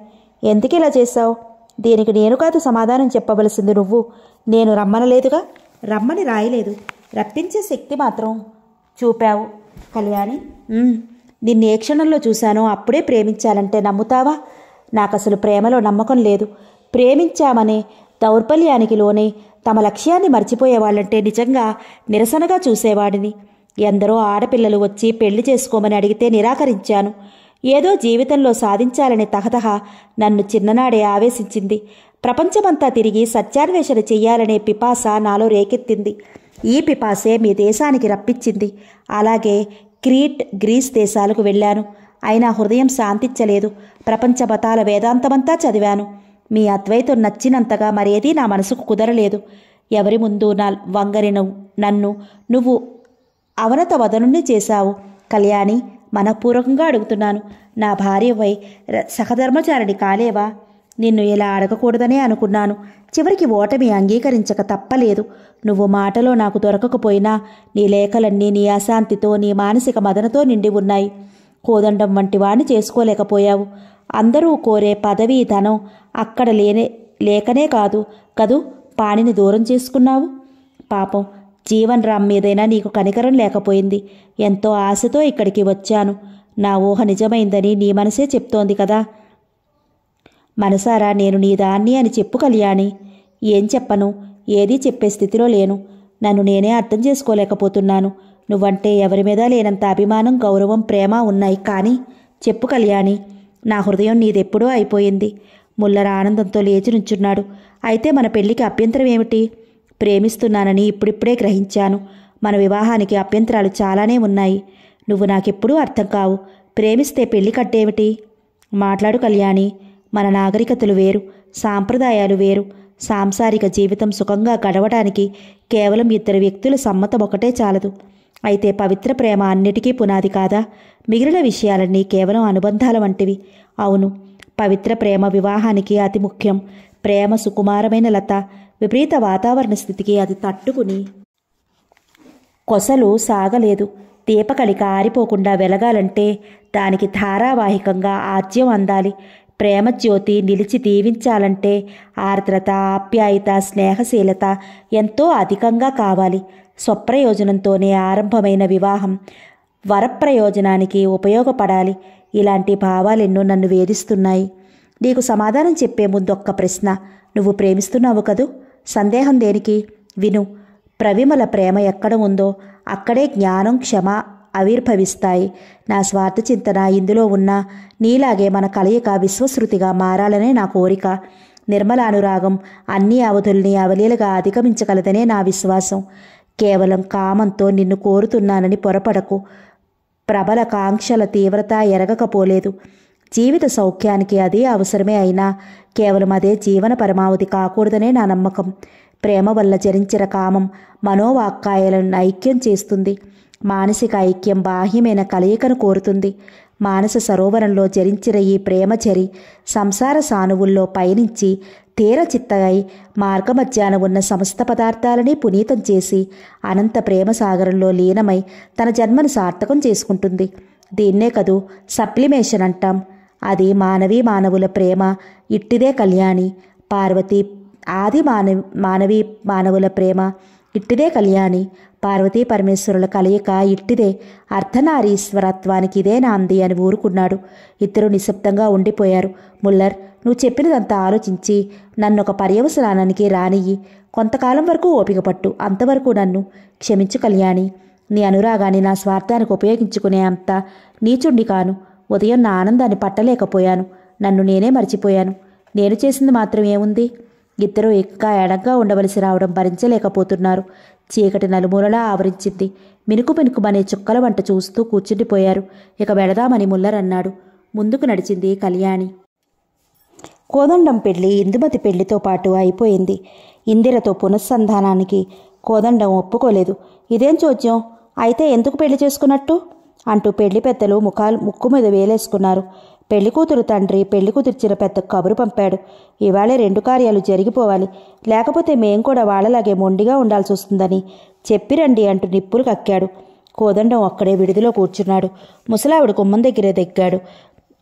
ఎందుకు ఇలా చేశావు దీనికి నేను కాదు సమాధానం చెప్పవలసింది నువ్వు నేను రమ్మనలేదుగా రమ్మని రాయలేదు రప్పించే శక్తి మాత్రం చూపావు కళ్యాణి నిన్ను ఏ క్షణంలో చూశానో అప్పుడే ప్రేమించాలంటే నమ్ముతావా నాకు అసలు ప్రేమలో నమ్మకం లేదు ప్రేమించామనే దౌర్బల్యానికి లోనే తమ లక్ష్యాన్ని మర్చిపోయేవాళ్ళంటే నిజంగా నిరసనగా చూసేవాడిని ఎందరో ఆడపిల్లలు వచ్చి పెళ్లి చేసుకోమని అడిగితే నిరాకరించాను ఏదో జీవితంలో సాధించాలనే తహతహ నన్ను చిన్ననాడే ఆవేశించింది ప్రపంచమంతా తిరిగి సత్యాన్వేషణ చెయ్యాలనే పిపాస నాలో రేకెత్తింది ఈ పిపాసే మీ దేశానికి రప్పించింది అలాగే క్రీట్ గ్రీస్ దేశాలకు వెళ్ళాను అయినా హృదయం శాంతించలేదు ప్రపంచమతాల వేదాంతమంతా చదివాను మీ అద్వైతం నచ్చినంతగా మరేదీ నా మనసుకు కుదరలేదు ఎవరి ముందు నా వంగరిను నన్ను నువ్వు అవనత వదనుణ్ణి చేశావు కళ్యాణి మనపూర్వకంగా అడుగుతున్నాను నా భార్యవై సహధర్మచారిణి కాలేవా నిన్ను ఇలా అడగకూడదనే అనుకున్నాను చివరికి ఓటమి అంగీకరించక తప్పలేదు నువ్వు మాటలో నాకు దొరకకపోయినా నీ లేఖలన్నీ నీ అశాంతితో నీ మానసిక మదనతో నిండి ఉన్నాయి కోదండం వంటి వాణ్ణి చేసుకోలేకపోయావు అందరూ కోరే పదవి ధనం అక్కడ లేనే లేకనే కాదు కదూ పాణిని దూరం చేసుకున్నావు పాపం జీవన్ రామ్ మీదైనా నీకు కనికరం లేకపోయింది ఎంతో ఆశతో ఇక్కడికి వచ్చాను నా ఊహ నిజమైందని నీ మనసే చెప్తోంది కదా మనసారా నేను నీ దాన్ని అని చెప్పు కళ్యాణి ఏం చెప్పను ఏదీ చెప్పే స్థితిలో లేను నన్ను నేనే అర్థం చేసుకోలేకపోతున్నాను నువ్వంటే ఎవరి మీద లేనంత అభిమానం గౌరవం ప్రేమ ఉన్నాయి కానీ చెప్పు కళ్యాణి నా హృదయం నీదెప్పుడో అయిపోయింది ముల్లర ఆనందంతో లేచి నుంచున్నాడు అయితే మన పెళ్లికి అభ్యంతరం ఏమిటి ప్రేమిస్తున్నానని ఇప్పుడిప్పుడే గ్రహించాను మన వివాహానికి అభ్యంతరాలు చాలానే ఉన్నాయి నువ్వు నాకెప్పుడూ అర్థం కావు ప్రేమిస్తే పెళ్లి కట్టేమిటి మాట్లాడు కళ్యాణి మన నాగరికతలు వేరు సాంప్రదాయాలు వేరు సాంసారిక జీవితం సుఖంగా గడవడానికి కేవలం ఇద్దరు వ్యక్తుల సమ్మతం ఒకటే చాలదు అయితే పవిత్ర ప్రేమ అన్నిటికీ పునాది కాదా మిగిలిన విషయాలన్నీ కేవలం అనుబంధాల వంటివి అవును పవిత్ర ప్రేమ వివాహానికి అతి ముఖ్యం ప్రేమ సుకుమారమైన లత విపరీత వాతావరణ స్థితికి అది తట్టుకుని కొసలు సాగలేదు దీపకళిక ఆరిపోకుండా వెలగాలంటే దానికి ధారావాహికంగా ఆజ్యం అందాలి ప్రేమ జ్యోతి నిలిచి దీవించాలంటే ఆర్ద్రత ఆప్యాయత స్నేహశీలత ఎంతో అధికంగా కావాలి స్వప్రయోజనంతోనే ఆరంభమైన వివాహం వరప్రయోజనానికి ఉపయోగపడాలి ఇలాంటి భావాలెన్నో నన్ను వేధిస్తున్నాయి నీకు సమాధానం చెప్పే ముందు ఒక్క ప్రశ్న నువ్వు ప్రేమిస్తున్నావు కదూ సందేహం దేనికి విను ప్రవిమల ప్రేమ ఎక్కడ ఉందో అక్కడే జ్ఞానం క్షమ ఆవిర్భవిస్తాయి నా స్వార్థ చింతన ఇందులో ఉన్న నీలాగే మన కలయిక విశ్వశృతిగా మారాలనే నా కోరిక నిర్మలానురాగం అన్ని అవధుల్ని అవలీలగా అధిగమించగలదనే నా విశ్వాసం కేవలం కామంతో నిన్ను కోరుతున్నానని పొరపడకు ప్రబల కాంక్షల తీవ్రత ఎరగకపోలేదు జీవిత సౌఖ్యానికి అదే అవసరమే అయినా కేవలం అదే జీవన పరమావధి కాకూడదనే నా నమ్మకం ప్రేమ వల్ల జరించిన కామం మనోవాక్కాయలను ఐక్యం చేస్తుంది మానసిక ఐక్యం బాహ్యమైన కలయికను కోరుతుంది మానస సరోవరంలో జరించిన ఈ ప్రేమచరి సంసార సానువుల్లో పయనించి తీర చిత్తగై మార్గమధ్యాన ఉన్న సమస్త పదార్థాలని పునీతం చేసి అనంత ప్రేమ సాగరంలో లీనమై తన జన్మను సార్థకం చేసుకుంటుంది దీన్నే కదూ సప్లిమేషన్ అంటాం అది మానవీ మానవుల ప్రేమ ఇట్టిదే కళ్యాణి పార్వతి ఆది మానవ మానవీ మానవుల ప్రేమ ఇట్టిదే కళ్యాణి పార్వతీ పరమేశ్వరుల కలయిక ఇట్టిదే అర్ధనారీశ్వరత్వానికి ఇదే నాంది అని ఊరుకున్నాడు ఇద్దరు నిశ్శబ్దంగా ఉండిపోయారు ముల్లర్ నువ్వు చెప్పినదంతా ఆలోచించి నన్ను ఒక పర్యవసనానికి రానియ్యి కొంతకాలం వరకు ఓపికపట్టు అంతవరకు నన్ను క్షమించు కళ్యాణి నీ అనురాగాన్ని నా స్వార్థానికి ఉపయోగించుకునే అంత నీచుండి కాను ఉదయం నా ఆనందాన్ని పట్టలేకపోయాను నన్ను నేనే మర్చిపోయాను నేను చేసింది మాత్రం ఏముంది ఇద్దరూ ఇంకా ఎడంగా ఉండవలసి రావడం భరించలేకపోతున్నారు చీకటి నలుమూలలా ఆవరించింది మినుకు మినుకుమనే చుక్కల వంట చూస్తూ కూర్చుండిపోయారు ఇక వెళదామని ముల్లర్ అన్నాడు ముందుకు నడిచింది కళ్యాణి కోదండం పెళ్లి ఇందుమతి పెళ్లితో పాటు అయిపోయింది ఇందిరతో పునఃసంధానానికి కోదండం ఒప్పుకోలేదు ఇదేం చోద్యం అయితే ఎందుకు పెళ్లి చేసుకున్నట్టు అంటూ పెళ్లి పెద్దలు ముఖాలు ముక్కు మీద వేలేసుకున్నారు పెళ్లికూతురు తండ్రి పెళ్లికూతురు పెద్ద కబురు పంపాడు ఇవాళే రెండు కార్యాలు జరిగిపోవాలి లేకపోతే మేం కూడా వాళ్ళలాగే మొండిగా ఉండాల్సి వస్తుందని చెప్పిరండి అంటూ నిప్పులు కక్కాడు కోదండం అక్కడే విడిదిలో కూర్చున్నాడు ముసలావిడ కుమ్మం దగ్గరే దగ్గాడు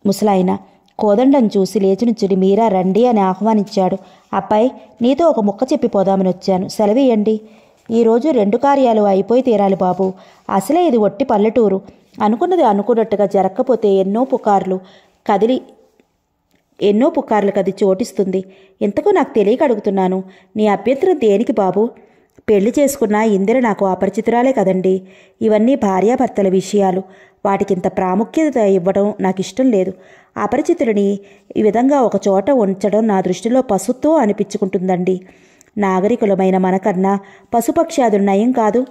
ముసలాయన కోదండం చూసి లేచి నుంచుని మీరా రండి అని ఆహ్వానించాడు అబ్బాయి నీతో ఒక ముక్క చెప్పిపోదామని వచ్చాను సెలవేయండి ఈరోజు రెండు కార్యాలు అయిపోయి తీరాలి బాబు అసలే ఇది ఒట్టి పల్లెటూరు అనుకున్నది అనుకున్నట్టుగా జరగకపోతే ఎన్నో పుకార్లు కదిలి ఎన్నో పుకార్లకు అది చోటిస్తుంది ఇంతకు నాకు తెలియక అడుగుతున్నాను నీ అభ్యంతరం దేనికి బాబు పెళ్లి చేసుకున్న ఇందిర నాకు అపరిచితురాలే కదండి ఇవన్నీ భార్యాభర్తల విషయాలు వాటికింత ప్రాముఖ్యత ఇవ్వడం నాకు ఇష్టం లేదు అపరిచితుడిని ఈ విధంగా ఒక చోట ఉంచడం నా దృష్టిలో పసుతో అనిపించుకుంటుందండి నాగరికులమైన మనకన్నా పశుపక్షాదులు నయం కాదు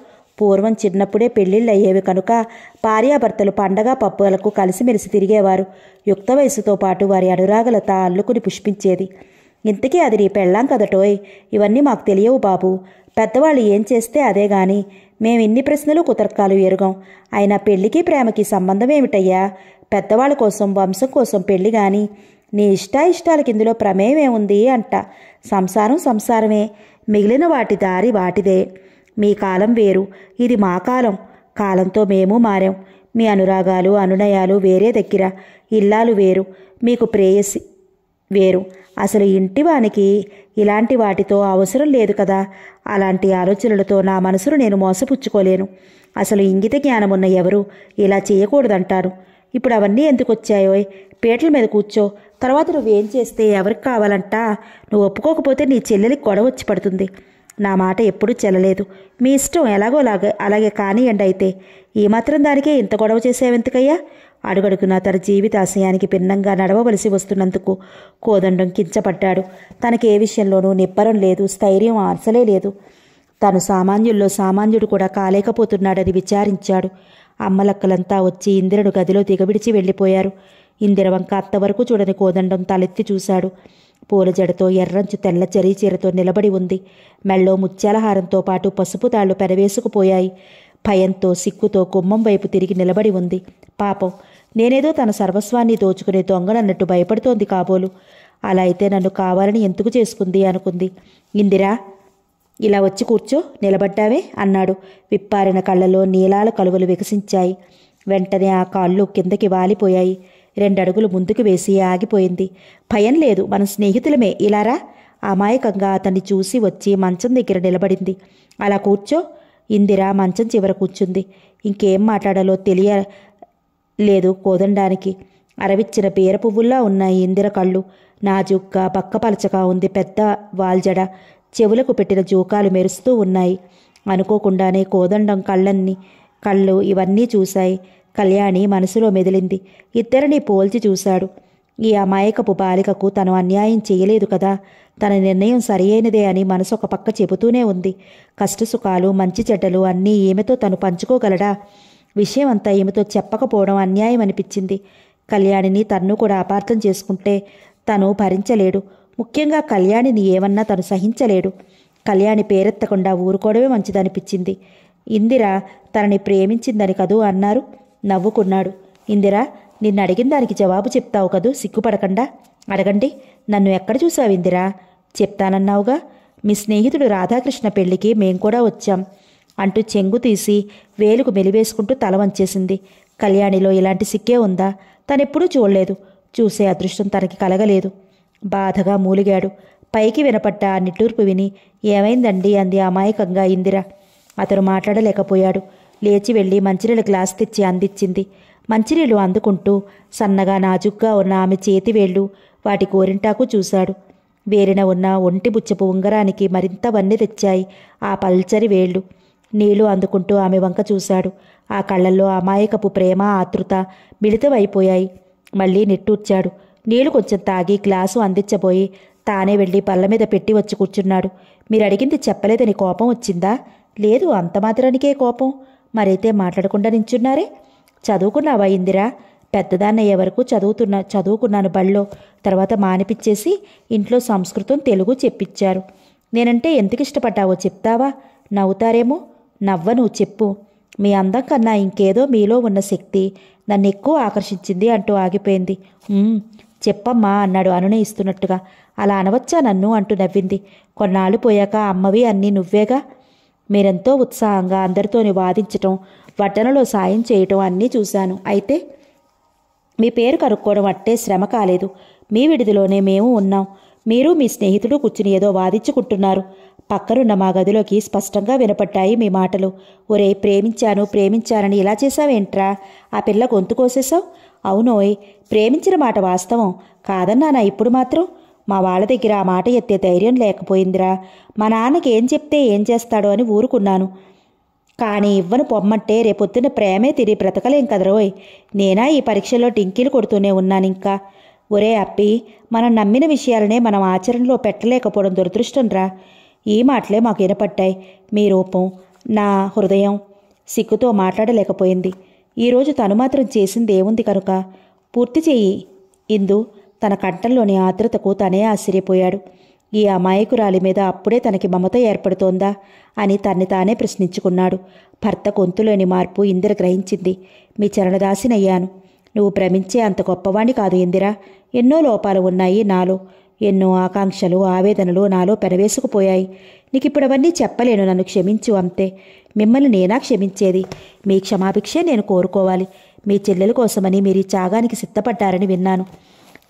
పూర్వం చిన్నప్పుడే పెళ్లిళ్ళు అయ్యేవి కనుక భార్యాభర్తలు పండగ పప్పులకు కలిసిమెలిసి తిరిగేవారు యుక్త వయసుతో పాటు వారి అనురాగలత అల్లుకుని పుష్పించేది ఇంతకీ అది నీ పెళ్ళాం కదటోయ్ ఇవన్నీ మాకు తెలియవు బాబు పెద్దవాళ్ళు ఏం చేస్తే అదే గాని మేము ఇన్ని ప్రశ్నలు కుతర్కాలు ఎరుగాం అయినా పెళ్లికి ప్రేమకి సంబంధం ఏమిటయ్యా పెద్దవాళ్ళ కోసం వంశం కోసం పెళ్లి గాని నీ ఇష్టాయిష్టాలకి ఇందులో ప్రమేయం ఏముంది అంట సంసారం సంసారమే మిగిలిన వాటి దారి వాటిదే మీ కాలం వేరు ఇది మా కాలం కాలంతో మేము మారాం మీ అనురాగాలు అనునయాలు వేరే దగ్గర ఇల్లాలు వేరు మీకు ప్రేయసి వేరు అసలు ఇంటివానికి ఇలాంటి వాటితో అవసరం లేదు కదా అలాంటి ఆలోచనలతో నా మనసును నేను మోసపుచ్చుకోలేను అసలు ఇంగిత జ్ఞానమున్న ఎవరు ఇలా చేయకూడదంటారు ఇప్పుడు అవన్నీ ఎందుకు వచ్చాయో పీటల మీద కూర్చో తర్వాత నువ్వేం చేస్తే ఎవరికి కావాలంటా నువ్వు ఒప్పుకోకపోతే నీ చెల్లెలికి గొడవ వచ్చి పడుతుంది నా మాట ఎప్పుడూ చెల్లలేదు మీ ఇష్టం ఎలాగోలాగే అలాగే కానియండి అయితే ఈ మాత్రం దానికే ఇంత గొడవ చేసేవెందుకయ్యా అడుగడుగున తన జీవితాశయానికి భిన్నంగా నడవవలసి వస్తున్నందుకు కోదండం కించపడ్డాడు ఏ విషయంలోనూ నిబ్బరం లేదు స్థైర్యం ఆర్సలే లేదు తను సామాన్యుల్లో సామాన్యుడు కూడా కాలేకపోతున్నాడని విచారించాడు అమ్మలక్కలంతా వచ్చి ఇందిరను గదిలో దిగబిడిచి వెళ్ళిపోయారు ఇందిర వంక అత్తవరకు చూడని కోదండం తలెత్తి చూశాడు పూల జడతో ఎర్రంచు తెల్ల చెరీ చీరతో నిలబడి ఉంది మెళ్ళో ముత్యాలహారంతో పాటు పసుపు తాళ్లు పెరవేసుకుపోయాయి భయంతో సిక్కుతో కుమ్మం వైపు తిరిగి నిలబడి ఉంది పాపం నేనేదో తన సర్వస్వాన్ని దోచుకునే దొంగనన్నట్టు భయపడుతోంది కాబోలు అలా అయితే నన్ను కావాలని ఎందుకు చేసుకుంది అనుకుంది ఇందిరా ఇలా వచ్చి కూర్చో నిలబడ్డావే అన్నాడు విప్పారిన కళ్ళలో నీలాల కలువలు వికసించాయి వెంటనే ఆ కాళ్ళు కిందకి వాలిపోయాయి రెండడుగులు ముందుకు వేసి ఆగిపోయింది భయం లేదు మన స్నేహితులమే ఇలారా అమాయకంగా అతన్ని చూసి వచ్చి మంచం దగ్గర నిలబడింది అలా కూర్చో ఇందిరా మంచం చివర కూర్చుంది ఇంకేం మాట్లాడాలో తెలియ లేదు కోదండానికి అరవిచ్చిన బీర పువ్వుల్లా ఉన్నాయి ఇందిర కళ్ళు నాజుగ్గా పక్కపలచగా ఉంది పెద్ద వాల్జడ చెవులకు పెట్టిన జూకాలు మెరుస్తూ ఉన్నాయి అనుకోకుండానే కోదండం కళ్ళన్ని కళ్ళు ఇవన్నీ చూశాయి కళ్యాణి మనసులో మెదిలింది ఇద్దరిని పోల్చి చూశాడు ఈ అమాయకపు బాలికకు తను అన్యాయం చేయలేదు కదా తన నిర్ణయం సరియైనదే అని మనసు ఒక పక్క చెబుతూనే ఉంది కష్టసుఖాలు మంచి చెడ్డలు అన్నీ ఈమెతో తను పంచుకోగలడా విషయం అంతా ఈమెతో చెప్పకపోవడం అన్యాయం అనిపించింది కళ్యాణిని తన్ను కూడా అపార్థం చేసుకుంటే తను భరించలేడు ముఖ్యంగా కళ్యాణిని ఏమన్నా తను సహించలేడు కళ్యాణి పేరెత్తకుండా ఊరుకోవడమే మంచిదనిపించింది ఇందిర తనని ప్రేమించిందని కదూ అన్నారు నవ్వుకున్నాడు ఇందిరా నిన్ను అడిగిన దానికి జవాబు చెప్తావు కదూ సిగ్గుపడకండా అడగండి నన్ను ఎక్కడ చూసావు ఇందిరా చెప్తానన్నావుగా మీ స్నేహితుడు రాధాకృష్ణ పెళ్లికి మేం కూడా వచ్చాం అంటూ చెంగు తీసి వేలుకు మెలివేసుకుంటూ తల వంచేసింది కళ్యాణిలో ఇలాంటి సిక్కే ఉందా తనెప్పుడూ చూడలేదు చూసే అదృష్టం తనకి కలగలేదు బాధగా మూలిగాడు పైకి వినపడ్డ ఆ నిట్టూర్పు విని ఏమైందండి అంది అమాయకంగా ఇందిరా అతను మాట్లాడలేకపోయాడు లేచి వెళ్ళి మంచినీళ్ళ గ్లాస్ తెచ్చి అందించింది మంచినీళ్ళు అందుకుంటూ సన్నగా నాజుగ్గా ఉన్న ఆమె చేతి వేళ్ళు వాటి గోరింటాకు చూశాడు వేరిన ఉన్న ఒంటి బుచ్చపు ఉంగరానికి మరింత వన్నె తెచ్చాయి ఆ పల్చరి వేళ్లు నీళ్లు అందుకుంటూ ఆమె వంక చూశాడు ఆ కళ్ళల్లో అమాయకపు ప్రేమ ఆతృత మిళితమైపోయాయి మళ్ళీ నిట్టూర్చాడు నీళ్లు కొంచెం తాగి గ్లాసు అందించబోయి తానే వెళ్ళి పళ్ళ మీద పెట్టి వచ్చి కూర్చున్నాడు మీరు అడిగింది చెప్పలేదని కోపం వచ్చిందా లేదు అంత మాత్రానికే కోపం మరైతే మాట్లాడకుండా నించున్నారే చదువుకున్నావా ఇందిరా పెద్దదాన్నయ్య వరకు చదువుతున్నా చదువుకున్నాను బళ్ళో తర్వాత మానిపించేసి ఇంట్లో సంస్కృతం తెలుగు చెప్పించారు నేనంటే ఎందుకు ఇష్టపడ్డావో చెప్తావా నవ్వుతారేమో నవ్వను చెప్పు మీ అందం కన్నా ఇంకేదో మీలో ఉన్న శక్తి నన్ను ఎక్కువ ఆకర్షించింది అంటూ ఆగిపోయింది చెప్పమ్మా అన్నాడు అనునయిస్తున్నట్టుగా అలా అనవచ్చా నన్ను అంటూ నవ్వింది కొన్నాళ్ళు పోయాక అమ్మవి అన్నీ నువ్వేగా మీరెంతో ఉత్సాహంగా అందరితోని వాదించటం వడ్డనలో సాయం చేయటం అన్నీ చూశాను అయితే మీ పేరు కనుక్కోవడం అట్టే శ్రమ కాలేదు మీ విడిదిలోనే మేము ఉన్నాం మీరు మీ స్నేహితుడు కూర్చుని ఏదో వాదించుకుంటున్నారు పక్కనున్న మా గదిలోకి స్పష్టంగా వినపడ్డాయి మీ మాటలు ఒరే ప్రేమించాను ప్రేమించానని ఇలా చేశావేంట్రా ఆ పిల్ల గొంతు కోసేశావు అవునోయ్ ప్రేమించిన మాట వాస్తవం కాదన్నానా ఇప్పుడు మాత్రం మా వాళ్ళ దగ్గర ఆ మాట ఎత్తే ధైర్యం లేకపోయిందిరా మా నాన్నకి ఏం చెప్తే ఏం చేస్తాడో అని ఊరుకున్నాను కానీ ఇవ్వను పొమ్మంటే రేపొద్దున ప్రేమే తిరిగి బ్రతకలేం కదరోయ్ నేనా ఈ పరీక్షలో టింకీలు కొడుతూనే ఉన్నాను ఇంకా ఒరే అప్పి మనం నమ్మిన విషయాలనే మనం ఆచరణలో పెట్టలేకపోవడం దురదృష్టంరా ఈ మాటలే మాకు వినపడ్డాయి మీ రూపం నా హృదయం సిగ్గుతో మాట్లాడలేకపోయింది ఈరోజు తను మాత్రం చేసింది ఏముంది కనుక పూర్తి చెయ్యి ఇందు తన కంటల్లోని ఆతృతకు తనే ఆశ్చర్యపోయాడు ఈ అమాయకురాలి మీద అప్పుడే తనకి మమత ఏర్పడుతోందా అని తన్ని తానే ప్రశ్నించుకున్నాడు భర్త గొంతులోని మార్పు ఇందిర గ్రహించింది మీ చరణదాసినయ్యాను నువ్వు భ్రమించే అంత గొప్పవాణ్ణి కాదు ఇందిరా ఎన్నో లోపాలు ఉన్నాయి నాలో ఎన్నో ఆకాంక్షలు ఆవేదనలు నాలో పెనవేసుకుపోయాయి ఇప్పుడు అవన్నీ చెప్పలేను నన్ను క్షమించు అంతే మిమ్మల్ని నేనా క్షమించేది మీ క్షమాభిక్షే నేను కోరుకోవాలి మీ చెల్లెల కోసమని మీరు ఈ త్యాగానికి సిద్ధపడ్డారని విన్నాను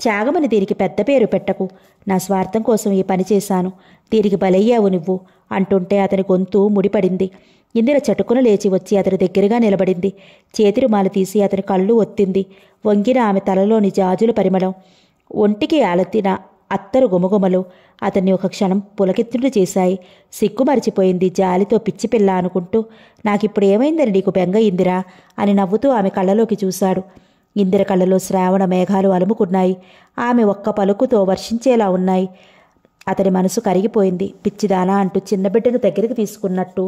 త్యాగమని దీనికి పెద్ద పేరు పెట్టకు నా స్వార్థం కోసం ఈ పని చేశాను దీనికి బలయ్యావు నువ్వు అంటుంటే అతని గొంతు ముడిపడింది ఇందిర చటుకున లేచి వచ్చి అతని దగ్గరగా నిలబడింది చేతిరుమాలు తీసి అతని కళ్ళు ఒత్తింది వంగిన ఆమె తలలోని జాజుల పరిమళం ఒంటికి ఆలతిన అత్తరు గుమగుమలు అతన్ని ఒక క్షణం పులకెత్తుడు చేశాయి సిగ్గు మరిచిపోయింది జాలితో పిచ్చి పిల్ల అనుకుంటూ నాకిప్పుడు ఏమైందని నీకు బెంగ ఇందిరా అని నవ్వుతూ ఆమె కళ్ళలోకి చూశాడు ఇందిర కళ్ళలో శ్రావణ మేఘాలు అలుముకున్నాయి ఆమె ఒక్క పలుకుతో వర్షించేలా ఉన్నాయి అతని మనసు కరిగిపోయింది పిచ్చిదానా అంటూ చిన్న బిడ్డను దగ్గరికి తీసుకున్నట్టు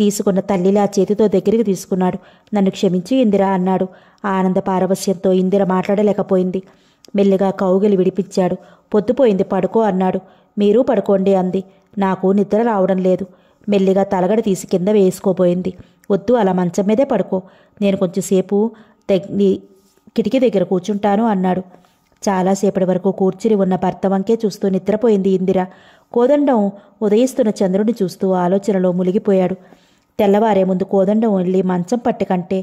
తీసుకున్న తల్లిలా చేతితో దగ్గరికి తీసుకున్నాడు నన్ను క్షమించి ఇందిరా అన్నాడు ఆనంద పారవస్యంతో ఇందిర మాట్లాడలేకపోయింది మెల్లిగా కౌగిలి విడిపించాడు పొద్దుపోయింది పడుకో అన్నాడు మీరు పడుకోండి అంది నాకు నిద్ర రావడం లేదు మెల్లిగా తలగడ తీసి కింద వేసుకోబోయింది వద్దు అలా మంచం మీదే పడుకో నేను కొంచెంసేపు నీ కిటికీ దగ్గర కూర్చుంటాను అన్నాడు చాలాసేపటి వరకు కూర్చుని ఉన్న భర్త వంకే చూస్తూ నిద్రపోయింది ఇందిర కోదండం ఉదయిస్తున్న చంద్రుని చూస్తూ ఆలోచనలో మునిగిపోయాడు తెల్లవారే ముందు కోదండం వెళ్ళి మంచం కంటే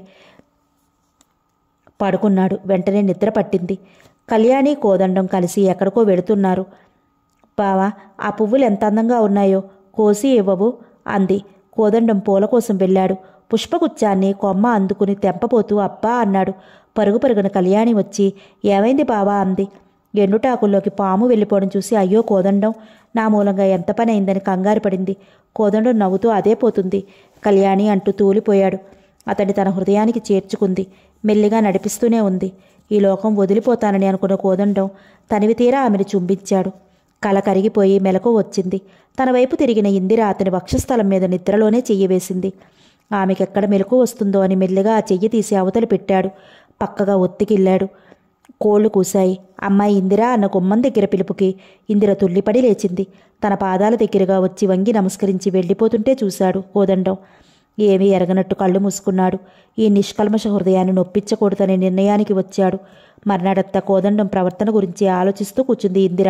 పడుకున్నాడు వెంటనే నిద్ర పట్టింది కళ్యాణి కోదండం కలిసి ఎక్కడికో వెళుతున్నారు బావా ఆ పువ్వులు ఎంత అందంగా ఉన్నాయో కోసి ఇవ్వవు అంది కోదండం పూల కోసం వెళ్ళాడు పుష్పగుచ్చాన్ని కొమ్మ అందుకుని తెంపబోతూ అబ్బా అన్నాడు పరుగు పరుగున కళ్యాణి వచ్చి ఏమైంది బావా అంది ఎండుటాకుల్లోకి పాము వెళ్ళిపోవడం చూసి అయ్యో కోదండం నా మూలంగా ఎంత పని అయిందని కంగారు పడింది కోదండం నవ్వుతూ అదే పోతుంది కళ్యాణి అంటూ తూలిపోయాడు అతడి తన హృదయానికి చేర్చుకుంది మెల్లిగా నడిపిస్తూనే ఉంది ఈ లోకం వదిలిపోతానని అనుకున్న కోదండం తనివి తీరా ఆమెను చుంబించాడు కల కరిగిపోయి మెలకు వచ్చింది తన వైపు తిరిగిన ఇందిర అతని వక్షస్థలం మీద నిద్రలోనే చెయ్యి వేసింది ఆమెకెక్కడ మెలకు వస్తుందో అని మెల్లిగా ఆ చెయ్యి తీసి అవతలు పెట్టాడు పక్కగా ఒత్తికిల్లాడు కోళ్లు కూశాయి అమ్మాయి ఇందిరా అన్న గుమ్మం దగ్గర పిలుపుకి ఇందిర తుల్లిపడి లేచింది తన పాదాల దగ్గరగా వచ్చి వంగి నమస్కరించి వెళ్ళిపోతుంటే చూశాడు ఓదండం ఏమీ ఎరగనట్టు కళ్ళు మూసుకున్నాడు ఈ నిష్కల్మష హృదయాన్ని నొప్పించకూడదనే నిర్ణయానికి వచ్చాడు మర్నాడత్త కోదండం ప్రవర్తన గురించి ఆలోచిస్తూ కూర్చుంది ఇందిర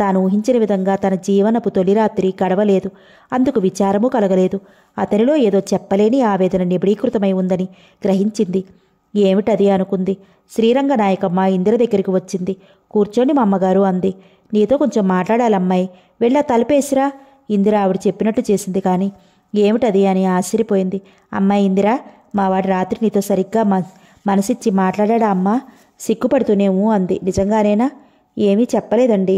తాను ఊహించిన విధంగా తన జీవనపు తొలి రాత్రి గడవలేదు అందుకు విచారము కలగలేదు అతనిలో ఏదో చెప్పలేని ఆవేదన నిబిడీకృతమై ఉందని గ్రహించింది ఏమిటది అనుకుంది శ్రీరంగ నాయకమ్మ ఇందిర దగ్గరికి వచ్చింది కూర్చొని మా అమ్మగారు అంది నీతో కొంచెం మాట్లాడాలమ్మాయి వెళ్ళా తలపేసిరా ఇందిర ఆవిడ చెప్పినట్టు చేసింది కానీ ఏమిటది అని ఆశ్చర్యపోయింది అమ్మాయి ఇందిర మావాడి రాత్రి నీతో సరిగ్గా మనసిచ్చి మాట్లాడా అమ్మా సిగ్గుపడుతూనేమో అంది నిజంగానేనా ఏమీ చెప్పలేదండి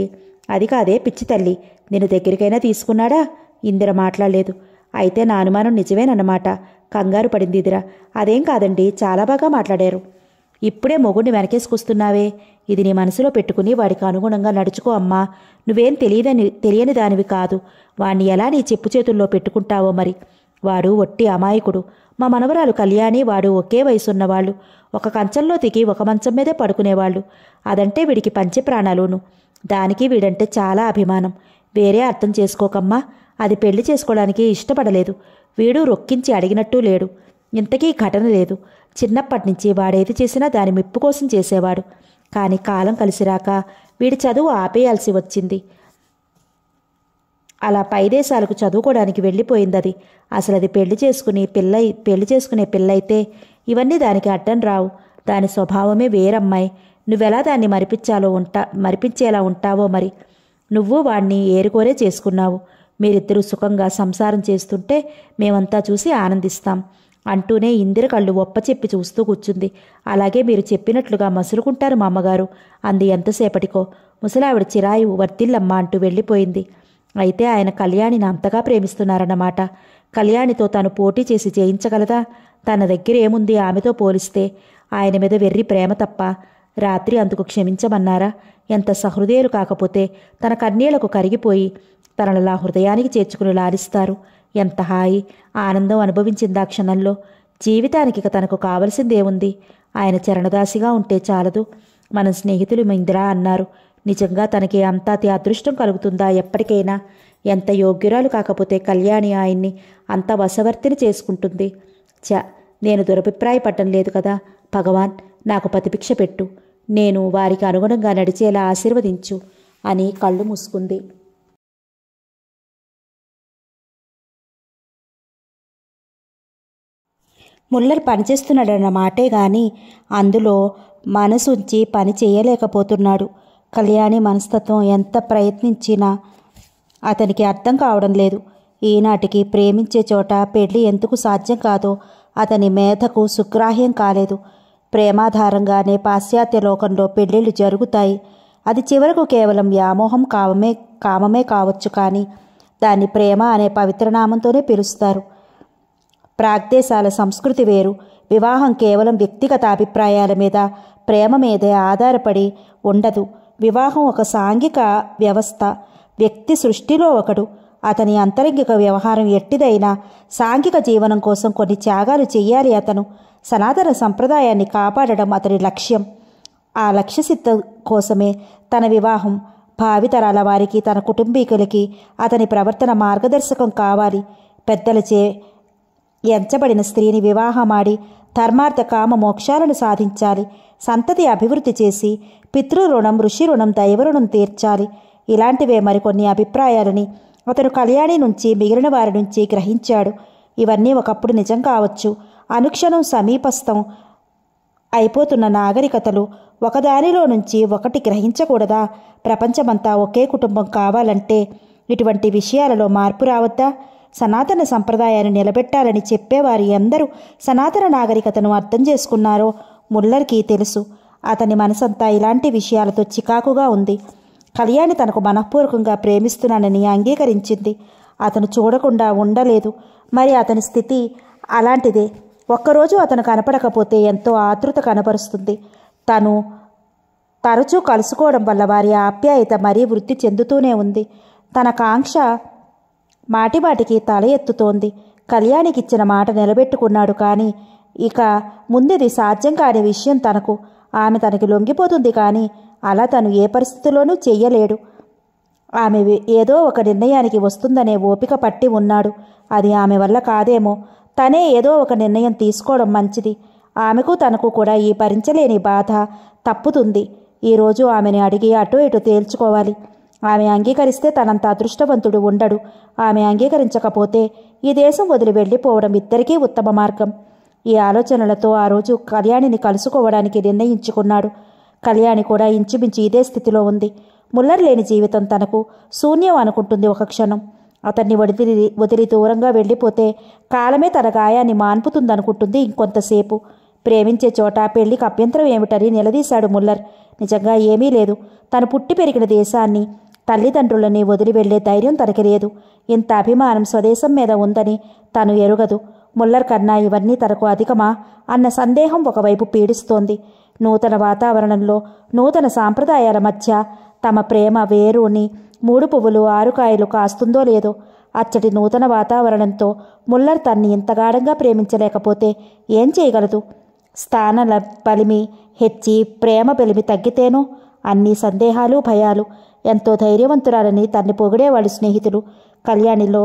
అది కాదే పిచ్చి తల్లి నేను దగ్గరికైనా తీసుకున్నాడా ఇందిర మాట్లాడలేదు అయితే నా అనుమానం నిజమేనన్నమాట కంగారు పడింది ఇదిరా అదేం కాదండి చాలా బాగా మాట్లాడారు ఇప్పుడే మొగుడిని వెనకేసుకొస్తున్నావే ఇది నీ మనసులో పెట్టుకుని వాడికి అనుగుణంగా నడుచుకో అమ్మా నువ్వేం తెలియదని తెలియని దానివి కాదు వాణ్ణి ఎలా నీ చెప్పు చేతుల్లో పెట్టుకుంటావో మరి వాడు ఒట్టి అమాయకుడు మా మనవరాలు కళ్యాణి వాడు ఒకే వయసున్నవాళ్ళు ఒక కంచంలో దిగి ఒక మంచం మీదే పడుకునేవాళ్ళు అదంటే వీడికి పంచే ప్రాణాలును దానికి వీడంటే చాలా అభిమానం వేరే అర్థం చేసుకోకమ్మా అది పెళ్లి చేసుకోవడానికి ఇష్టపడలేదు వీడు రొక్కించి అడిగినట్టు లేడు ఇంతకీ ఘటన లేదు చిన్నప్పటి నుంచి వాడేది చేసినా దాని మెప్పు కోసం చేసేవాడు కానీ కాలం కలిసిరాక వీడి చదువు ఆపేయాల్సి వచ్చింది అలా పైదేశాలకు చదువుకోవడానికి వెళ్ళిపోయింది అది అసలు అది పెళ్లి చేసుకుని పిల్ల పెళ్లి చేసుకునే పిల్లయితే ఇవన్నీ దానికి అడ్డం రావు దాని స్వభావమే వేరమ్మాయి నువ్వెలా దాన్ని మరిపించాలో ఉంటా మరిపించేలా ఉంటావో మరి నువ్వు వాణ్ణి ఏరుకోరే చేసుకున్నావు మీరిద్దరూ సుఖంగా సంసారం చేస్తుంటే మేమంతా చూసి ఆనందిస్తాం అంటూనే ఇందిర కళ్ళు చెప్పి చూస్తూ కూర్చుంది అలాగే మీరు చెప్పినట్లుగా మసులుకుంటారు మా అమ్మగారు అంది ఎంతసేపటికో ముసలావిడ చిరాయి వర్తిల్లమ్మ అంటూ వెళ్ళిపోయింది అయితే ఆయన కళ్యాణిని అంతగా ప్రేమిస్తున్నారన్నమాట కళ్యాణితో తను పోటీ చేసి చేయించగలదా తన దగ్గర ఏముంది ఆమెతో పోలిస్తే ఆయన మీద వెర్రి ప్రేమ తప్ప రాత్రి అందుకు క్షమించమన్నారా ఎంత సహృదయులు కాకపోతే తన కన్నీళ్లకు కరిగిపోయి తనలా హృదయానికి చేర్చుకుని లారిస్తారు ఎంత హాయి ఆనందం అనుభవించింది ఆ క్షణంలో జీవితానికి తనకు కావలసిందేముంది ఆయన చరణదాసిగా ఉంటే చాలదు మన స్నేహితులు మిందిరా అన్నారు నిజంగా తనకి అంత అతి అదృష్టం కలుగుతుందా ఎప్పటికైనా ఎంత యోగ్యురాలు కాకపోతే కళ్యాణి ఆయన్ని అంత వశవర్తిని చేసుకుంటుంది చ నేను దురభిప్రాయపడటం లేదు కదా భగవాన్ నాకు ప్రతిభిక్ష పెట్టు నేను వారికి అనుగుణంగా నడిచేలా ఆశీర్వదించు అని కళ్ళు మూసుకుంది ముల్లర్ పనిచేస్తున్నాడన్న మాటే గాని అందులో మనసుంచి పని చేయలేకపోతున్నాడు కళ్యాణి మనస్తత్వం ఎంత ప్రయత్నించినా అతనికి అర్థం కావడం లేదు ఈనాటికి ప్రేమించే చోట పెళ్లి ఎందుకు సాధ్యం కాదో అతని మేధకు సుగ్రాహ్యం కాలేదు ప్రేమాధారంగానే పాశ్చాత్య లోకంలో పెళ్ళిళ్ళు జరుగుతాయి అది చివరకు కేవలం వ్యామోహం కామమే కామమే కావచ్చు కానీ దాన్ని ప్రేమ అనే పవిత్రనామంతోనే పిలుస్తారు ప్రాగ్దేశాల సంస్కృతి వేరు వివాహం కేవలం వ్యక్తిగత అభిప్రాయాల మీద ప్రేమ మీదే ఆధారపడి ఉండదు వివాహం ఒక సాంఘిక వ్యవస్థ వ్యక్తి సృష్టిలో ఒకడు అతని అంతరంగిక వ్యవహారం ఎట్టిదైనా సాంఘిక జీవనం కోసం కొన్ని త్యాగాలు చేయాలి అతను సనాతన సంప్రదాయాన్ని కాపాడడం అతడి లక్ష్యం ఆ లక్ష్య సిద్ధం కోసమే తన వివాహం భావితరాల వారికి తన కుటుంబీకులకి అతని ప్రవర్తన మార్గదర్శకం కావాలి పెద్దలచే ఎంచబడిన స్త్రీని వివాహమాడి ధర్మార్థ కామ మోక్షాలను సాధించాలి సంతతి అభివృద్ధి చేసి పితృరుణం ఋషి రుణం దైవరుణం తీర్చాలి ఇలాంటివే మరికొన్ని అభిప్రాయాలని అతను కళ్యాణి నుంచి మిగిలిన వారి నుంచి గ్రహించాడు ఇవన్నీ ఒకప్పుడు నిజం కావచ్చు అనుక్షణం సమీపస్థం అయిపోతున్న నాగరికతలు ఒకదానిలో నుంచి ఒకటి గ్రహించకూడదా ప్రపంచమంతా ఒకే కుటుంబం కావాలంటే ఇటువంటి విషయాలలో మార్పు రావద్దా సనాతన సంప్రదాయాన్ని నిలబెట్టాలని చెప్పేవారు ఎందరూ సనాతన నాగరికతను అర్థం చేసుకున్నారో ముల్లర్కి తెలుసు అతని మనసంతా ఇలాంటి విషయాలతో చికాకుగా ఉంది కళ్యాణి తనకు మనఃపూర్వకంగా ప్రేమిస్తున్నానని అంగీకరించింది అతను చూడకుండా ఉండలేదు మరి అతని స్థితి అలాంటిదే ఒక్కరోజు అతను కనపడకపోతే ఎంతో ఆతృత కనపరుస్తుంది తను తరచూ కలుసుకోవడం వల్ల వారి ఆప్యాయత మరీ వృద్ధి చెందుతూనే ఉంది తన కాంక్ష మాటిమాటికి తల ఎత్తుతోంది కళ్యాణికిచ్చిన మాట నిలబెట్టుకున్నాడు కానీ ఇక ముందుది సాధ్యం కాని విషయం తనకు ఆమె తనకి లొంగిపోతుంది కానీ అలా తను ఏ పరిస్థితిలోనూ చెయ్యలేడు ఆమె ఏదో ఒక నిర్ణయానికి వస్తుందనే ఓపిక పట్టి ఉన్నాడు అది ఆమె వల్ల కాదేమో తనే ఏదో ఒక నిర్ణయం తీసుకోవడం మంచిది ఆమెకు తనకు కూడా ఈ భరించలేని బాధ తప్పుతుంది ఈరోజు ఆమెని అడిగి అటు ఇటు తేల్చుకోవాలి ఆమె అంగీకరిస్తే తనంత అదృష్టవంతుడు ఉండడు ఆమె అంగీకరించకపోతే ఈ దేశం వదిలి వెళ్ళిపోవడం ఇద్దరికీ ఉత్తమ మార్గం ఈ ఆలోచనలతో ఆ రోజు కళ్యాణిని కలుసుకోవడానికి నిర్ణయించుకున్నాడు కళ్యాణి కూడా ఇంచుమించు ఇదే స్థితిలో ఉంది ముల్లర్లేని లేని జీవితం తనకు శూన్యం అనుకుంటుంది ఒక క్షణం అతన్ని వదిలి వదిలి దూరంగా వెళ్ళిపోతే కాలమే తన గాయాన్ని మాన్పుతుందనుకుంటుంది ఇంకొంతసేపు ప్రేమించే చోట పెళ్లికి అభ్యంతరం ఏమిటని నిలదీశాడు ముల్లర్ నిజంగా ఏమీ లేదు తను పుట్టి పెరిగిన దేశాన్ని తల్లిదండ్రులని వదిలి వెళ్లే ధైర్యం తనకి లేదు ఇంత అభిమానం స్వదేశం మీద ఉందని తను ఎరుగదు ముల్లర్ కన్నా ఇవన్నీ తనకు అధికమా అన్న సందేహం ఒకవైపు పీడిస్తోంది నూతన వాతావరణంలో నూతన సాంప్రదాయాల మధ్య తమ ప్రేమ వేరుని మూడు పువ్వులు ఆరు కాయలు కాస్తుందో లేదో అచ్చటి నూతన వాతావరణంతో ముల్లర్ తన్ని ఇంత గాఢంగా ప్రేమించలేకపోతే ఏం చేయగలదు స్థాన బలిమి హెచ్చి ప్రేమ బలిమి తగ్గితేనో అన్ని సందేహాలు భయాలు ఎంతో ధైర్యవంతురాలని తన్ని పొగిడేవాళ్ళు స్నేహితులు కళ్యాణిలో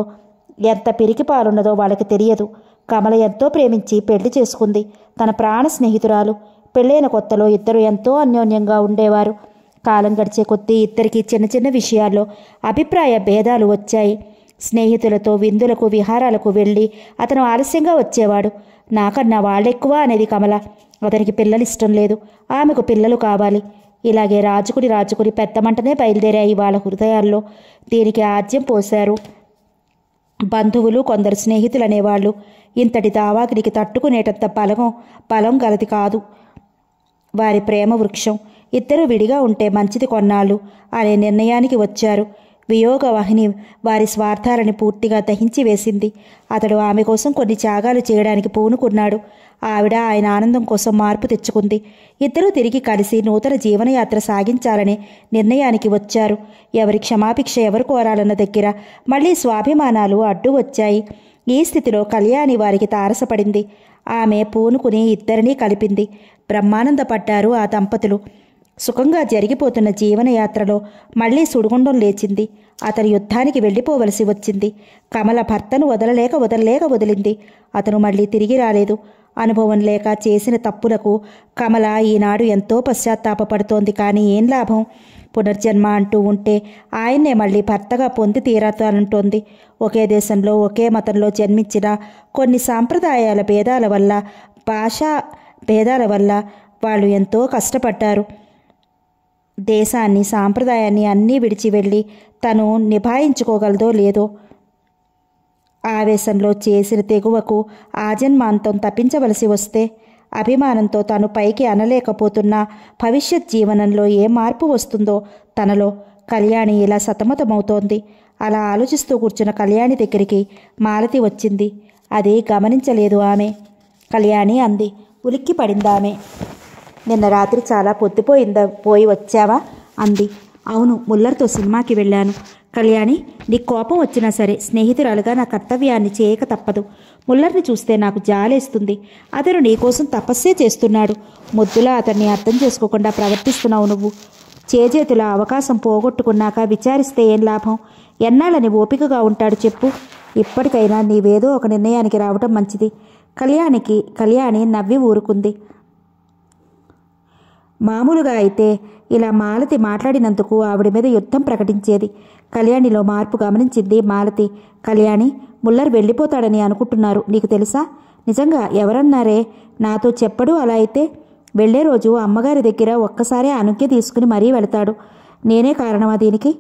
ఎంత పిరికి పాలున్నదో వాళ్ళకి తెలియదు కమల ఎంతో ప్రేమించి పెళ్లి చేసుకుంది తన ప్రాణ స్నేహితురాలు పెళ్ళైన కొత్తలో ఇద్దరు ఎంతో అన్యోన్యంగా ఉండేవారు కాలం గడిచే కొద్దీ ఇద్దరికి చిన్న చిన్న విషయాల్లో అభిప్రాయ భేదాలు వచ్చాయి స్నేహితులతో విందులకు విహారాలకు వెళ్ళి అతను ఆలస్యంగా వచ్చేవాడు నాకన్నా వాళ్ళెక్కువ అనేది కమల అతనికి పిల్లలు ఇష్టం లేదు ఆమెకు పిల్లలు కావాలి ఇలాగే రాజుకుడి రాజుకుడి పెద్ద మంటనే బయలుదేరాయి వాళ్ళ హృదయాల్లో దీనికి ఆజ్యం పోశారు బంధువులు కొందరు స్నేహితులు అనేవాళ్ళు ఇంతటి దావాకిడికి తట్టుకునేటంత బలగం బలం గలది కాదు వారి ప్రేమ వృక్షం ఇద్దరు విడిగా ఉంటే మంచిది కొన్నాళ్ళు అనే నిర్ణయానికి వచ్చారు వియోగ వాహిని వారి స్వార్థాలను పూర్తిగా దహించి వేసింది అతడు ఆమె కోసం కొన్ని త్యాగాలు చేయడానికి పూనుకున్నాడు ఆవిడ ఆయన ఆనందం కోసం మార్పు తెచ్చుకుంది ఇద్దరు తిరిగి కలిసి నూతన జీవనయాత్ర సాగించాలనే నిర్ణయానికి వచ్చారు ఎవరి క్షమాభిక్ష ఎవరు కోరాలన్న దగ్గర మళ్ళీ స్వాభిమానాలు అడ్డు వచ్చాయి ఈ స్థితిలో కళ్యాణి వారికి తారసపడింది ఆమె పూనుకుని ఇద్దరినీ కలిపింది బ్రహ్మానందపడ్డారు ఆ దంపతులు సుఖంగా జరిగిపోతున్న జీవనయాత్రలో మళ్లీ సుడుగుండం లేచింది అతను యుద్ధానికి వెళ్ళిపోవలసి వచ్చింది కమల భర్తను వదలలేక వదలలేక వదిలింది అతను మళ్లీ తిరిగి రాలేదు అనుభవం లేక చేసిన తప్పులకు కమల ఈనాడు ఎంతో పశ్చాత్తాపడుతోంది కానీ ఏం లాభం పునర్జన్మ అంటూ ఉంటే ఆయన్నే మళ్ళీ భర్తగా పొంది తీరతానంటోంది ఒకే దేశంలో ఒకే మతంలో జన్మించిన కొన్ని సాంప్రదాయాల భేదాల వల్ల భాషా భేదాల వల్ల వాళ్ళు ఎంతో కష్టపడ్డారు దేశాన్ని సాంప్రదాయాన్ని అన్నీ విడిచి వెళ్ళి తను నిభాయించుకోగలదో లేదో ఆవేశంలో చేసిన తెగువకు ఆజన్మాంతం తప్పించవలసి వస్తే అభిమానంతో తాను పైకి అనలేకపోతున్న భవిష్యత్ జీవనంలో ఏ మార్పు వస్తుందో తనలో కళ్యాణి ఇలా సతమతమవుతోంది అలా ఆలోచిస్తూ కూర్చున్న కళ్యాణి దగ్గరికి మాలతి వచ్చింది అది గమనించలేదు ఆమె కళ్యాణి అంది ఉలిక్కి పడిందామె నిన్న రాత్రి చాలా పొత్తిపోయిందా పోయి వచ్చావా అంది అవును ముల్లర్తో సినిమాకి వెళ్ళాను కళ్యాణి నీ కోపం వచ్చినా సరే స్నేహితురాలుగా నా కర్తవ్యాన్ని చేయక తప్పదు ముల్లర్ని చూస్తే నాకు జాలేస్తుంది అతను నీకోసం తపస్సే చేస్తున్నాడు మొద్దులా అతన్ని అర్థం చేసుకోకుండా ప్రవర్తిస్తున్నావు నువ్వు చేజేతుల అవకాశం పోగొట్టుకున్నాక విచారిస్తే ఏం లాభం ఎన్నాళ్ళని ఓపికగా ఉంటాడు చెప్పు ఇప్పటికైనా నీవేదో ఒక నిర్ణయానికి రావటం మంచిది కళ్యాణికి కళ్యాణి నవ్వి ఊరుకుంది మామూలుగా అయితే ఇలా మాలతి మాట్లాడినందుకు ఆవిడ మీద యుద్ధం ప్రకటించేది కళ్యాణిలో మార్పు గమనించింది మాలతి కళ్యాణి ముల్లర్ వెళ్ళిపోతాడని అనుకుంటున్నారు నీకు తెలుసా నిజంగా ఎవరన్నారే నాతో చెప్పడు అలా అయితే వెళ్లే రోజు అమ్మగారి దగ్గర ఒక్కసారే అనుజ్ఞ తీసుకుని మరీ వెళతాడు నేనే కారణమా దీనికి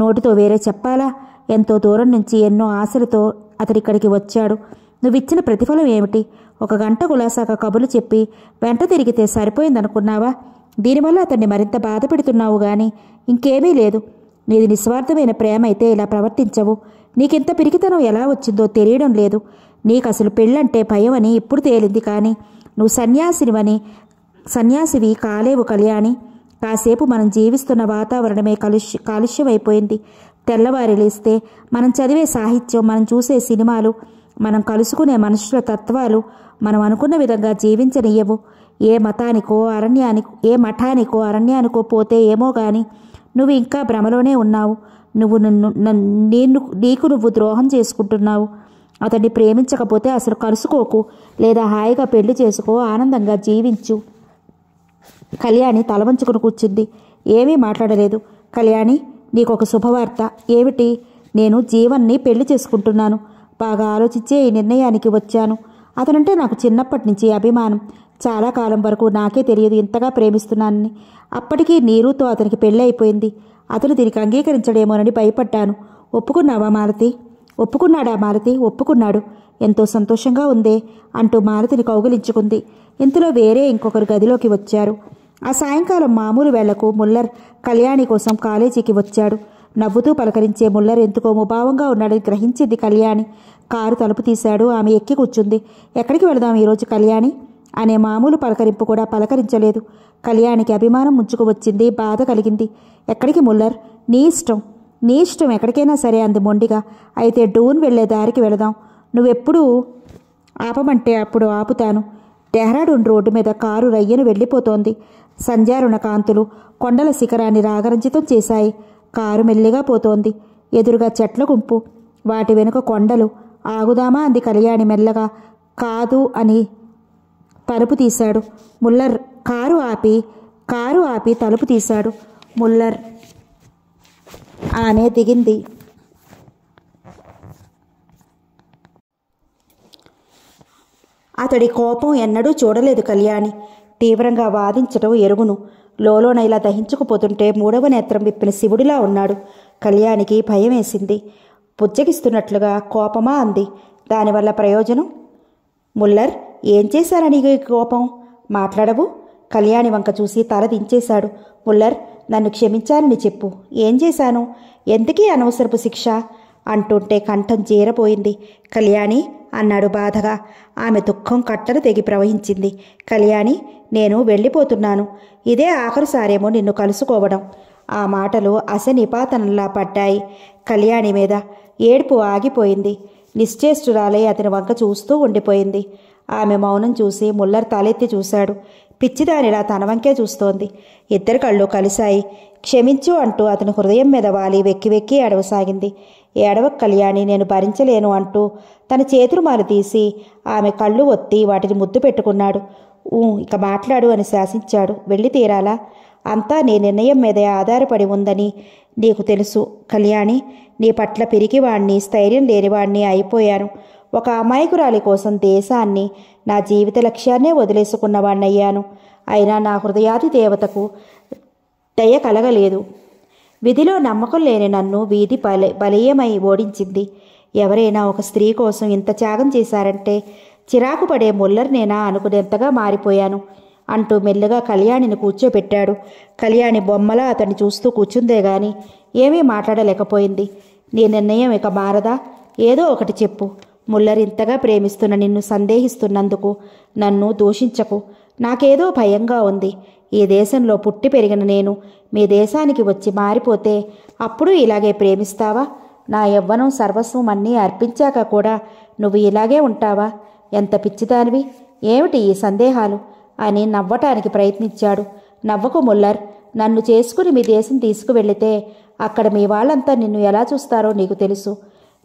నోటితో వేరే చెప్పాలా ఎంతో దూరం నుంచి ఎన్నో ఆశలతో అతడిక్కడికి వచ్చాడు నువ్విచ్చిన ప్రతిఫలం ఏమిటి ఒక గంట గులాసాక కబులు చెప్పి వెంట తిరిగితే సరిపోయిందనుకున్నావా దీనివల్ల అతన్ని మరింత బాధ పెడుతున్నావు గాని ఇంకేమీ లేదు నీది నిస్వార్థమైన ప్రేమ అయితే ఇలా ప్రవర్తించవు నీకింత పిరికితనం ఎలా వచ్చిందో తెలియడం లేదు నీకు అసలు పెళ్ళంటే భయం ఇప్పుడు తేలింది కానీ నువ్వు సన్యాసినివని సన్యాసివి కాలేవు కళ్యాణి కాసేపు మనం జీవిస్తున్న వాతావరణమే కలుష్య కాలుష్యమైపోయింది తెల్లవారి లేస్తే మనం చదివే సాహిత్యం మనం చూసే సినిమాలు మనం కలుసుకునే మనుషుల తత్వాలు మనం అనుకున్న విధంగా జీవించనియ్యవు ఏ మతానికో అరణ్యానికి ఏ మఠానికో అరణ్యానికో పోతే ఏమో గాని నువ్వు ఇంకా భ్రమలోనే ఉన్నావు నువ్వు నన్ను నేను నీకు నువ్వు ద్రోహం చేసుకుంటున్నావు అతన్ని ప్రేమించకపోతే అసలు కలుసుకోకు లేదా హాయిగా పెళ్లి చేసుకో ఆనందంగా జీవించు కళ్యాణి తలవంచుకుని కూర్చుంది ఏమీ మాట్లాడలేదు కళ్యాణి నీకు ఒక శుభవార్త ఏమిటి నేను జీవన్ని పెళ్లి చేసుకుంటున్నాను బాగా ఆలోచించే ఈ నిర్ణయానికి వచ్చాను అతనంటే నాకు చిన్నప్పటి నుంచి అభిమానం చాలా కాలం వరకు నాకే తెలియదు ఇంతగా ప్రేమిస్తున్నానని అప్పటికీ నీరుతో అతనికి పెళ్ళి అయిపోయింది అతను దీనికి అంగీకరించడేమోనని భయపడ్డాను ఒప్పుకున్నావా మారతి ఒప్పుకున్నాడా మారతి ఒప్పుకున్నాడు ఎంతో సంతోషంగా ఉందే అంటూ మారుతిని కౌగిలించుకుంది ఇంతలో వేరే ఇంకొకరు గదిలోకి వచ్చారు ఆ సాయంకాలం మామూలు వేళ్లకు ముల్లర్ కళ్యాణి కోసం కాలేజీకి వచ్చాడు నవ్వుతూ పలకరించే ముల్లర్ ఎందుకో ముభావంగా ఉన్నాడని గ్రహించింది కళ్యాణి కారు తలుపు తీశాడు ఆమె ఎక్కి కూర్చుంది ఎక్కడికి వెళదాం ఈరోజు కళ్యాణి అనే మామూలు పలకరింపు కూడా పలకరించలేదు కళ్యాణికి అభిమానం ముంచుకు వచ్చింది బాధ కలిగింది ఎక్కడికి ముల్లర్ నీ ఇష్టం నీ ఇష్టం ఎక్కడికైనా సరే అంది మొండిగా అయితే డూన్ వెళ్ళే దారికి వెళదాం నువ్వెప్పుడు ఆపమంటే అప్పుడు ఆపుతాను డెహ్రాడూన్ రోడ్డు మీద కారు రయ్యను వెళ్ళిపోతోంది సంజారుణ కాంతులు కొండల శిఖరాన్ని రాగరంజితం చేశాయి కారు మెల్లిగా పోతోంది ఎదురుగా చెట్ల గుంపు వాటి వెనుక కొండలు ఆగుదామా అంది కళ్యాణి మెల్లగా కాదు అని తలుపు తీశాడు ముల్లర్ కారు ఆపి కారు ఆపి తలుపు తీశాడు ముల్లర్ ఆమె దిగింది అతడి కోపం ఎన్నడూ చూడలేదు కళ్యాణి తీవ్రంగా వాదించటం ఎరుగును లోలోన ఇలా దహించుకుపోతుంటే మూడవ నేత్రం విప్పిన శివుడిలా ఉన్నాడు కళ్యాణికి భయం వేసింది పుచ్చగిస్తున్నట్లుగా కోపమా అంది దానివల్ల ప్రయోజనం ముల్లర్ ఏం చేశారని కోపం మాట్లాడవు కళ్యాణి వంక చూసి తల దించేశాడు ముల్లర్ నన్ను క్షమించానని చెప్పు ఏం చేశాను ఎందుకీ అనవసరపు శిక్ష అంటుంటే కంఠం జీరపోయింది కళ్యాణి అన్నాడు బాధగా ఆమె దుఃఖం కట్టలు తెగి ప్రవహించింది కళ్యాణి నేను వెళ్ళిపోతున్నాను ఇదే ఆఖరుసారేమో నిన్ను కలుసుకోవడం ఆ మాటలు అసనిపాతనలా పడ్డాయి కళ్యాణి మీద ఏడుపు ఆగిపోయింది నిశ్చేష్టురాలై అతని వంక చూస్తూ ఉండిపోయింది ఆమె మౌనం చూసి ముల్లర్ తలెత్తి చూశాడు పిచ్చిదానిలా తన వంకే చూస్తోంది ఇద్దరు కళ్ళు కలిశాయి క్షమించు అంటూ అతని హృదయం మీద వాలి వెక్కి వెక్కి ఏడవసాగింది ఏడవ కళ్యాణి నేను భరించలేను అంటూ తన చేతులు మారు తీసి ఆమె కళ్ళు ఒత్తి వాటిని ముద్దు పెట్టుకున్నాడు ఊ ఇక మాట్లాడు అని శాసించాడు వెళ్ళి తీరాలా అంతా నీ నిర్ణయం మీదే ఆధారపడి ఉందని నీకు తెలుసు కళ్యాణి నీ పట్ల పిరికివాణ్ణి స్థైర్యం లేనివాణ్ణి అయిపోయాను ఒక అమాయకురాలి కోసం దేశాన్ని నా జీవిత లక్ష్యాన్నే వదిలేసుకున్నవాణ్ణయ్యాను అయినా నా హృదయాది దేవతకు దయ కలగలేదు విధిలో నమ్మకం లేని నన్ను వీధి బల బలీయమై ఓడించింది ఎవరైనా ఒక స్త్రీ కోసం ఇంత త్యాగం చేశారంటే చిరాకు పడే ముల్లర్నేనా అనుకునేంతగా మారిపోయాను అంటూ మెల్లగా కళ్యాణిని కూర్చోబెట్టాడు కళ్యాణి బొమ్మలా అతన్ని చూస్తూ కూర్చుందే గాని ఏమీ మాట్లాడలేకపోయింది నీ నిర్ణయం ఇక మారదా ఏదో ఒకటి చెప్పు ముల్లరింతగా ప్రేమిస్తున్న నిన్ను సందేహిస్తున్నందుకు నన్ను దూషించకు నాకేదో భయంగా ఉంది ఈ దేశంలో పుట్టి పెరిగిన నేను మీ దేశానికి వచ్చి మారిపోతే అప్పుడు ఇలాగే ప్రేమిస్తావా నా యవ్వనం సర్వస్వం అన్నీ అర్పించాక కూడా నువ్వు ఇలాగే ఉంటావా ఎంత పిచ్చిదానివి ఏమిటి ఈ సందేహాలు అని నవ్వటానికి ప్రయత్నించాడు నవ్వకు ముల్లర్ నన్ను చేసుకుని మీ దేశం తీసుకువెళితే అక్కడ మీ వాళ్ళంతా నిన్ను ఎలా చూస్తారో నీకు తెలుసు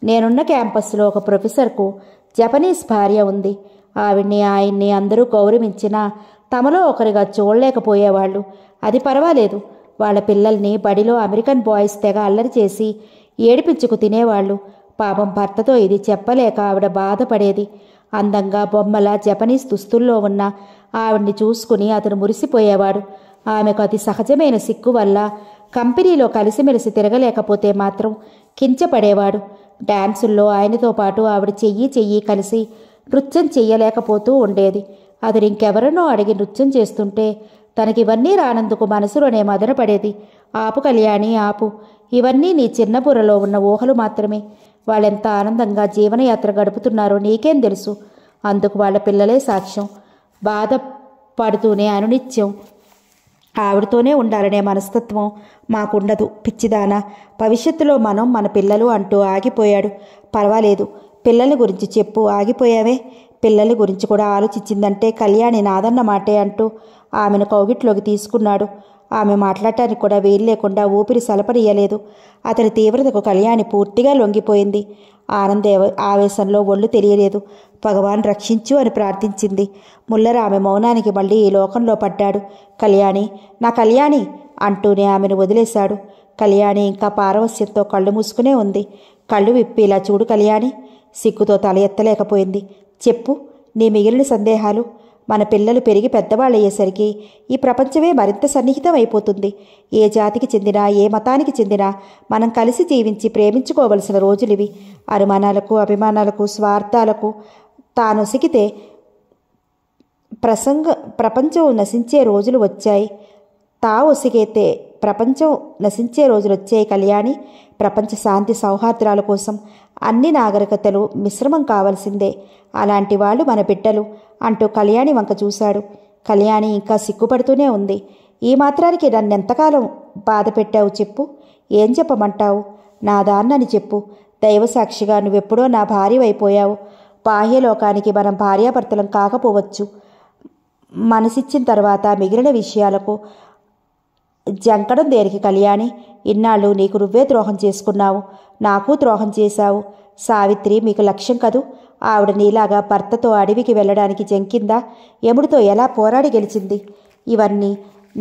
నేనున్న క్యాంపస్లో ఒక ప్రొఫెసర్కు జపనీస్ భార్య ఉంది ఆవిడ్ని ఆయన్ని అందరూ గౌరవించినా తమలో ఒకరిగా చూడలేకపోయేవాళ్ళు అది పర్వాలేదు వాళ్ళ పిల్లల్ని బడిలో అమెరికన్ బాయ్స్ తెగ అల్లరి చేసి ఏడిపించుకు తినేవాళ్ళు పాపం భర్తతో ఇది చెప్పలేక ఆవిడ బాధపడేది అందంగా బొమ్మల జపనీస్ దుస్తుల్లో ఉన్న ఆవిడ్ని చూసుకుని అతను మురిసిపోయేవాడు ఆమెకు అతి సహజమైన సిక్కు వల్ల కంపెనీలో కలిసిమెలిసి తిరగలేకపోతే మాత్రం కించపడేవాడు డ్యాన్సుల్లో ఆయనతో పాటు ఆవిడ చెయ్యి చెయ్యి కలిసి నృత్యం చెయ్యలేకపోతూ ఉండేది అతను ఇంకెవరినో అడిగి నృత్యం చేస్తుంటే తనకివన్నీ రానందుకు మనసులోనే మదనపడేది ఆపు కళ్యాణి ఆపు ఇవన్నీ నీ చిన్న బుర్రలో ఉన్న ఊహలు మాత్రమే వాళ్ళెంత ఆనందంగా జీవనయాత్ర గడుపుతున్నారో నీకేం తెలుసు అందుకు వాళ్ళ పిల్లలే సాక్ష్యం బాధ పడుతూనే అనునిత్యం ఆవిడతోనే ఉండాలనే మనస్తత్వం మాకుండదు పిచ్చిదాన భవిష్యత్తులో మనం మన పిల్లలు అంటూ ఆగిపోయాడు పర్వాలేదు పిల్లల గురించి చెప్పు ఆగిపోయావే పిల్లల గురించి కూడా ఆలోచించిందంటే కళ్యాణి నాదన్న మాటే అంటూ ఆమెను కౌగిట్లోకి తీసుకున్నాడు ఆమె మాట్లాడటానికి కూడా వీలు లేకుండా ఊపిరి సలపడియలేదు అతని తీవ్రతకు కళ్యాణి పూర్తిగా లొంగిపోయింది ఆనంద ఆవేశంలో ఒళ్ళు తెలియలేదు భగవాన్ రక్షించు అని ప్రార్థించింది ముల్లర ఆమె మౌనానికి మళ్ళీ ఈ లోకంలో పడ్డాడు కళ్యాణి నా కళ్యాణి అంటూనే ఆమెను వదిలేశాడు కళ్యాణి ఇంకా పారవస్యంతో కళ్ళు మూసుకునే ఉంది కళ్ళు విప్పి ఇలా చూడు కళ్యాణి సిగ్గుతో తల ఎత్తలేకపోయింది చెప్పు నీ మిగిలిన సందేహాలు మన పిల్లలు పెరిగి పెద్దవాళ్ళయ్యేసరికి ఈ ప్రపంచమే మరింత సన్నిహితం అయిపోతుంది ఏ జాతికి చెందినా ఏ మతానికి చెందినా మనం కలిసి జీవించి ప్రేమించుకోవలసిన రోజులివి అనుమానాలకు అభిమానాలకు స్వార్థాలకు తాను సిగితే ప్రసంగ ప్రపంచం నశించే రోజులు వచ్చాయి తా ఒసిగేతే ప్రపంచం నశించే రోజులు వచ్చాయి కళ్యాణి ప్రపంచ శాంతి సౌహార్దాల కోసం అన్ని నాగరికతలు మిశ్రమం కావలసిందే అలాంటి వాళ్ళు మన బిడ్డలు అంటూ కళ్యాణి వంక చూశాడు కళ్యాణి ఇంకా సిగ్గుపడుతూనే ఉంది ఈ మాత్రానికి నన్నెంతకాలం బాధ పెట్టావు చెప్పు ఏం చెప్పమంటావు నా దాన్నని చెప్పు దైవసాక్షిగా నువ్వెప్పుడో నా భార్యవైపోయావు బాహ్యలోకానికి మనం భార్యాభర్తలం కాకపోవచ్చు మనసిచ్చిన తర్వాత మిగిలిన విషయాలకు జంకడం దేనికి కళ్యాణి ఇన్నాళ్ళు నీకు నువ్వే ద్రోహం చేసుకున్నావు నాకు ద్రోహం చేశావు సావిత్రి మీకు లక్ష్యం కదూ ఆవిడ నీలాగా భర్తతో అడవికి వెళ్ళడానికి జంకిందా ఎముడితో ఎలా పోరాడి గెలిచింది ఇవన్నీ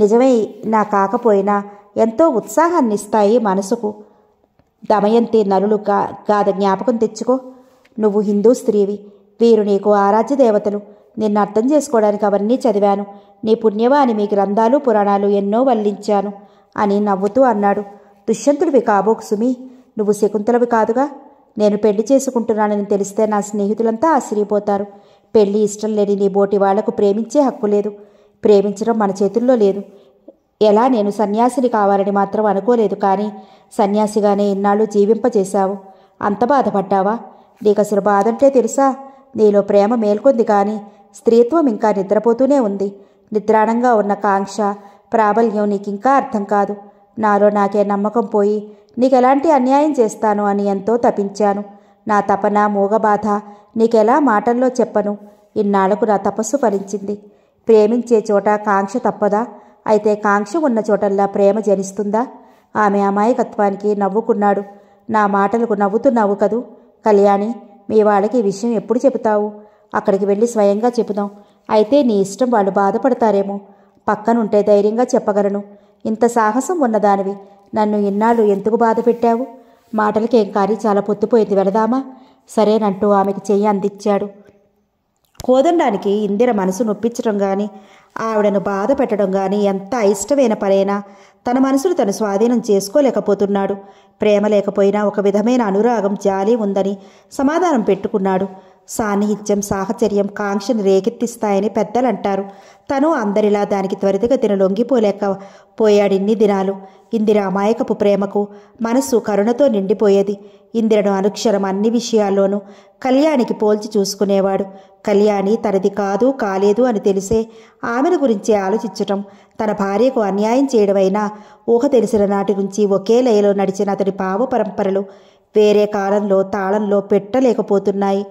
నిజమే నా కాకపోయినా ఎంతో ఉత్సాహాన్ని ఇస్తాయి మనసుకు దమయంతి నలులు గా గాథ జ్ఞాపకం తెచ్చుకో నువ్వు హిందూ స్త్రీవి వీరు నీకు ఆరాధ్య దేవతలు నిన్ను అర్థం చేసుకోవడానికి అవన్నీ చదివాను నీ పుణ్యవా అని మీ గ్రంథాలు పురాణాలు ఎన్నో వల్లించాను అని నవ్వుతూ అన్నాడు దుష్యంతుడివి కాబోకు సుమి నువ్వు శకుంతలవి కాదుగా నేను పెళ్లి చేసుకుంటున్నానని తెలిస్తే నా స్నేహితులంతా ఆశ్చర్యపోతారు పెళ్లి ఇష్టం లేని నీ బోటి వాళ్లకు ప్రేమించే హక్కు లేదు ప్రేమించడం మన చేతుల్లో లేదు ఎలా నేను సన్యాసిని కావాలని మాత్రం అనుకోలేదు కానీ సన్యాసిగానే ఇన్నాళ్ళు జీవింపజేశావు అంత బాధపడ్డావా నీకు అసలు బాధంటే తెలుసా నీలో ప్రేమ మేల్కొంది కానీ స్త్రీత్వం ఇంకా నిద్రపోతూనే ఉంది నిద్రాణంగా ఉన్న కాంక్ష ప్రాబల్యం నీకింకా అర్థం కాదు నాలో నాకే నమ్మకం పోయి నీకెలాంటి అన్యాయం చేస్తాను అని ఎంతో తపించాను నా తపన మూగబాధ నీకెలా మాటల్లో చెప్పను ఇన్నాళ్లకు నా తపస్సు ఫలించింది ప్రేమించే చోట కాంక్ష తప్పదా అయితే కాంక్ష ఉన్న చోటల్లా ప్రేమ జనిస్తుందా ఆమె అమాయకత్వానికి నవ్వుకున్నాడు నా మాటలకు నవ్వుతున్నావు కదూ కళ్యాణి మీ వాళ్ళకి ఈ విషయం ఎప్పుడు చెబుతావు అక్కడికి వెళ్ళి స్వయంగా చెబుదాం అయితే నీ ఇష్టం వాళ్ళు బాధపడతారేమో పక్కనుంటే ధైర్యంగా చెప్పగలను ఇంత సాహసం ఉన్నదానివి నన్ను ఇన్నాళ్ళు ఎందుకు బాధ పెట్టావు మాటలకి ఎంకారి చాలా పొత్తుపోయింది వెళదామా సరేనంటూ ఆమెకి చెయ్యి అందించాడు కోదండానికి ఇందిర మనసు నొప్పించడం కానీ ఆవిడను బాధ పెట్టడం కానీ ఎంత అయిష్టమైన పనైనా తన మనసును తను స్వాధీనం చేసుకోలేకపోతున్నాడు ప్రేమ లేకపోయినా ఒక విధమైన అనురాగం జాలి ఉందని సమాధానం పెట్టుకున్నాడు సాన్నిహిత్యం సాహచర్యం కాంక్షను రేకెత్తిస్తాయని పెద్దలు అంటారు తను అందరిలా దానికి త్వరితగతిన లొంగిపోలేక పోయాడిన్ని దినాలు ఇందిర అమాయకపు ప్రేమకు మనస్సు కరుణతో నిండిపోయేది ఇందిరను అనుక్షరం అన్ని విషయాల్లోనూ కళ్యాణికి పోల్చి చూసుకునేవాడు కళ్యాణి తనది కాదు కాలేదు అని తెలిసే ఆమెను గురించే ఆలోచించటం తన భార్యకు అన్యాయం చేయడమైనా ఊహ తెలిసిన నాటి నుంచి ఒకే లయలో నడిచిన అతడి పావ పరంపరలు వేరే కాలంలో తాళంలో పెట్టలేకపోతున్నాయి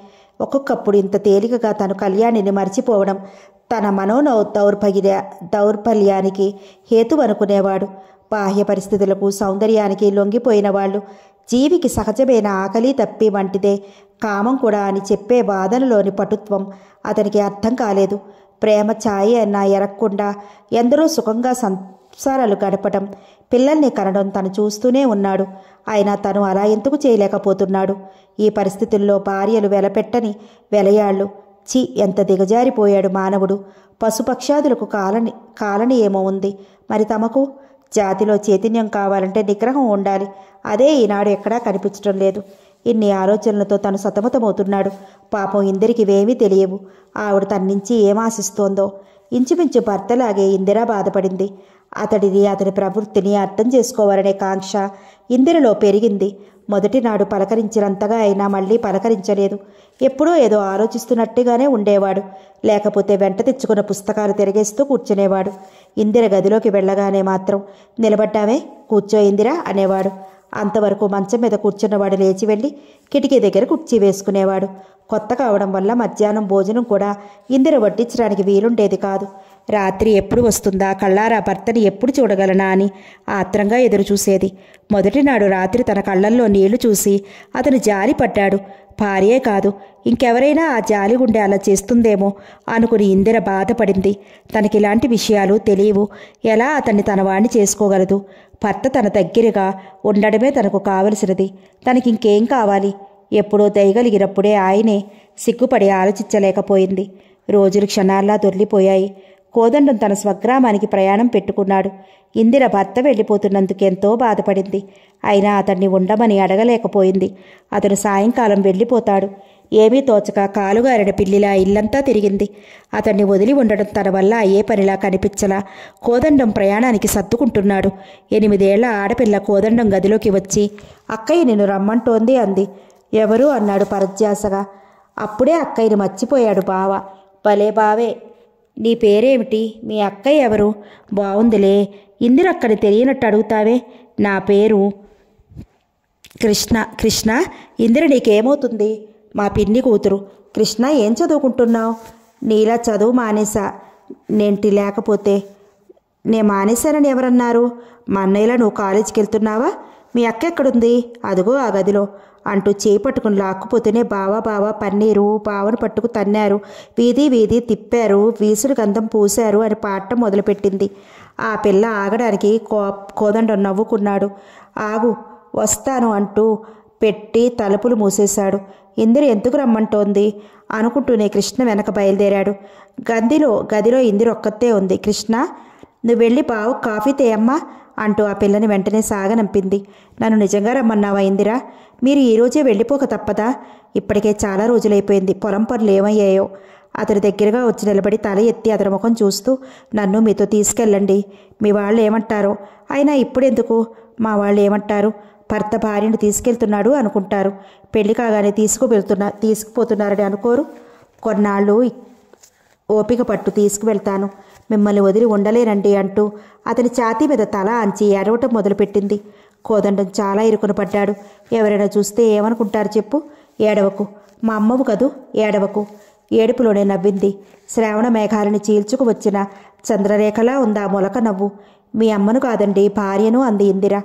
ఒక్కొక్కప్పుడు ఇంత తేలికగా తను కళ్యాణిని మర్చిపోవడం తన మనోనౌ దౌర్భగిర దౌర్బల్యానికి హేతు అనుకునేవాడు బాహ్య పరిస్థితులకు సౌందర్యానికి లొంగిపోయిన వాళ్ళు జీవికి సహజమైన ఆకలి తప్పి వంటిదే కామం కూడా అని చెప్పే వాదనలోని పటుత్వం అతనికి అర్థం కాలేదు ప్రేమ ఛాయ అన్న ఎరక్కుండా ఎందరో సుఖంగా సంత ఉపసారాలు గడపటం పిల్లల్ని కనడం తను చూస్తూనే ఉన్నాడు అయినా తను అలా ఎందుకు చేయలేకపోతున్నాడు ఈ పరిస్థితుల్లో భార్యలు వెలపెట్టని వెలయాళ్ళు చి ఎంత దిగజారిపోయాడు మానవుడు పశుపక్షాదులకు కాలని కాలని ఏమో ఉంది మరి తమకు జాతిలో చైతన్యం కావాలంటే నిగ్రహం ఉండాలి అదే ఈనాడు ఎక్కడా కనిపించడం లేదు ఇన్ని ఆలోచనలతో తను సతమతమవుతున్నాడు పాపం ఇందరికి ఏమీ తెలియవు ఆవిడ తన్నించి ఏమాశిస్తోందో ఇంచుమించు భర్తలాగే ఇందిరా బాధపడింది అతడిది అతని ప్రవృత్తిని అర్థం చేసుకోవాలనే కాంక్ష ఇందిరలో పెరిగింది మొదటి నాడు పలకరించినంతగా అయినా మళ్ళీ పలకరించలేదు ఎప్పుడో ఏదో ఆలోచిస్తున్నట్టుగానే ఉండేవాడు లేకపోతే వెంట తెచ్చుకున్న పుస్తకాలు తిరిగేస్తూ కూర్చునేవాడు ఇందిర గదిలోకి వెళ్ళగానే మాత్రం నిలబడ్డామే కూర్చో ఇందిరా అనేవాడు అంతవరకు మంచం మీద కూర్చున్నవాడు లేచి వెళ్ళి కిటికీ దగ్గర కుర్చీ వేసుకునేవాడు కొత్త కావడం వల్ల మధ్యాహ్నం భోజనం కూడా ఇందిర వడ్డించడానికి వీలుండేది కాదు రాత్రి ఎప్పుడు వస్తుందా కళ్ళారా భర్తని ఎప్పుడు చూడగలనా అని ఆత్రంగా ఎదురుచూసేది మొదటినాడు రాత్రి తన కళ్ళల్లో నీళ్లు చూసి అతను జాలి పడ్డాడు భార్యే కాదు ఇంకెవరైనా ఆ జాలి గుండె అలా చేస్తుందేమో అనుకుని ఇందిర బాధపడింది తనకిలాంటి విషయాలు తెలియవు ఎలా అతన్ని తన వాణ్ణి చేసుకోగలదు భర్త తన దగ్గరగా ఉండడమే తనకు కావలసినది తనకింకేం కావాలి ఎప్పుడో దయగలిగినప్పుడే ఆయనే సిగ్గుపడి ఆలోచించలేకపోయింది రోజులు క్షణాల్లా దొర్లిపోయాయి కోదండం తన స్వగ్రామానికి ప్రయాణం పెట్టుకున్నాడు ఇందిర భర్త వెళ్ళిపోతున్నందుకెంతో బాధపడింది అయినా అతన్ని ఉండమని అడగలేకపోయింది అతడు సాయంకాలం వెళ్ళిపోతాడు ఏమీ తోచక కాలుగారిన పిల్లిలా ఇల్లంతా తిరిగింది అతన్ని వదిలి ఉండడం తన వల్ల అయ్యే పనిలా కనిపించలా కోదండం ప్రయాణానికి సర్దుకుంటున్నాడు ఎనిమిదేళ్ల ఆడపిల్ల కోదండం గదిలోకి వచ్చి అక్కయ్య నిన్ను రమ్మంటోంది అంది ఎవరు అన్నాడు పరధ్యాసగా అప్పుడే అక్కయ్యని మర్చిపోయాడు బావ భలే బావే నీ పేరేమిటి మీ అక్క ఎవరు బాగుందిలే ఇందిరక్కని తెలియనట్టు అడుగుతావే నా పేరు కృష్ణ కృష్ణ ఇందిర నీకేమవుతుంది మా పిన్ని కూతురు కృష్ణ ఏం చదువుకుంటున్నావు నీలా చదువు మానేసా నేంటి లేకపోతే నేను మానేశానని ఎవరన్నారు మా అన్నయ్యలా నువ్వు కాలేజీకి వెళ్తున్నావా మీ అక్క ఎక్కడుంది అదిగో ఆ గదిలో అంటూ చేపట్టుకుని లాక్కుపోతూనే బావా బావా పన్నీరు బావను పట్టుకు తన్నారు వీధి వీధి తిప్పారు వీసుడు గంధం పూశారు అని పాట మొదలుపెట్టింది ఆ పిల్ల ఆగడానికి కో కోదండ నవ్వుకున్నాడు ఆగు వస్తాను అంటూ పెట్టి తలుపులు మూసేశాడు ఇందిరు ఎందుకు రమ్మంటోంది అనుకుంటూనే కృష్ణ వెనక బయలుదేరాడు గదిలో గదిలో ఇందిరు ఒక్కతే ఉంది కృష్ణ నువ్వు వెళ్ళి బావు కాఫీ తేయమ్మా అంటూ ఆ పిల్లని వెంటనే సాగనంపింది నన్ను నిజంగా రమ్మన్నావా ఇందిరా మీరు రోజే వెళ్ళిపోక తప్పదా ఇప్పటికే చాలా రోజులైపోయింది పొలం పనులు ఏమయ్యాయో అతని దగ్గరగా వచ్చి నిలబడి తల ఎత్తి అతని ముఖం చూస్తూ నన్ను మీతో తీసుకెళ్ళండి మీ వాళ్ళు ఏమంటారో అయినా ఇప్పుడెందుకు మా వాళ్ళు ఏమంటారు భర్త భార్యను తీసుకెళ్తున్నాడు అనుకుంటారు పెళ్లి కాగానే తీసుకువెళ్తున్నా తీసుకుపోతున్నారని అనుకోరు కొన్నాళ్ళు ఓపిక పట్టు తీసుకువెళ్తాను మిమ్మల్ని వదిలి ఉండలేరండి అంటూ అతని ఛాతీ మీద తల అంచి ఏడవటం మొదలుపెట్టింది కోదండం చాలా ఇరుకున పడ్డాడు ఎవరైనా చూస్తే ఏమనుకుంటారు చెప్పు ఏడవకు మా అమ్మవు కదూ ఏడవకు ఏడుపులోనే నవ్వింది శ్రావణ మేఘాలని చీల్చుకు వచ్చిన చంద్రరేఖలా ఉందా మొలక నవ్వు మీ అమ్మను కాదండి భార్యను అంది ఇందిర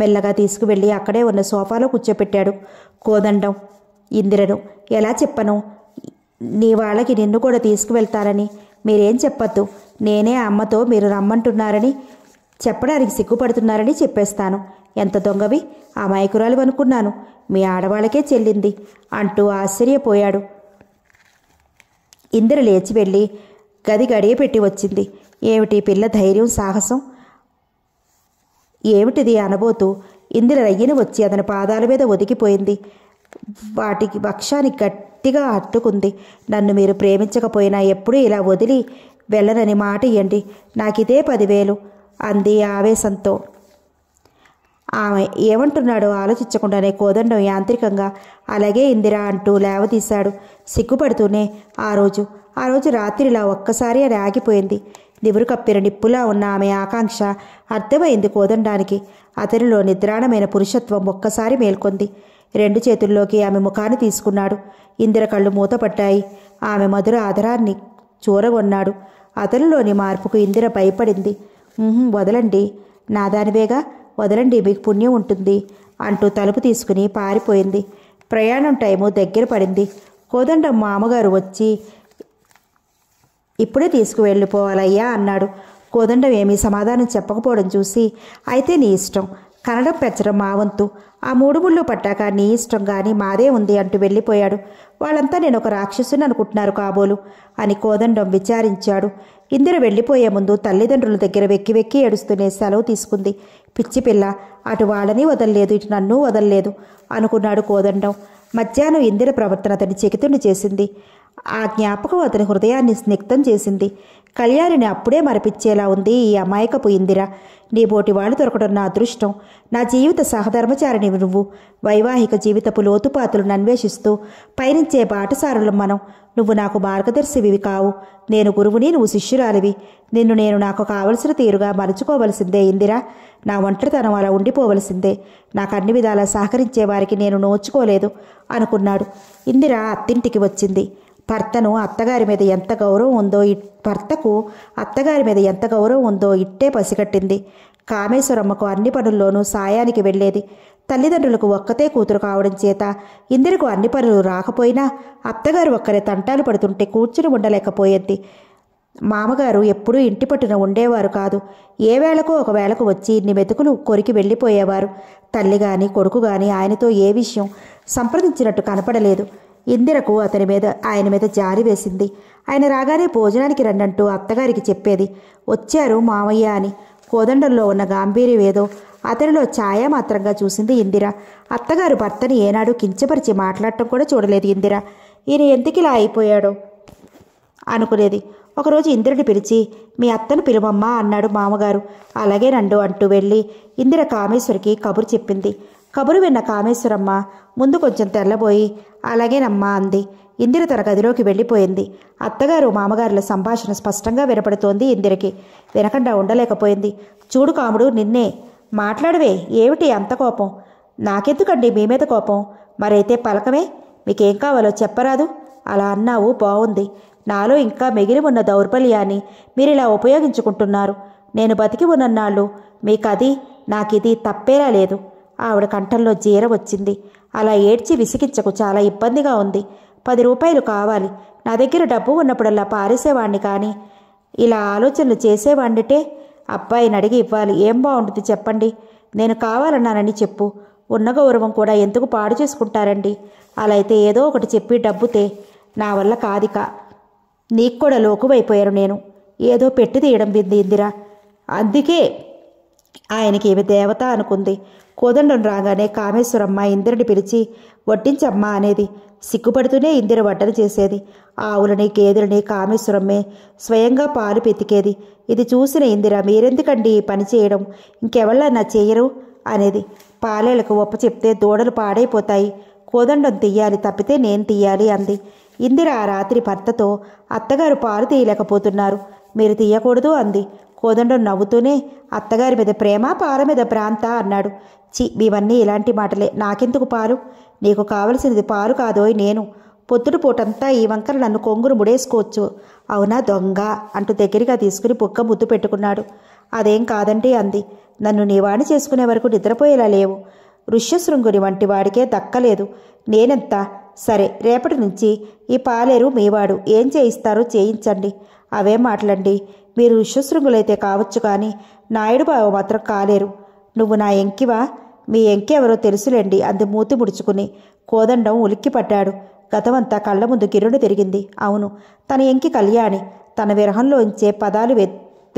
మెల్లగా తీసుకువెళ్ళి అక్కడే ఉన్న సోఫాలో కూర్చోపెట్టాడు కోదండం ఇందిరను ఎలా చెప్పను నీ వాళ్ళకి నిన్ను కూడా తీసుకువెళ్తారని మీరేం చెప్పద్దు నేనే అమ్మతో మీరు రమ్మంటున్నారని చెప్పడానికి సిగ్గుపడుతున్నారని చెప్పేస్తాను ఎంత దొంగవి అమాయకురాలు అనుకున్నాను మీ ఆడవాళ్ళకే చెల్లింది అంటూ ఆశ్చర్యపోయాడు ఇందిర లేచి వెళ్ళి గది గడియ పెట్టి వచ్చింది ఏమిటి పిల్ల ధైర్యం సాహసం ఏమిటిది అనబోతూ ఇందిర రయ్యన వచ్చి అతని పాదాల మీద ఒదిగిపోయింది వాటికి వక్షానికి గట్టిగా అట్టుకుంది నన్ను మీరు ప్రేమించకపోయినా ఎప్పుడూ ఇలా వదిలి వెళ్ళనని మాట ఇవ్వండి నాకిదే పదివేలు అంది ఆవేశంతో ఆమె ఏమంటున్నాడో ఆలోచించకుండానే కోదండం యాంత్రికంగా అలాగే ఇందిరా అంటూ లేవదీశాడు సిగ్గుపడుతూనే ఆ రోజు ఆ రోజు రాత్రిలా ఒక్కసారి అది ఆగిపోయింది నివురు కప్పిన నిప్పులా ఉన్న ఆమె ఆకాంక్ష అర్థమైంది కోదండానికి అతనిలో నిద్రాణమైన పురుషత్వం ఒక్కసారి మేల్కొంది రెండు చేతుల్లోకి ఆమె ముఖాన్ని తీసుకున్నాడు ఇందిర కళ్ళు మూతపడ్డాయి ఆమె మధుర ఆదరాన్ని చూరగొన్నాడు అతనిలోని మార్పుకు ఇందిర భయపడింది వదలండి నా దానివేగా వదలండి మీకు పుణ్యం ఉంటుంది అంటూ తలుపు తీసుకుని పారిపోయింది ప్రయాణం టైము దగ్గర పడింది కోదండ మామగారు వచ్చి ఇప్పుడే తీసుకువెళ్ళిపోవాలయ్యా అన్నాడు కోదండం ఏమీ సమాధానం చెప్పకపోవడం చూసి అయితే నీ ఇష్టం కనడం పెంచడం మా వంతు ఆ మూడు ముళ్ళు పట్టాక నీ ఇష్టం కానీ మాదే ఉంది అంటూ వెళ్ళిపోయాడు వాళ్ళంతా నేను ఒక రాక్షసుని అనుకుంటున్నారు కాబోలు అని కోదండం విచారించాడు ఇందిర వెళ్ళిపోయే ముందు తల్లిదండ్రుల దగ్గర వెక్కి వెక్కి ఏడుస్తూనే సెలవు తీసుకుంది పిచ్చి పిల్ల అటు వాళ్ళని వదలలేదు ఇటు నన్ను వదలలేదు అనుకున్నాడు కోదండం మధ్యాహ్నం ఇందిర ప్రవర్తన అతని చెకితుని చేసింది ఆ జ్ఞాపకం అతని హృదయాన్ని స్నిగ్ధం చేసింది కళ్యాణిని అప్పుడే మరపిచ్చేలా ఉంది ఈ అమాయకపు ఇందిరా నీబోటి వాళ్ళు దొరకడం నా అదృష్టం నా జీవిత సహధర్మచారిని నువ్వు వైవాహిక జీవితపు లోతుపాతులను అన్వేషిస్తూ పయనించే బాటసారులం మనం నువ్వు నాకు మార్గదర్శివి కావు నేను గురువుని నువ్వు శిష్యురాలివి నిన్ను నేను నాకు కావలసిన తీరుగా మలుచుకోవలసిందే ఇందిరా నా ఒంటరితనం అలా ఉండిపోవలసిందే నాకు అన్ని విధాలా సహకరించే వారికి నేను నోచుకోలేదు అనుకున్నాడు ఇందిరా అత్తింటికి వచ్చింది భర్తను అత్తగారి మీద ఎంత గౌరవం ఉందో భర్తకు అత్తగారి మీద ఎంత గౌరవం ఉందో ఇట్టే పసిగట్టింది కామేశ్వరమ్మకు అన్ని పనుల్లోనూ సాయానికి వెళ్ళేది తల్లిదండ్రులకు ఒక్కతే కూతురు కావడం చేత ఇందిరకు అన్ని పనులు రాకపోయినా అత్తగారు ఒక్కరే తంటాలు పడుతుంటే కూర్చుని ఉండలేకపోయేది మామగారు ఎప్పుడూ ఇంటి పట్టున ఉండేవారు కాదు ఏ వేళకో ఒకవేళకు వచ్చి ఇన్ని మెతుకులు కొరికి వెళ్ళిపోయేవారు తల్లి కానీ కొడుకు కానీ ఆయనతో ఏ విషయం సంప్రదించినట్టు కనపడలేదు ఇందిరకు అతని మీద ఆయన మీద జారి వేసింది ఆయన రాగానే భోజనానికి రండంటూ అత్తగారికి చెప్పేది వచ్చారు మామయ్య అని కోదండంలో ఉన్న గాంభీర్యం ఏదో అతనిలో మాత్రంగా చూసింది ఇందిర అత్తగారు భర్తని ఏనాడు కించపరిచి మాట్లాడటం కూడా చూడలేదు ఇందిర ఈయన ఎందుకిలా అయిపోయాడో అనుకునేది ఒకరోజు ఇందిరని పిలిచి మీ అత్తను పిలువమ్మా అన్నాడు మామగారు అలాగే రండు అంటూ వెళ్ళి ఇందిర కామేశ్వరికి కబురు చెప్పింది కబురు విన్న కామేశ్వరమ్మ ముందు కొంచెం తెల్లబోయి అలాగేనమ్మా అంది ఇందిర తన గదిలోకి వెళ్ళిపోయింది అత్తగారు మామగారుల సంభాషణ స్పష్టంగా వినపడుతోంది ఇందిరకి వినకుండా ఉండలేకపోయింది చూడు కాముడు నిన్నే మాట్లాడవే ఏమిటి అంత కోపం నాకెందుకండి మీ మీద కోపం మరైతే పలకమే మీకేం కావాలో చెప్పరాదు అలా అన్నావు బాగుంది నాలో ఇంకా మిగిలి ఉన్న దౌర్బల్యాన్ని మీరిలా ఉపయోగించుకుంటున్నారు నేను బతికి ఉన్న నాళ్ళు మీకది నాకిది తప్పేలా లేదు ఆవిడ కంఠంలో జీర వచ్చింది అలా ఏడ్చి విసిగించకు చాలా ఇబ్బందిగా ఉంది పది రూపాయలు కావాలి నా దగ్గర డబ్బు ఉన్నప్పుడల్లా పారేసేవాణ్ణి కానీ ఇలా ఆలోచనలు చేసేవాడిటే అబ్బాయిని అడిగి ఇవ్వాలి ఏం బాగుంటుంది చెప్పండి నేను కావాలన్నానని చెప్పు ఉన్న గౌరవం కూడా ఎందుకు పాడు చేసుకుంటారండి అలా అయితే ఏదో ఒకటి చెప్పి డబ్బుతే నా వల్ల కాదిక నీకు కూడా లోకువైపోయారు నేను ఏదో పెట్టి తీయడం బింది ఇందిరా అందుకే ఆయనకి ఏమి దేవత అనుకుంది కోదండం రాగానే కామేశ్వరమ్మ ఇందిరని పిలిచి వడ్డించమ్మా అనేది సిగ్గుపడుతూనే ఇందిర వడ్డలు చేసేది ఆవులని గేదెలని కామేశ్వరమ్మే స్వయంగా పాలు పెతికేది ఇది చూసిన ఇందిర మీరెందుకండి ఈ పని చేయడం ఇంకెవళ్ళన్నా చేయరు అనేది పాలేలకు ఒప్ప చెప్తే దూడలు పాడైపోతాయి కోదండం తీయాలి తప్పితే నేను తీయాలి అంది ఇందిర ఆ రాత్రి భర్తతో అత్తగారు పాలు తీయలేకపోతున్నారు మీరు తీయకూడదు అంది కోదండం నవ్వుతూనే అత్తగారి మీద ప్రేమ పాల మీద ప్రాంత అన్నాడు చి మీవన్నీ ఇలాంటి మాటలే నాకెందుకు పాలు నీకు కావలసినది పాలు కాదోయ్ నేను పొత్తుడు పూటంతా ఈ వంకర నన్ను కొంగురు ముడేసుకోవచ్చు అవునా దొంగ అంటూ దగ్గరగా తీసుకుని బుక్క ముద్దు పెట్టుకున్నాడు అదేం కాదండి అంది నన్ను నీవాణి చేసుకునే వరకు నిద్రపోయేలా లేవు ఋష్యశృంగుని వంటి వాడికే దక్కలేదు నేనెంత సరే రేపటి నుంచి ఈ పాలేరు మీవాడు ఏం చేయిస్తారో చేయించండి అవే మాటలండి మీరు విశ్వశృంగులైతే కావచ్చు కానీ నాయుడు బావ మాత్రం కాలేరు నువ్వు నా ఎంకివా మీ ఎంకెవరో తెలుసులేండి అంది మూతి ముడుచుకుని కోదండం ఉలిక్కి పడ్డాడు గతమంతా కళ్ళ ముందు గిరుడు తిరిగింది అవును తన ఎంకి కళ్యాణి తన విరహంలోంచే పదాలు వె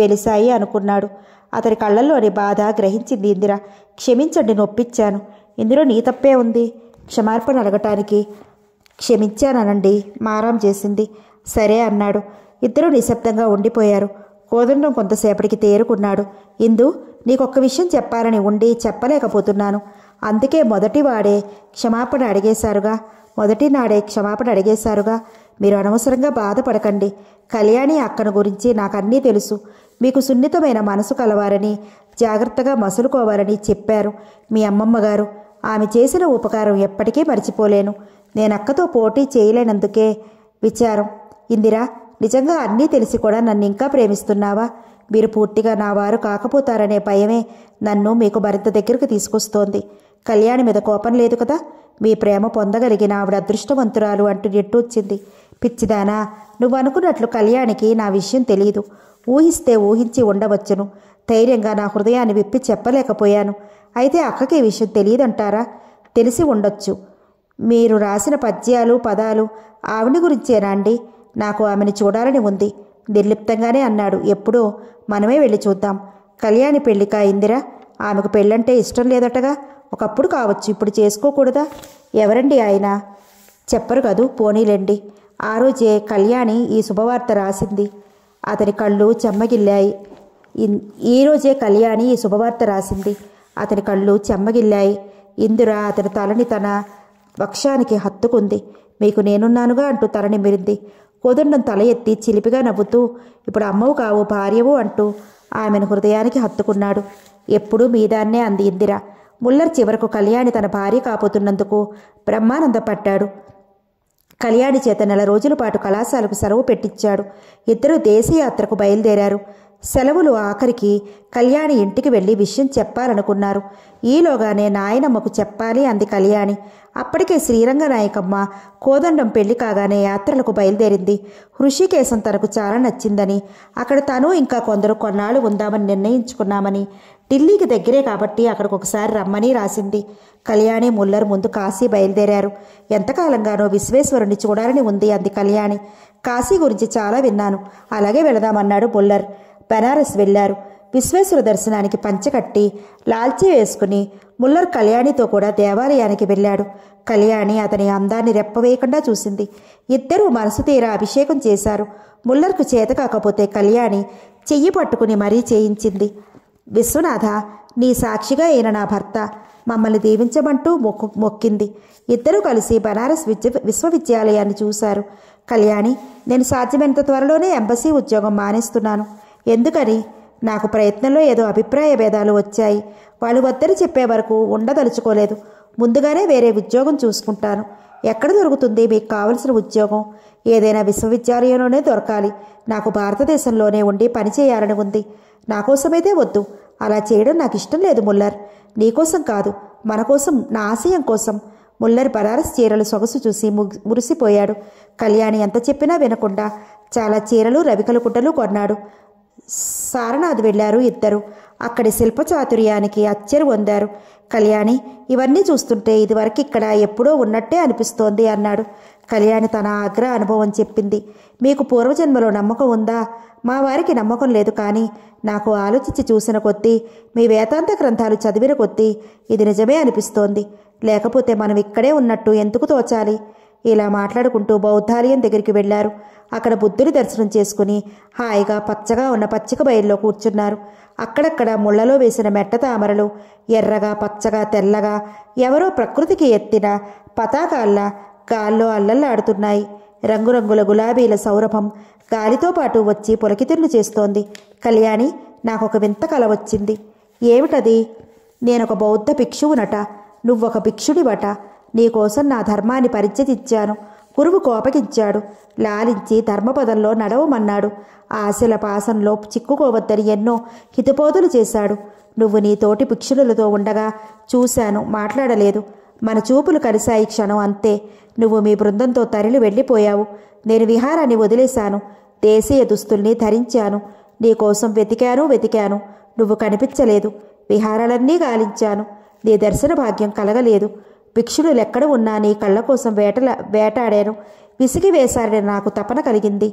వెలిశాయి అనుకున్నాడు అతని కళ్ళల్లోని బాధ గ్రహించింది ఇందిర క్షమించండి నొప్పిచ్చాను ఇందులో నీ తప్పే ఉంది క్షమార్పణ అడగటానికి క్షమించాననండి మారాం చేసింది సరే అన్నాడు ఇద్దరూ నిశ్శబ్దంగా ఉండిపోయారు కోదండం కొంతసేపటికి తేరుకున్నాడు ఇందు నీకొక్క విషయం చెప్పాలని ఉండి చెప్పలేకపోతున్నాను అందుకే మొదటి వాడే క్షమాపణ అడిగేశారుగా మొదటి నాడే క్షమాపణ అడిగేశారుగా మీరు అనవసరంగా బాధపడకండి కళ్యాణి అక్కను గురించి నాకన్నీ తెలుసు మీకు సున్నితమైన మనసు కలవారని జాగ్రత్తగా మసులుకోవాలని చెప్పారు మీ అమ్మమ్మ గారు ఆమె చేసిన ఉపకారం ఎప్పటికీ మర్చిపోలేను నేనక్కతో పోటీ చేయలేనందుకే విచారం ఇందిరా నిజంగా అన్నీ తెలిసి కూడా నన్ను ఇంకా ప్రేమిస్తున్నావా మీరు పూర్తిగా నా వారు కాకపోతారనే భయమే నన్ను మీకు భరిత దగ్గరకు తీసుకొస్తోంది కళ్యాణి మీద కోపం లేదు కదా మీ ప్రేమ పొందగలిగిన ఆవిడ అదృష్టవంతురాలు అంటూ నెట్టూచ్చింది పిచ్చిదానా నువ్వు అనుకున్నట్లు కళ్యాణికి నా విషయం తెలియదు ఊహిస్తే ఊహించి ఉండవచ్చును ధైర్యంగా నా హృదయాన్ని విప్పి చెప్పలేకపోయాను అయితే అక్కకి విషయం తెలియదంటారా తెలిసి ఉండొచ్చు మీరు రాసిన పద్యాలు పదాలు ఆవిడ గురించేనా అండి నాకు ఆమెను చూడాలని ఉంది నిర్లిప్తంగానే అన్నాడు ఎప్పుడో మనమే వెళ్ళి చూద్దాం కళ్యాణి పెళ్లిక అయిందిరా ఆమెకు పెళ్ళంటే ఇష్టం లేదటగా ఒకప్పుడు కావచ్చు ఇప్పుడు చేసుకోకూడదా ఎవరండి ఆయన చెప్పరు కదూ పోనీలేండి ఆ రోజే కళ్యాణి ఈ శుభవార్త రాసింది అతని కళ్ళు చెమ్మగిల్లాయి ఈరోజే కళ్యాణి ఈ శుభవార్త రాసింది అతని కళ్ళు చెమ్మగిల్లాయి ఇందురా అతని తలని తన వక్షానికి హత్తుకుంది మీకు నేనున్నానుగా అంటూ తలని మిరింది కోదండం తల ఎత్తి చిలిపిగా నవ్వుతూ ఇప్పుడు అమ్మవు కావు భార్యవు అంటూ ఆమెను హృదయానికి హత్తుకున్నాడు ఎప్పుడూ మీదాన్నే అంది ఇందిరా ముల్లర్ చివరకు కళ్యాణి తన భార్య కాపోతున్నందుకు బ్రహ్మానందపడ్డాడు కళ్యాణి చేత నెల రోజుల పాటు కళాశాలకు సెలవు పెట్టించాడు ఇద్దరు దేశయాత్రకు బయలుదేరారు సెలవులు ఆఖరికి కళ్యాణి ఇంటికి వెళ్ళి విషయం చెప్పాలనుకున్నారు ఈలోగానే నాయనమ్మకు చెప్పాలి అంది కళ్యాణి అప్పటికే శ్రీరంగనాయకమ్మ కోదండం పెళ్లి కాగానే యాత్రలకు బయలుదేరింది హృషికేశం తనకు చాలా నచ్చిందని అక్కడ తను ఇంకా కొందరు కొన్నాళ్ళు ఉందామని నిర్ణయించుకున్నామని ఢిల్లీకి దగ్గరే కాబట్టి అక్కడికి ఒకసారి రమ్మని రాసింది కళ్యాణి ముల్లర్ ముందు కాశీ బయలుదేరారు ఎంతకాలంగానో విశ్వేశ్వరుణ్ణి చూడాలని ఉంది అంది కళ్యాణి కాశీ గురించి చాలా విన్నాను అలాగే వెళదామన్నాడు ముల్లర్ బనారస్ వెళ్లారు విశ్వేశ్వర దర్శనానికి పంచకట్టి లాల్చీ వేసుకుని ముల్లర్ కళ్యాణితో కూడా దేవాలయానికి వెళ్ళాడు కళ్యాణి అతని అందాన్ని రెప్పవేయకుండా చూసింది ఇద్దరూ మనసు తీరా అభిషేకం చేశారు ముల్లర్కు చేత కాకపోతే కళ్యాణి చెయ్యి పట్టుకుని మరీ చేయించింది విశ్వనాథ నీ సాక్షిగా ఈయన నా భర్త మమ్మల్ని దీవించమంటూ మొక్కు మొక్కింది ఇద్దరూ కలిసి బనారస్ విద్య విశ్వవిద్యాలయాన్ని చూశారు కళ్యాణి నేను సాధ్యమైనంత త్వరలోనే ఎంబసీ ఉద్యోగం మానేస్తున్నాను ఎందుకని నాకు ప్రయత్నంలో ఏదో అభిప్రాయ భేదాలు వచ్చాయి వాళ్ళు వద్దని చెప్పే వరకు ఉండదలుచుకోలేదు ముందుగానే వేరే ఉద్యోగం చూసుకుంటాను ఎక్కడ దొరుకుతుంది మీకు కావలసిన ఉద్యోగం ఏదైనా విశ్వవిద్యాలయంలోనే దొరకాలి నాకు భారతదేశంలోనే ఉండి పని చేయాలని ఉంది నా కోసమైతే వద్దు అలా చేయడం నాకు ఇష్టం లేదు ముల్లర్ నీకోసం కాదు మన కోసం నా ఆశయం కోసం ముల్లర్ బనారస్ చీరలు సొగసు చూసి మురిసిపోయాడు కళ్యాణి ఎంత చెప్పినా వినకుండా చాలా చీరలు రవికల గుడ్డలు కొన్నాడు సారనాథ్ వెళ్లారు ఇద్దరు అక్కడి శిల్ప చాతుర్యానికి అచ్చరి పొందారు కళ్యాణి ఇవన్నీ చూస్తుంటే ఇదివరకు ఇక్కడ ఎప్పుడో ఉన్నట్టే అనిపిస్తోంది అన్నాడు కళ్యాణి తన ఆగ్రహ అనుభవం చెప్పింది మీకు పూర్వజన్మలో నమ్మకం ఉందా మా వారికి నమ్మకం లేదు కానీ నాకు ఆలోచించి చూసిన కొద్దీ మీ వేదాంత గ్రంథాలు చదివిన కొద్దీ ఇది నిజమే అనిపిస్తోంది లేకపోతే మనం ఇక్కడే ఉన్నట్టు ఎందుకు తోచాలి ఇలా మాట్లాడుకుంటూ బౌద్ధాలయం దగ్గరికి వెళ్లారు అక్కడ బుద్ధుని దర్శనం చేసుకుని హాయిగా పచ్చగా ఉన్న పచ్చిక బయల్లో కూర్చున్నారు అక్కడక్కడ ముళ్లలో వేసిన మెట్ట తామరలు ఎర్రగా పచ్చగా తెల్లగా ఎవరో ప్రకృతికి ఎత్తిన పతాకాళ్ళ గాల్లో అల్లల్లాడుతున్నాయి రంగురంగుల గులాబీల సౌరభం గాలితో పాటు వచ్చి పొలకితిన్ను చేస్తోంది కళ్యాణి నాకొక వింత కల వచ్చింది ఏమిటది నేనొక బౌద్ధ భిక్షువునట నువ్వొక భిక్షుడివట నీకోసం నా ధర్మాన్ని పరిచయతిచ్చాను గురువు కోపకిచ్చాడు లాలించి ధర్మపదంలో నడవమన్నాడు ఆశల పాసంలో చిక్కుకోవద్దని ఎన్నో హితబోధలు చేశాడు నువ్వు నీ తోటి భిక్షులతో ఉండగా చూశాను మాట్లాడలేదు మన చూపులు కలిశాయి క్షణం అంతే నువ్వు మీ బృందంతో తరలి వెళ్ళిపోయావు నేను విహారాన్ని వదిలేశాను దేశీయ దుస్తుల్ని ధరించాను నీకోసం వెతికాను వెతికాను నువ్వు కనిపించలేదు విహారాలన్నీ గాలించాను నీ దర్శన భాగ్యం కలగలేదు భిక్షుడులెక్కడ ఉన్నా నీ కళ్ళ కోసం వేటల వేటాడాను విసిగి వేశారని నాకు తపన కలిగింది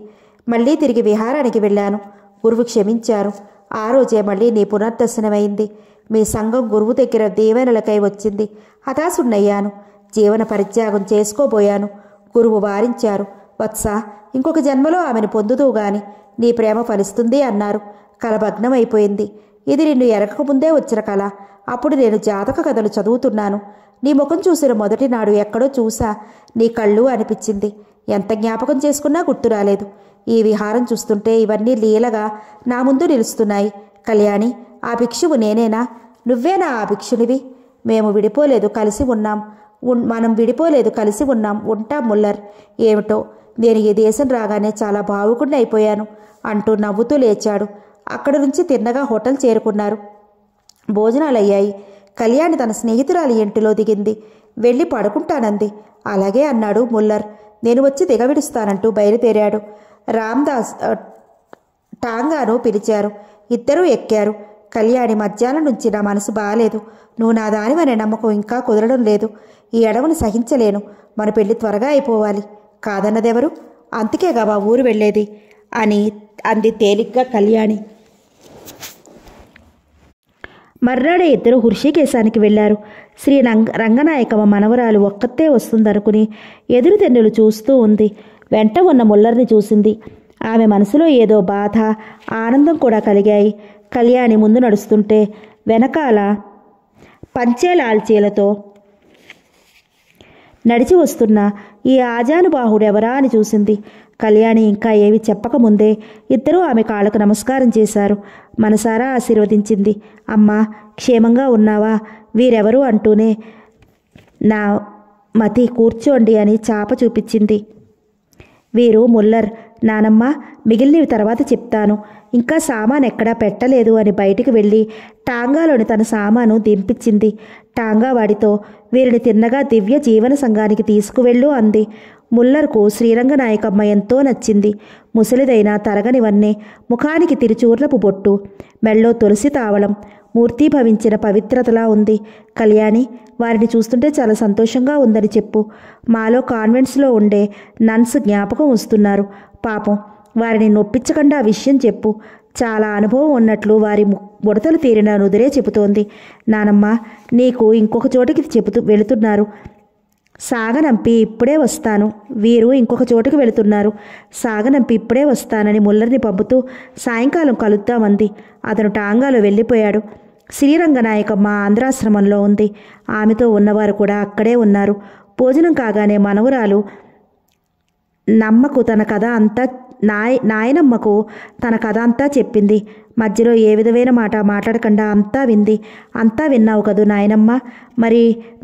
మళ్ళీ తిరిగి విహారానికి వెళ్ళాను గురువు క్షమించారు ఆ రోజే మళ్ళీ నీ పునర్దర్శనమైంది మీ సంఘం గురువు దగ్గర దీవెనలకై వచ్చింది హతాసున్నయ్యాను జీవన పరిత్యాగం చేసుకోబోయాను గురువు వారించారు వత్స ఇంకొక జన్మలో ఆమెను పొందుతూ గాని నీ ప్రేమ ఫలిస్తుంది అన్నారు కలభగ్నం అయిపోయింది ఇది నిన్ను ఎరగకముందే వచ్చిన కళ అప్పుడు నేను జాతక కథలు చదువుతున్నాను నీ ముఖం చూసిన మొదటి నాడు ఎక్కడో చూసా నీ కళ్ళు అనిపించింది ఎంత జ్ఞాపకం చేసుకున్నా గుర్తు రాలేదు ఈ విహారం చూస్తుంటే ఇవన్నీ లీలగా నా ముందు నిలుస్తున్నాయి కళ్యాణి ఆ భిక్షువు నేనేనా నువ్వేనా ఆ భిక్షునివి మేము విడిపోలేదు కలిసి ఉన్నాం మనం విడిపోలేదు కలిసి ఉన్నాం ఉంటా ముల్లర్ ఏమిటో నేను ఈ దేశం రాగానే చాలా బావుకుండా అయిపోయాను అంటూ నవ్వుతూ లేచాడు అక్కడి నుంచి తిన్నగా హోటల్ చేరుకున్నారు భోజనాలు అయ్యాయి కళ్యాణి తన స్నేహితురాలి ఇంటిలో దిగింది వెళ్ళి పడుకుంటానంది అలాగే అన్నాడు ముల్లర్ నేను వచ్చి దిగవిడుస్తానంటూ బయలుదేరాడు రామ్దాస్ టాంగాను పిలిచారు ఇద్దరూ ఎక్కారు కళ్యాణి మధ్యాహ్నం నుంచి నా మనసు బాగాలేదు నువ్వు నా దానివనే నమ్మకం ఇంకా కుదరడం లేదు ఈ అడవును సహించలేను మన పెళ్లి త్వరగా అయిపోవాలి కాదన్నదెవరు మా ఊరు వెళ్ళేది అని అంది తేలిగ్గా కళ్యాణి మర్నాడే ఇద్దరు హృషికేశానికి వెళ్లారు శ్రీ రంగ రంగనాయకమ్మ మనవరాలు ఒక్కతే వస్తుందనుకుని ఎదురు తెన్నులు చూస్తూ ఉంది వెంట ఉన్న ముల్లర్ని చూసింది ఆమె మనసులో ఏదో బాధ ఆనందం కూడా కలిగాయి కళ్యాణి ముందు నడుస్తుంటే వెనకాల పంచేలాల్చీలతో నడిచి వస్తున్న ఈ ఆజానుబాహుడెవరా అని చూసింది కళ్యాణి ఇంకా ఏవి చెప్పకముందే ఇద్దరూ ఆమె కాళ్ళకు నమస్కారం చేశారు మనసారా ఆశీర్వదించింది అమ్మా క్షేమంగా ఉన్నావా వీరెవరు అంటూనే నా మతి కూర్చోండి అని చాప చూపించింది వీరు ముల్లర్ నానమ్మ మిగిలినవి తర్వాత చెప్తాను ఇంకా సామాన్ ఎక్కడా పెట్టలేదు అని బయటికి వెళ్ళి టాంగాలోని తన సామాను దింపించింది టాంగా వాడితో వీరిని తిన్నగా దివ్య జీవన సంఘానికి తీసుకువెళ్ళు అంది ముల్లర్కు శ్రీరంగనాయకమ్మ ఎంతో నచ్చింది ముసలిదైన తరగనివన్నే ముఖానికి తిరుచూర్లపు బొట్టు మెళ్ళో తులసి తావళం మూర్తీభవించిన పవిత్రతలా ఉంది కళ్యాణి వారిని చూస్తుంటే చాలా సంతోషంగా ఉందని చెప్పు మాలో కాన్వెంట్స్లో ఉండే నన్స్ జ్ఞాపకం వస్తున్నారు పాపం వారిని నొప్పించకుండా ఆ విషయం చెప్పు చాలా అనుభవం ఉన్నట్లు వారి బుడతలు తీరిన నుదురే చెబుతోంది నానమ్మ నీకు ఇంకొక చోటికి చెబుతూ వెళుతున్నారు సాగనంపి ఇప్పుడే వస్తాను వీరు ఇంకొక చోటుకు వెళుతున్నారు సాగనంపి ఇప్పుడే వస్తానని ముల్లర్ని పంపుతూ సాయంకాలం కలుద్దామంది అతను టాంగాలో వెళ్ళిపోయాడు శ్రీరంగనాయక మా ఆంధ్రాశ్రమంలో ఉంది ఆమెతో ఉన్నవారు కూడా అక్కడే ఉన్నారు భోజనం కాగానే మనవరాలు నమ్మకు తన కథ అంతా నాయ నాయనమ్మకు తన కథ అంతా చెప్పింది మధ్యలో ఏ విధమైన మాట మాట్లాడకుండా అంతా వింది అంతా విన్నావు కదూ నాయనమ్మ మరి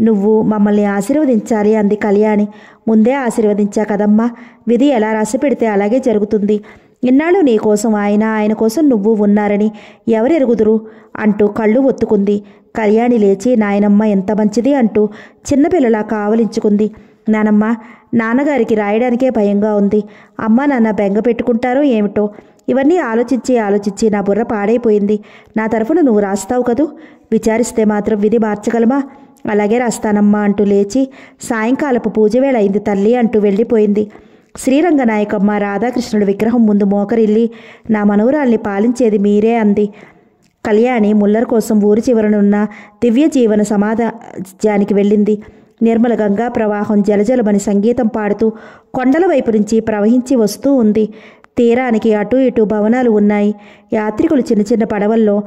నువ్వు మమ్మల్ని ఆశీర్వదించాలి అంది కళ్యాణి ముందే ఆశీర్వదించా కదమ్మా విధి ఎలా రాసి పెడితే అలాగే జరుగుతుంది ఇన్నాళ్ళు నీ కోసం ఆయన ఆయన కోసం నువ్వు ఉన్నారని ఎవరెరుగుదురు అంటూ కళ్ళు ఒత్తుకుంది కళ్యాణి లేచి నాయనమ్మ ఎంత మంచిది అంటూ చిన్నపిల్లలా కావలించుకుంది నానమ్మ నాన్నగారికి రాయడానికే భయంగా ఉంది అమ్మ నాన్న బెంగ పెట్టుకుంటారో ఏమిటో ఇవన్నీ ఆలోచించి ఆలోచించి నా బుర్ర పాడైపోయింది నా తరఫున నువ్వు రాస్తావు కదూ విచారిస్తే మాత్రం విధి మార్చగలమా అలాగే రాస్తానమ్మా అంటూ లేచి సాయంకాలపు పూజ వేళ అయింది తల్లి అంటూ వెళ్ళిపోయింది శ్రీరంగనాయకమ్మ రాధాకృష్ణుడి విగ్రహం ముందు మోకరిల్లి నా మనవరాల్ని పాలించేది మీరే అంది కళ్యాణి ముల్లర్ కోసం ఊరి చివరనున్న దివ్య జీవన సమాధానికి వెళ్ళింది నిర్మల గంగా ప్రవాహం జలజలమని సంగీతం పాడుతూ కొండల వైపు నుంచి ప్రవహించి వస్తూ ఉంది తీరానికి అటు ఇటు భవనాలు ఉన్నాయి యాత్రికులు చిన్న చిన్న పడవల్లో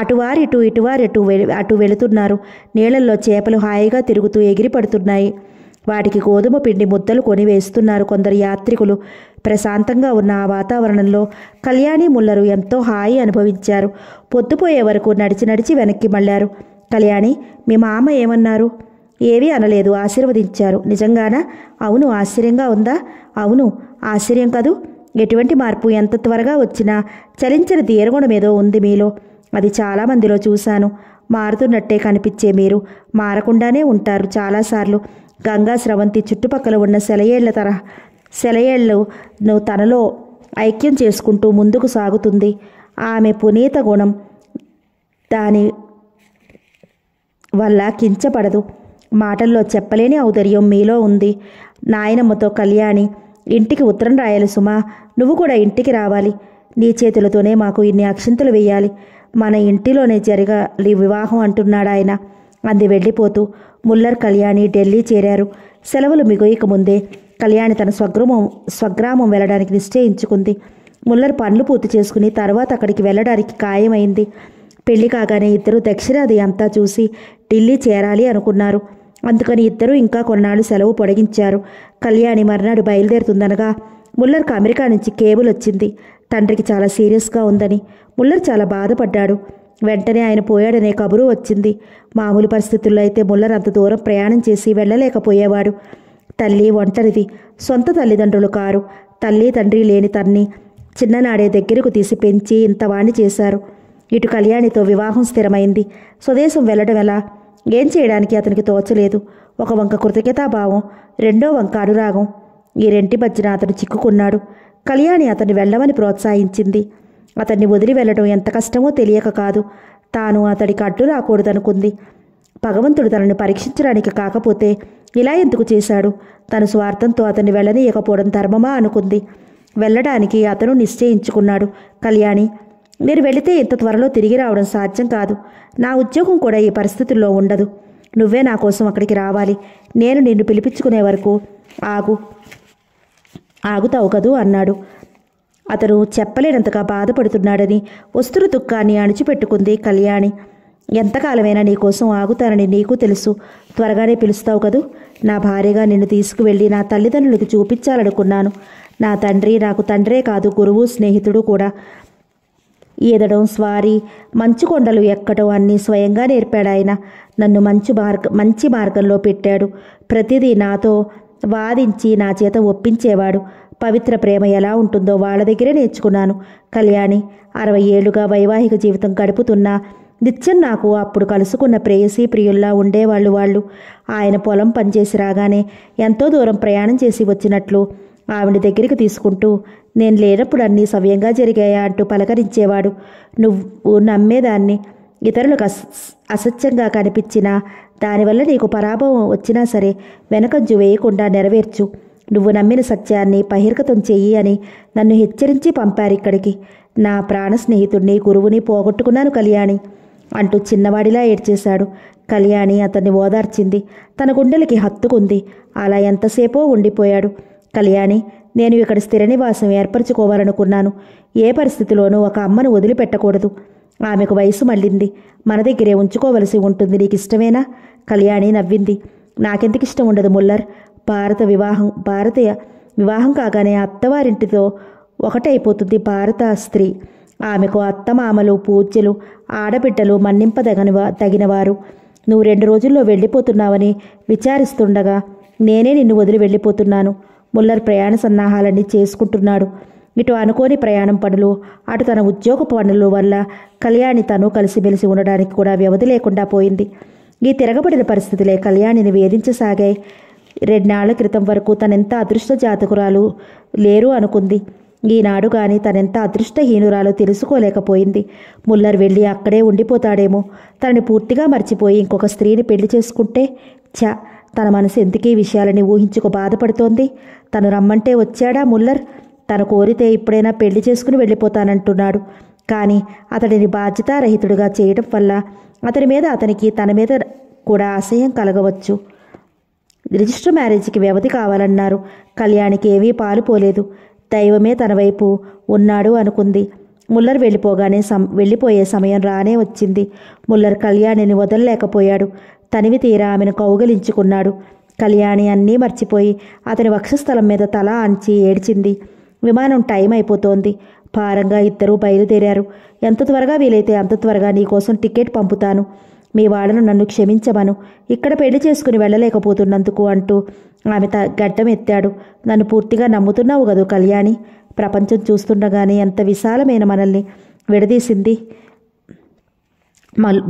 అటువారి ఇటు ఇటువారి అటు అటు వెళుతున్నారు నీళ్లలో చేపలు హాయిగా తిరుగుతూ ఎగిరి పడుతున్నాయి వాటికి గోధుమ పిండి ముద్దలు కొని వేస్తున్నారు కొందరు యాత్రికులు ప్రశాంతంగా ఉన్న ఆ వాతావరణంలో కళ్యాణి ముల్లరు ఎంతో హాయి అనుభవించారు పొద్దుపోయే వరకు నడిచి నడిచి వెనక్కి మళ్ళారు కళ్యాణి మీ మామ ఏమన్నారు ఏవీ అనలేదు ఆశీర్వదించారు నిజంగానా అవును ఆశ్చర్యంగా ఉందా అవును ఆశ్చర్యం కదూ ఎటువంటి మార్పు ఎంత త్వరగా వచ్చినా చలించిన తీరగుణం ఏదో ఉంది మీలో అది చాలామందిలో చూశాను మారుతున్నట్టే కనిపించే మీరు మారకుండానే ఉంటారు చాలాసార్లు గంగా స్రవంతి చుట్టుపక్కల ఉన్న సెలయేళ్ల తరహా సెలయేళ్లను తనలో ఐక్యం చేసుకుంటూ ముందుకు సాగుతుంది ఆమె పునీత గుణం దాని వల్ల కించపడదు మాటల్లో చెప్పలేని ఔదర్యం మీలో ఉంది నాయనమ్మతో కళ్యాణి ఇంటికి ఉత్తరం రాయాలి సుమా నువ్వు కూడా ఇంటికి రావాలి నీ చేతులతోనే మాకు ఇన్ని అక్షింతలు వేయాలి మన ఇంటిలోనే జరగాలి వివాహం అంటున్నాడాయన అంది వెళ్ళిపోతూ ముల్లర్ కళ్యాణి ఢిల్లీ చేరారు సెలవులు మిగోయక ముందే కళ్యాణి తన స్వగ్రామం స్వగ్రామం వెళ్ళడానికి నిశ్చయించుకుంది ముల్లర్ పనులు పూర్తి చేసుకుని తర్వాత అక్కడికి వెళ్ళడానికి ఖాయమైంది పెళ్లి కాగానే ఇద్దరు దక్షిణాది అంతా చూసి ఢిల్లీ చేరాలి అనుకున్నారు అందుకని ఇద్దరూ ఇంకా కొన్నాళ్ళు సెలవు పొడిగించారు కళ్యాణి మర్నాడు బయలుదేరుతుందనగా ముల్లర్కు అమెరికా నుంచి కేబుల్ వచ్చింది తండ్రికి చాలా సీరియస్గా ఉందని ముల్లర్ చాలా బాధపడ్డాడు వెంటనే ఆయన పోయాడనే కబురు వచ్చింది మామూలు పరిస్థితుల్లో అయితే ముల్లర్ అంత దూరం ప్రయాణం చేసి వెళ్ళలేకపోయేవాడు తల్లి ఒంటరిది సొంత తల్లిదండ్రులు కారు తల్లి తండ్రి లేని తన్ని చిన్ననాడే దగ్గరకు తీసి పెంచి ఇంతవాణ్ణి చేశారు ఇటు కళ్యాణితో వివాహం స్థిరమైంది స్వదేశం వెళ్ళడం ఎలా ఏం చేయడానికి అతనికి తోచలేదు ఒక వంక కృతజ్ఞతాభావం రెండో వంక అనురాగం ఈ రెంటి మధ్యన అతను చిక్కుకున్నాడు కళ్యాణి అతన్ని వెళ్ళమని ప్రోత్సహించింది అతన్ని వదిలి వెళ్ళడం ఎంత కష్టమో తెలియక కాదు తాను అతడికి అడ్డు రాకూడదనుకుంది భగవంతుడు తనని పరీక్షించడానికి కాకపోతే ఇలా ఎందుకు చేశాడు తన స్వార్థంతో అతన్ని వెళ్ళనీయకపోవడం ధర్మమా అనుకుంది వెళ్ళడానికి అతను నిశ్చయించుకున్నాడు కళ్యాణి మీరు వెళితే ఇంత త్వరలో తిరిగి రావడం సాధ్యం కాదు నా ఉద్యోగం కూడా ఈ పరిస్థితుల్లో ఉండదు నువ్వే నా కోసం అక్కడికి రావాలి నేను నిన్ను పిలిపించుకునే వరకు ఆగు ఆగుతావు కదూ అన్నాడు అతను చెప్పలేనంతగా బాధపడుతున్నాడని వస్తున్న దుఃఖాన్ని అణిచిపెట్టుకుంది కళ్యాణి ఎంతకాలమైనా నీ కోసం ఆగుతానని నీకు తెలుసు త్వరగానే పిలుస్తావు కదూ నా భార్యగా నిన్ను తీసుకువెళ్ళి నా తల్లిదండ్రులకు చూపించాలనుకున్నాను నా తండ్రి నాకు తండ్రే కాదు గురువు స్నేహితుడు కూడా ఈదడం స్వారీ మంచు కొండలు ఎక్కడం అన్ని స్వయంగా నేర్పాడాయన నన్ను మంచు మార్గ మంచి మార్గంలో పెట్టాడు ప్రతిదీ నాతో వాదించి నా చేత ఒప్పించేవాడు పవిత్ర ప్రేమ ఎలా ఉంటుందో వాళ్ళ దగ్గరే నేర్చుకున్నాను కళ్యాణి అరవై ఏళ్లుగా వైవాహిక జీవితం గడుపుతున్నా నిత్యం నాకు అప్పుడు కలుసుకున్న ప్రేయసీ ప్రియుల్లా ఉండేవాళ్ళు వాళ్ళు ఆయన పొలం పనిచేసి రాగానే ఎంతో దూరం ప్రయాణం చేసి వచ్చినట్లు ఆవిడ దగ్గరికి తీసుకుంటూ నేను లేనప్పుడు అన్నీ సవ్యంగా జరిగాయా అంటూ పలకరించేవాడు నువ్వు నమ్మేదాన్ని ఇతరులకు అస అసత్యంగా కనిపించినా దానివల్ల నీకు పరాభవం వచ్చినా సరే వెనకజ్జు వేయకుండా నెరవేర్చు నువ్వు నమ్మిన సత్యాన్ని బహిర్గతం చెయ్యి అని నన్ను హెచ్చరించి పంపారు ఇక్కడికి నా ప్రాణ స్నేహితుడిని గురువుని పోగొట్టుకున్నాను కళ్యాణి అంటూ చిన్నవాడిలా ఏడ్చేశాడు కళ్యాణి అతన్ని ఓదార్చింది తన గుండెలకి హత్తుకుంది అలా ఎంతసేపో ఉండిపోయాడు కళ్యాణి నేను ఇక్కడ స్థిర నివాసం ఏర్పరచుకోవాలనుకున్నాను ఏ పరిస్థితిలోనూ ఒక అమ్మను వదిలిపెట్టకూడదు ఆమెకు వయసు మళ్ళింది మన దగ్గరే ఉంచుకోవలసి ఉంటుంది నీకు ఇష్టమేనా కళ్యాణి నవ్వింది నాకెందుకు ఇష్టం ఉండదు ముల్లర్ భారత వివాహం భారతీయ వివాహం కాగానే అత్తవారింటితో ఒకటైపోతుంది భారత స్త్రీ ఆమెకు అత్తమామలు పూజలు ఆడబిడ్డలు మన్నింపదగని తగినవారు నువ్వు రెండు రోజుల్లో వెళ్ళిపోతున్నావని విచారిస్తుండగా నేనే నిన్ను వదిలి వెళ్ళిపోతున్నాను ముల్లర్ ప్రయాణ సన్నాహాలన్నీ చేసుకుంటున్నాడు ఇటు అనుకోని ప్రయాణం పనులు అటు తన ఉద్యోగ పనులు వల్ల కళ్యాణి తను కలిసిమెలిసి ఉండడానికి కూడా వ్యవధి లేకుండా పోయింది ఈ తిరగబడిన పరిస్థితులే కళ్యాణిని వేధించసాగాయి రెండునాళ్ల క్రితం వరకు తనెంత అదృష్ట జాతకురాలు లేరు అనుకుంది ఈనాడు గాని తనెంత అదృష్టహీనురాలు తెలుసుకోలేకపోయింది ముల్లర్ వెళ్ళి అక్కడే ఉండిపోతాడేమో తనని పూర్తిగా మర్చిపోయి ఇంకొక స్త్రీని పెళ్లి చేసుకుంటే చా తన మనసు ఎందుకీ విషయాలని ఊహించుకు బాధపడుతోంది తను రమ్మంటే వచ్చాడా ముల్లర్ తను కోరితే ఇప్పుడైనా పెళ్లి చేసుకుని వెళ్ళిపోతానంటున్నాడు కానీ అతడిని బాధ్యతారహితుడిగా చేయడం వల్ల అతని మీద అతనికి తన మీద కూడా అసహ్యం కలగవచ్చు రిజిస్టర్ మ్యారేజ్కి వ్యవధి కావాలన్నారు కళ్యాణికి ఏమీ పాలు పోలేదు దైవమే తన వైపు ఉన్నాడు అనుకుంది ముల్లర్ వెళ్ళిపోగానే సం వెళ్ళిపోయే సమయం రానే వచ్చింది ముల్లర్ కళ్యాణిని వదలలేకపోయాడు తనివి తీరా ఆమెను కౌగలించుకున్నాడు కళ్యాణి అన్నీ మర్చిపోయి అతని వక్షస్థలం మీద తల అంచి ఏడ్చింది విమానం టైం అయిపోతోంది భారంగా ఇద్దరూ బయలుదేరారు ఎంత త్వరగా వీలైతే అంత త్వరగా నీకోసం టికెట్ పంపుతాను మీ వాళ్ళను నన్ను క్షమించమను ఇక్కడ పెళ్లి చేసుకుని వెళ్ళలేకపోతున్నందుకు అంటూ ఆమె త గడ్డం ఎత్తాడు నన్ను పూర్తిగా నమ్ముతున్నావు కదూ కళ్యాణి ప్రపంచం చూస్తుండగానే ఎంత విశాలమైన మనల్ని విడదీసింది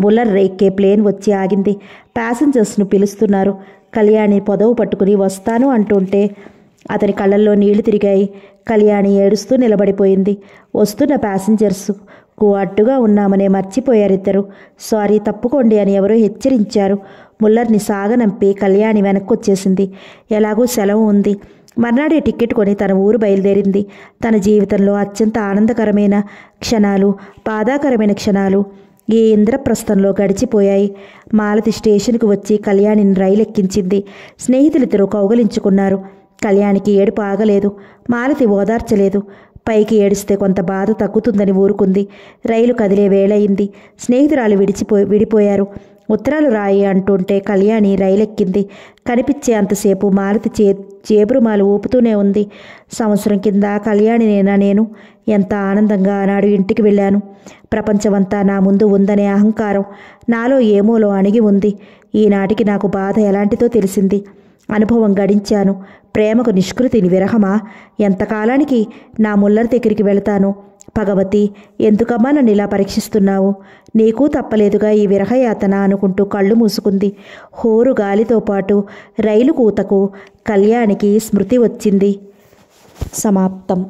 బుల్లర్ ఎక్కే ప్లేన్ వచ్చి ఆగింది ప్యాసింజర్స్ను పిలుస్తున్నారు కళ్యాణి పొదవు పట్టుకుని వస్తాను అంటుంటే అతని కళ్ళల్లో నీళ్లు తిరిగాయి కళ్యాణి ఏడుస్తూ నిలబడిపోయింది వస్తున్న ప్యాసింజర్స్ కు అడ్డుగా ఉన్నామనే మర్చిపోయారిద్దరు సారీ తప్పుకోండి అని ఎవరో హెచ్చరించారు ముల్లర్ని సాగనంపి కళ్యాణి వెనక్కొచ్చేసింది ఎలాగో సెలవు ఉంది మర్నాడే టికెట్ కొని తన ఊరు బయలుదేరింది తన జీవితంలో అత్యంత ఆనందకరమైన క్షణాలు బాధాకరమైన క్షణాలు ఈ ఇంద్రప్రస్థంలో గడిచిపోయాయి మాలతి స్టేషన్కు వచ్చి కళ్యాణిని రైలు ఎక్కించింది స్నేహితులిద్దరూ కౌగలించుకున్నారు కళ్యాణికి ఏడుపు ఆగలేదు మాలతి ఓదార్చలేదు పైకి ఏడిస్తే కొంత బాధ తగ్గుతుందని ఊరుకుంది రైలు కదిలే వేళయింది స్నేహితురాలు విడిచిపో విడిపోయారు ఉత్తరాలు రాయి అంటుంటే కళ్యాణి రైలెక్కింది కనిపించే అంతసేపు మారుతి చే చేబురుమాలు ఊపుతూనే ఉంది సంవత్సరం కింద కళ్యాణినేనా నేను ఎంత ఆనందంగా ఆనాడు ఇంటికి వెళ్ళాను ప్రపంచమంతా నా ముందు ఉందనే అహంకారం నాలో ఏమోలో అణిగి ఉంది ఈనాటికి నాకు బాధ ఎలాంటిదో తెలిసింది అనుభవం గడించాను ప్రేమకు నిష్కృతిని విరహమా ఎంతకాలానికి నా ముల్లరి దగ్గరికి వెళతాను భగవతి ఎందుకమ్మా నన్ను ఇలా పరీక్షిస్తున్నావు నీకు తప్పలేదుగా ఈ విరహయాతన అనుకుంటూ కళ్ళు మూసుకుంది హోరు గాలితో పాటు రైలు కూతకు కళ్యాణికి స్మృతి వచ్చింది సమాప్తం